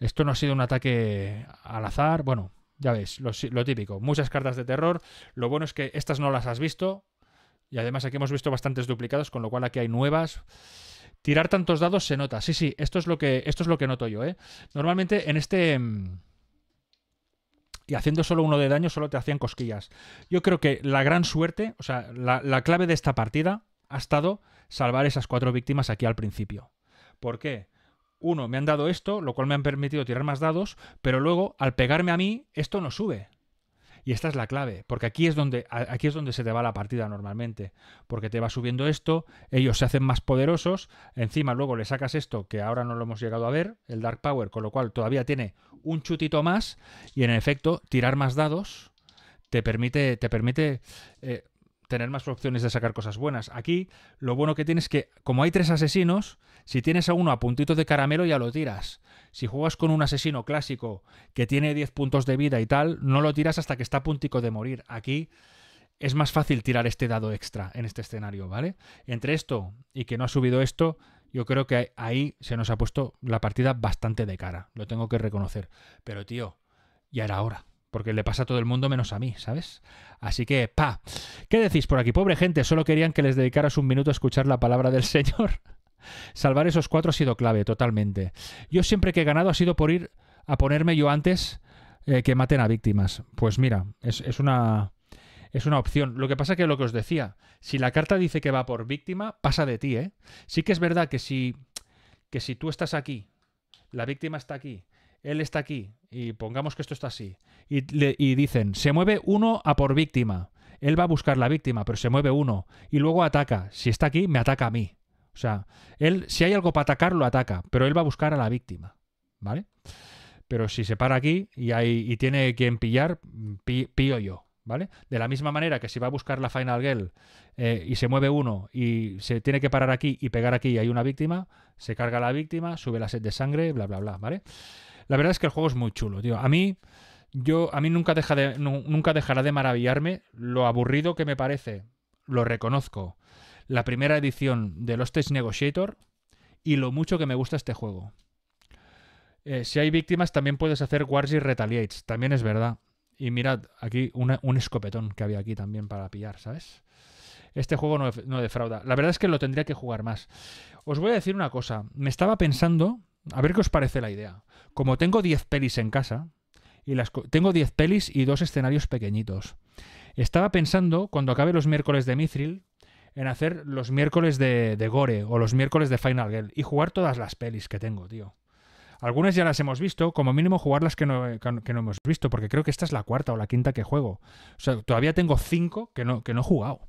Speaker 1: Esto no ha sido un ataque al azar. Bueno, ya veis, lo, típico. Muchas cartas de terror. Lo bueno es que estas no las has visto. Y además aquí hemos visto bastantes duplicados, con lo cual aquí hay nuevas. Tirar tantos dados se nota. Sí, sí, esto es lo que, esto es lo que noto yo. ¿eh? Normalmente en este... Mm, y haciendo solo uno de daño solo te hacían cosquillas. Yo creo que la gran suerte, o sea, la clave de esta partida ha estado salvar esas cuatro víctimas aquí al principio. ¿Por qué? Uno, me han dado esto, lo cual me han permitido tirar más dados, pero luego, al pegarme a mí, esto no sube. Y esta es la clave, porque aquí es donde aquí es donde se te va la partida normalmente, porque te va subiendo esto, ellos se hacen más poderosos, encima luego le sacas esto que ahora no lo hemos llegado a ver, el dark power, con lo cual todavía tiene un chutito más y en efecto tirar más dados te permite te permite eh, tener más opciones de sacar cosas buenas. Aquí lo bueno que tienes es que, como hay tres asesinos, si tienes a uno a puntito de caramelo ya lo tiras. Si juegas con un asesino clásico que tiene 10 puntos de vida y tal, no lo tiras hasta que está a puntico de morir. Aquí es más fácil tirar este dado extra en este escenario, ¿vale? Entre esto y que no ha subido esto, yo creo que ahí se nos ha puesto la partida bastante de cara. Lo tengo que reconocer. Pero tío, ya era hora porque le pasa a todo el mundo menos a mí, ¿sabes? Así que, pa, ¿qué decís por aquí? Pobre gente, solo querían que les dedicaras un minuto a escuchar la palabra del Señor. Salvar esos cuatro ha sido clave, totalmente. Yo siempre que he ganado ha sido por ir a ponerme yo antes eh, que maten a víctimas. Pues mira, es, una, es una opción. Lo que pasa es que lo que os decía, si la carta dice que va por víctima, pasa de ti, ¿eh? Sí que es verdad que si, que si tú estás aquí, la víctima está aquí, él está aquí, y pongamos que esto está así, y, dicen, se mueve uno a por víctima, él va a buscar la víctima, pero se mueve uno, y luego ataca, si está aquí, me ataca a mí. O sea, él, si hay algo para atacar, lo ataca, pero él va a buscar a la víctima, ¿vale? Pero si se para aquí y, hay, y tiene quien pillar, pío yo. ¿Vale? De la misma manera que si va a buscar la Final Girl eh, y se mueve uno y se tiene que parar aquí y pegar aquí y hay una víctima, se carga la víctima, sube la sed de sangre, bla, bla, bla, ¿vale? La verdad es que el juego es muy chulo, tío. A mí, yo, a mí nunca, deja de, nunca dejará de maravillarme lo aburrido que me parece. Lo reconozco. La primera edición de Lost Negotiator y lo mucho que me gusta este juego. Eh, si hay víctimas, también puedes hacer Wars y Retaliates. También es verdad. Y mirad, aquí un escopetón que había aquí también para pillar, ¿sabes? Este juego no defrauda. La verdad es que lo tendría que jugar más. Os voy a decir una cosa. Me estaba pensando a ver qué os parece la idea. Como tengo 10 pelis en casa, y las tengo 10 pelis y dos escenarios pequeñitos. Estaba pensando, cuando acabe los miércoles de Mithril, en hacer los miércoles de, Gore o los miércoles de Final Girl y jugar todas las pelis que tengo, tío. Algunas ya las hemos visto, como mínimo jugar las que no, hemos visto, porque creo que esta es la cuarta o la quinta que juego. O sea, todavía tengo cinco que no, que no he jugado.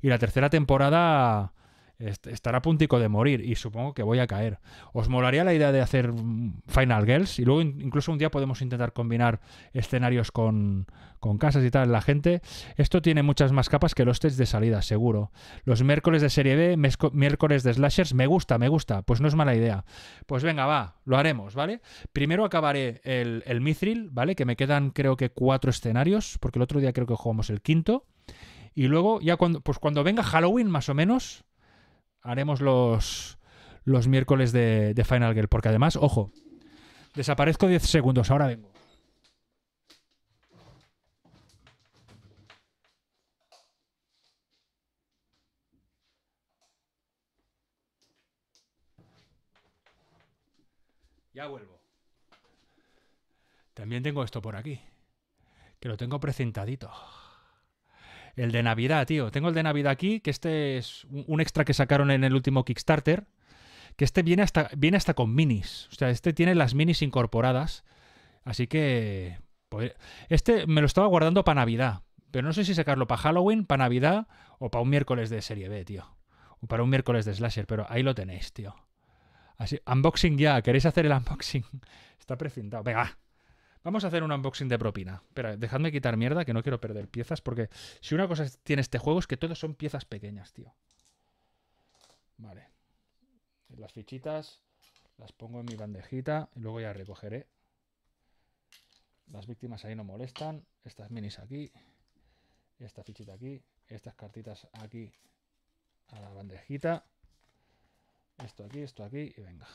Speaker 1: Y la tercera temporada estará a puntico de morir y supongo que voy a caer. ¿Os molaría la idea de hacer mm, Final Girls? Y luego incluso un día podemos intentar combinar escenarios con, casas y tal. La gente, esto tiene muchas más capas que los tests de salida, seguro. Los miércoles de serie B, miércoles de slashers, me gusta, me gusta. Pues no es mala idea. Pues venga, va, lo haremos, ¿vale? Primero acabaré el, el Mithril, ¿vale? Que me quedan creo que cuatro escenarios, porque el otro día creo que jugamos el quinto. Y luego, ya cuando, pues cuando venga Halloween, más o menos, Haremos los, los miércoles de, de Final Girl, porque además, ojo, desaparezco 10 segundos, ahora vengo. Ya vuelvo. También tengo esto por aquí, que lo tengo presentadito el de Navidad, tío. Tengo el de Navidad aquí, que este es un extra que sacaron en el último Kickstarter. Que este viene hasta, viene hasta con minis. O sea, este tiene las minis incorporadas. Así que. Pues, este me lo estaba guardando para Navidad. Pero no sé si sacarlo para Halloween, para Navidad o para un miércoles de Serie B, tío. O para un miércoles de Slasher, pero ahí lo tenéis, tío. Así, unboxing ya, ¿queréis hacer el unboxing? Está precintado. Venga, Vamos a hacer un unboxing de propina. Espera, dejadme quitar mierda que no quiero perder piezas porque si una cosa tiene este juego es que todos son piezas pequeñas, tío. Vale. Las fichitas las pongo en mi bandejita y luego ya recogeré. Las víctimas ahí no molestan. Estas minis aquí. Esta fichita aquí. Estas cartitas aquí a la bandejita. Esto aquí, esto aquí y venga.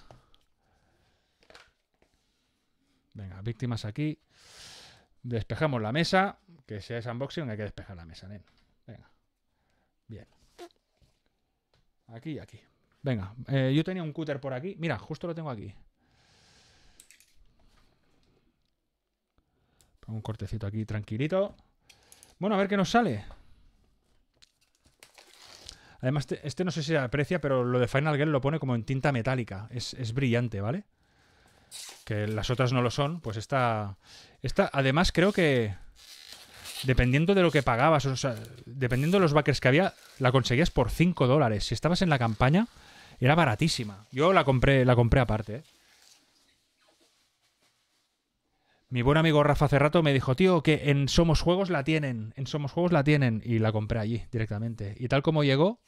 Speaker 1: Venga, víctimas aquí. Despejamos la mesa. Que sea es unboxing hay que despejar la mesa, Venga. Bien. Aquí y aquí. Venga, eh, yo tenía un cúter por aquí. Mira, justo lo tengo aquí. Pongo un cortecito aquí tranquilito. Bueno, a ver qué nos sale. Además, este, este no sé si se aprecia, pero lo de Final Girl lo pone como en tinta metálica. Es, es brillante, ¿vale? que las otras no lo son, pues esta, esta además creo que dependiendo de lo que pagabas, o sea, dependiendo de los backers que había, la conseguías por 5 dólares. Si estabas en la campaña, era baratísima. Yo la compré, la compré aparte. ¿eh? Mi buen amigo Rafa rato me dijo, tío, que en Somos Juegos la tienen, en Somos Juegos la tienen, y la compré allí directamente. Y tal como llegó,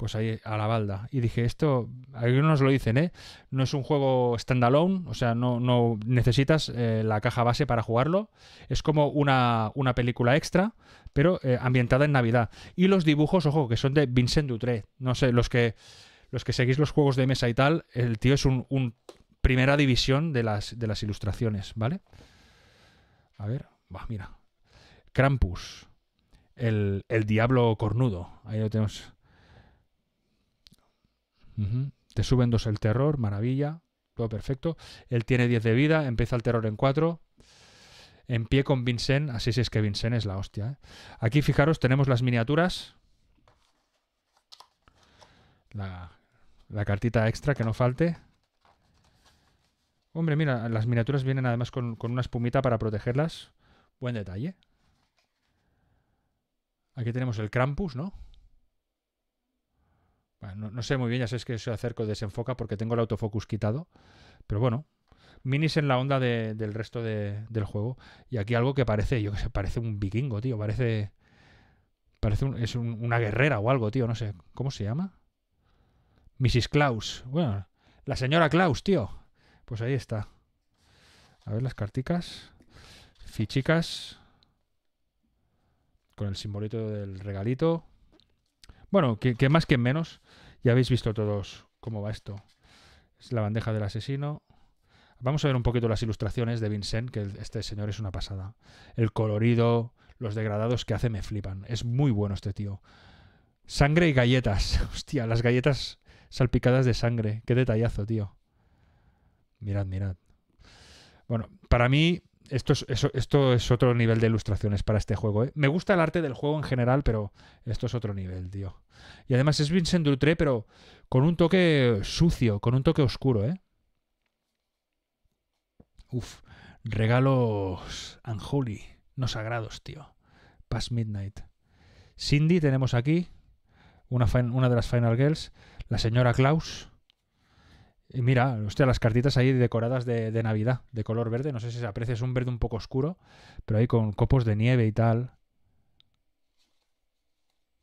Speaker 1: pues ahí a la balda. Y dije, esto, algunos lo dicen, ¿eh? No es un juego standalone, o sea, no, necesitas eh, la caja base para jugarlo. Es como una, película extra, pero eh, ambientada en Navidad. Y los dibujos, ojo, que son de Vincent Dutré. No sé, los que, los que seguís los juegos de mesa y tal, el tío es un, primera división de las, de las ilustraciones, ¿vale? A ver, va mira. Krampus. El, el diablo cornudo. Ahí lo tenemos. Te suben dos el terror, maravilla, todo perfecto. Él tiene 10 de vida, empieza el terror en 4. En pie con Vincent, así si es que Vincent es la hostia. ¿eh? Aquí fijaros, tenemos las miniaturas. La, cartita extra que no falte. Hombre, mira, las miniaturas vienen además con, con, una espumita para protegerlas. Buen detalle. Aquí tenemos el Krampus, ¿no? no, sé muy bien, ya sé que se acerco desenfoca porque tengo el autofocus quitado, pero bueno, minis en la onda del resto del juego. Y aquí algo que parece, yo que sé, parece un vikingo, tío, parece... Parece es una guerrera o algo, tío, no sé. ¿Cómo se llama? Mrs. Klaus. Bueno, la señora Klaus, tío. Pues ahí está. A ver las carticas. Fichicas. Con el simbolito del regalito. Bueno, que, más que menos, ya habéis visto todos cómo va esto. Es la bandeja del asesino. Vamos a ver un poquito las ilustraciones de Vincent, que este señor es una pasada. El colorido, los degradados que hace me flipan. Es muy bueno este tío. Sangre y galletas. Hostia, las galletas salpicadas de sangre. Qué detallazo, tío. Mirad, mirad. Bueno, para mí, esto, es, otro nivel de ilustraciones para este juego. ¿eh? Me gusta el arte del juego en general, pero esto es otro nivel, tío. Y además es Vincent Dutré, pero con un toque sucio, con un toque oscuro, ¿eh? Uf, regalos unholy, no sagrados, tío. Past Midnight. Cindy tenemos aquí, una de las Final Girls, la señora Klaus, mira, hostia, las cartitas ahí decoradas de, Navidad, de color verde. No sé si se aprecia, es un verde un poco oscuro, pero ahí con copos de nieve y tal.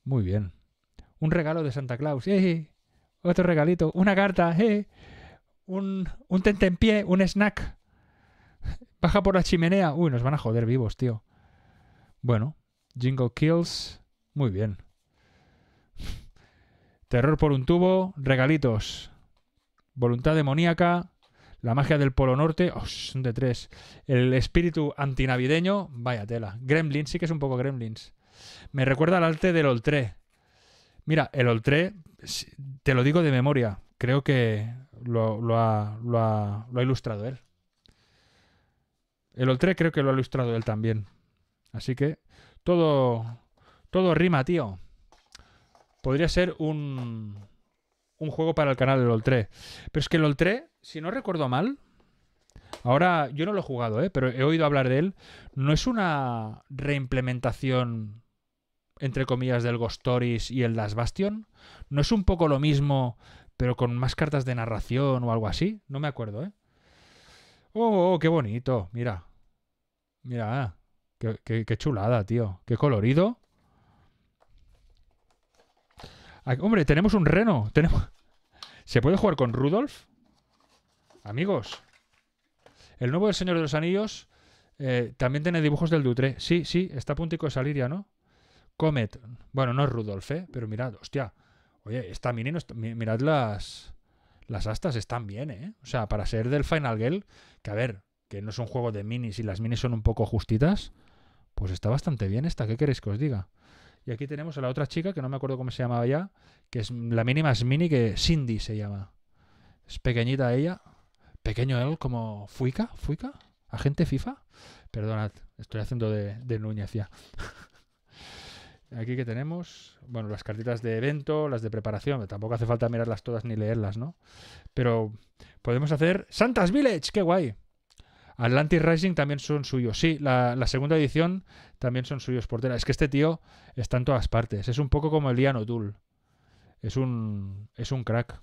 Speaker 1: Muy bien. Un regalo de Santa Claus. ¡Eh! eh. Otro regalito. Una carta. Eh, ¡Eh! Un, un tentempié. Un snack. Baja por la chimenea. Uy, nos van a joder vivos, tío. Bueno. Jingle Kills. Muy bien. Terror por un tubo. Regalitos. Voluntad demoníaca, la magia del Polo Norte, oh, son de tres. El espíritu antinavideño, vaya tela. Gremlins, sí que es un poco Gremlins. Me recuerda al arte del Oltré. Mira, el Oltré, te lo digo de memoria, creo que lo, lo ha ilustrado él. El Oltré creo que lo ha ilustrado él también. Así que todo, todo rima, tío. Podría ser un, un juego para el canal del LOL 3. Pero es que LOL 3, si no recuerdo mal, ahora yo no lo he jugado, ¿eh? pero he oído hablar de él, no es una reimplementación, entre comillas, del Ghost y el Last Bastion. No es un poco lo mismo, pero con más cartas de narración o algo así. No me acuerdo, ¿eh? Oh, oh, oh qué bonito, mira. Mira, ah, qué chulada, tío. Qué colorido. Hombre, tenemos un reno. Tenemos... ¿Se puede jugar con Rudolf? Amigos. El nuevo del Señor de los Anillos eh, también tiene dibujos del Dutre. Sí, sí, está a puntico de salir ya, ¿no? Comet. Bueno, no es Rudolf, ¿eh? Pero mirad, hostia. Oye, está mini, mirad las... Las astas están bien, ¿eh? O sea, para ser del Final Girl, que a ver, que no es un juego de minis y las minis son un poco justitas, pues está bastante bien esta. ¿Qué queréis que os diga? Y aquí tenemos a la otra chica, que no me acuerdo cómo se llamaba ya, que es la mínima es mini, que Cindy se llama. Es pequeñita ella, pequeño él, como Fuica, Fuica, agente FIFA. Perdonad, estoy haciendo de, de Núñez ya. Aquí que tenemos, bueno, las cartitas de evento, las de preparación, tampoco hace falta mirarlas todas ni leerlas, ¿no? Pero podemos hacer Santas Village, qué guay. Atlantis Rising también son suyos. Sí, la, segunda edición también son suyos Portera. Es que este tío está en todas partes. Es un poco como el Ian O'Toole. Es un, es un crack.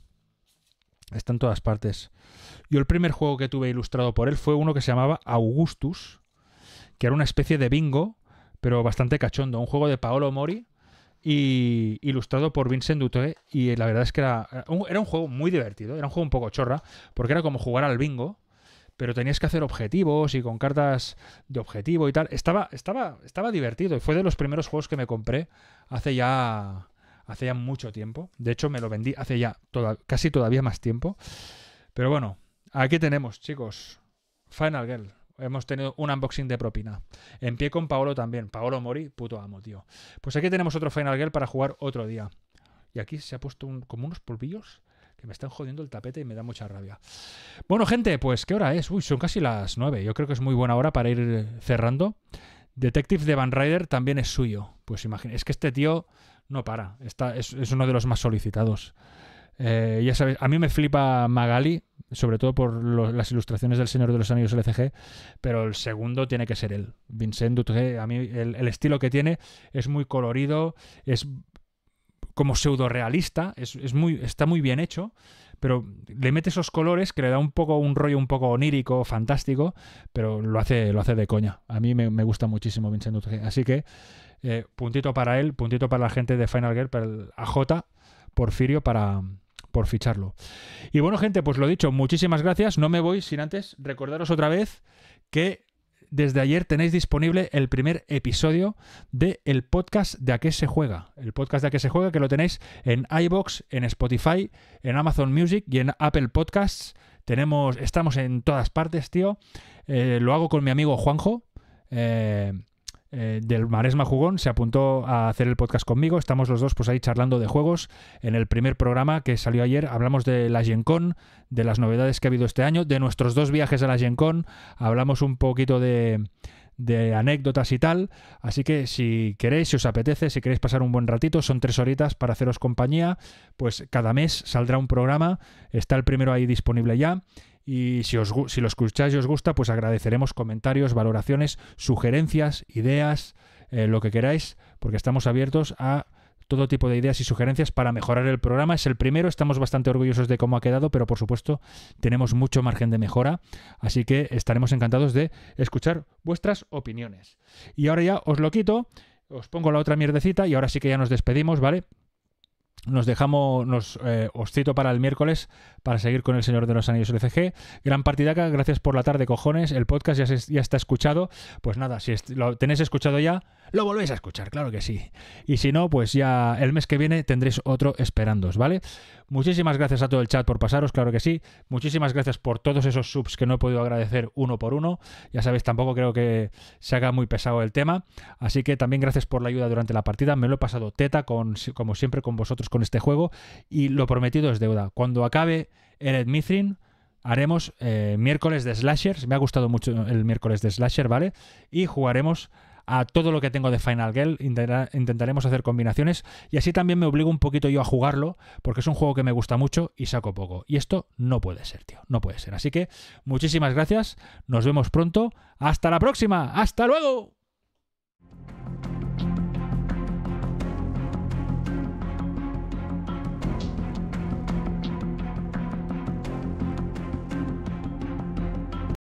Speaker 1: Está en todas partes. Yo el primer juego que tuve ilustrado por él fue uno que se llamaba Augustus, que era una especie de bingo, pero bastante cachondo. Un juego de Paolo Mori y ilustrado por Vincent Duto. Y la verdad es que era un juego muy divertido, era un juego un poco chorra, porque era como jugar al bingo, pero tenías que hacer objetivos y con cartas de objetivo y tal. Estaba, estaba, estaba divertido y fue de los primeros juegos que me compré hace ya, hace ya mucho tiempo. De hecho, me lo vendí hace ya casi todavía más tiempo. Pero bueno, aquí tenemos, chicos, Final Girl. Hemos tenido un unboxing de propina. En pie con Paolo también. Paolo Mori, puto amo, tío. Pues aquí tenemos otro Final Girl para jugar otro día. Y aquí se ha puesto como unos polvillos me están jodiendo el tapete y me da mucha rabia. Bueno, gente, pues ¿qué hora es? Uy, son casi las nueve. Yo creo que es muy buena hora para ir eh, cerrando. Detective de Van Ryder también es suyo. Pues imagínate, es que este tío no para. es, uno de los más solicitados. Eh, ya sabes, a mí me flipa Magali, sobre todo por las ilustraciones del Señor de los Anillos LCG, e pero el segundo tiene que ser él. Vincent Dutré, a mí el, el estilo que tiene es muy colorido, es como pseudo realista, es, muy, está muy bien hecho, pero le mete esos colores que le da un poco un rollo un poco onírico, fantástico, pero lo hace, lo hace de coña. A mí me, gusta muchísimo Vincent Así que eh, puntito para él, puntito para la gente de Final Girl, para el AJ, Porfirio, para, por ficharlo. Y bueno, gente, pues lo dicho, muchísimas gracias. No me voy sin antes recordaros otra vez que desde ayer tenéis disponible el primer episodio del podcast de A qué se juega. El podcast de A qué se juega que lo tenéis en iBox, en Spotify, en Amazon Music y en Apple Podcasts. Tenemos, estamos en todas partes, tío. Eh, lo hago con mi amigo Juanjo. Eh, eh, del Maresma Jugón se apuntó a hacer el podcast conmigo. Estamos los dos pues ahí charlando de juegos. En el primer programa que salió ayer hablamos de la GenCon, de las novedades que ha habido este año, de nuestros dos viajes a la GenCon. Hablamos un poquito de, de anécdotas y tal. Así que si queréis, si os apetece, si queréis pasar un buen ratito, son tres horitas para haceros compañía, pues cada mes saldrá un programa, está el primero ahí disponible ya. Y si, os, si lo escucháis y os gusta, pues agradeceremos comentarios, valoraciones, sugerencias, ideas, eh, lo que queráis, porque estamos abiertos a todo tipo de ideas y sugerencias para mejorar el programa. Es el primero, estamos bastante orgullosos de cómo ha quedado, pero por supuesto tenemos mucho margen de mejora, así que estaremos encantados de escuchar vuestras opiniones. Y ahora ya os lo quito, os pongo la otra mierdecita y ahora sí que ya nos despedimos, ¿vale? Nos dejamos, nos, eh, os cito para el miércoles para seguir con el Señor de los Anillos LCG. E Gran partidaca, gracias por la tarde, cojones. El podcast ya, ya está escuchado. Pues nada, si lo tenéis escuchado ya, lo volvéis a escuchar, claro que sí. Y si no, pues ya el mes que viene tendréis otro esperándoos, ¿vale? Muchísimas gracias a todo el chat por pasaros, claro que sí. Muchísimas gracias por todos esos subs que no he podido agradecer uno por uno. Ya sabéis, tampoco creo que se haga muy pesado el tema. Así que también gracias por la ayuda durante la partida. Me lo he pasado teta, con, como siempre, con vosotros con este juego. Y lo prometido es deuda. Cuando acabe el Edmithrin. haremos eh, miércoles de slashers. Me ha gustado mucho el miércoles de slasher, ¿vale? Y jugaremos a todo lo que tengo de Final Girl. intentaremos hacer combinaciones y así también me obligo un poquito yo a jugarlo porque es un juego que me gusta mucho y saco poco. Y esto no puede ser, tío, no puede ser. Así que muchísimas gracias, nos vemos pronto, hasta la próxima, hasta luego.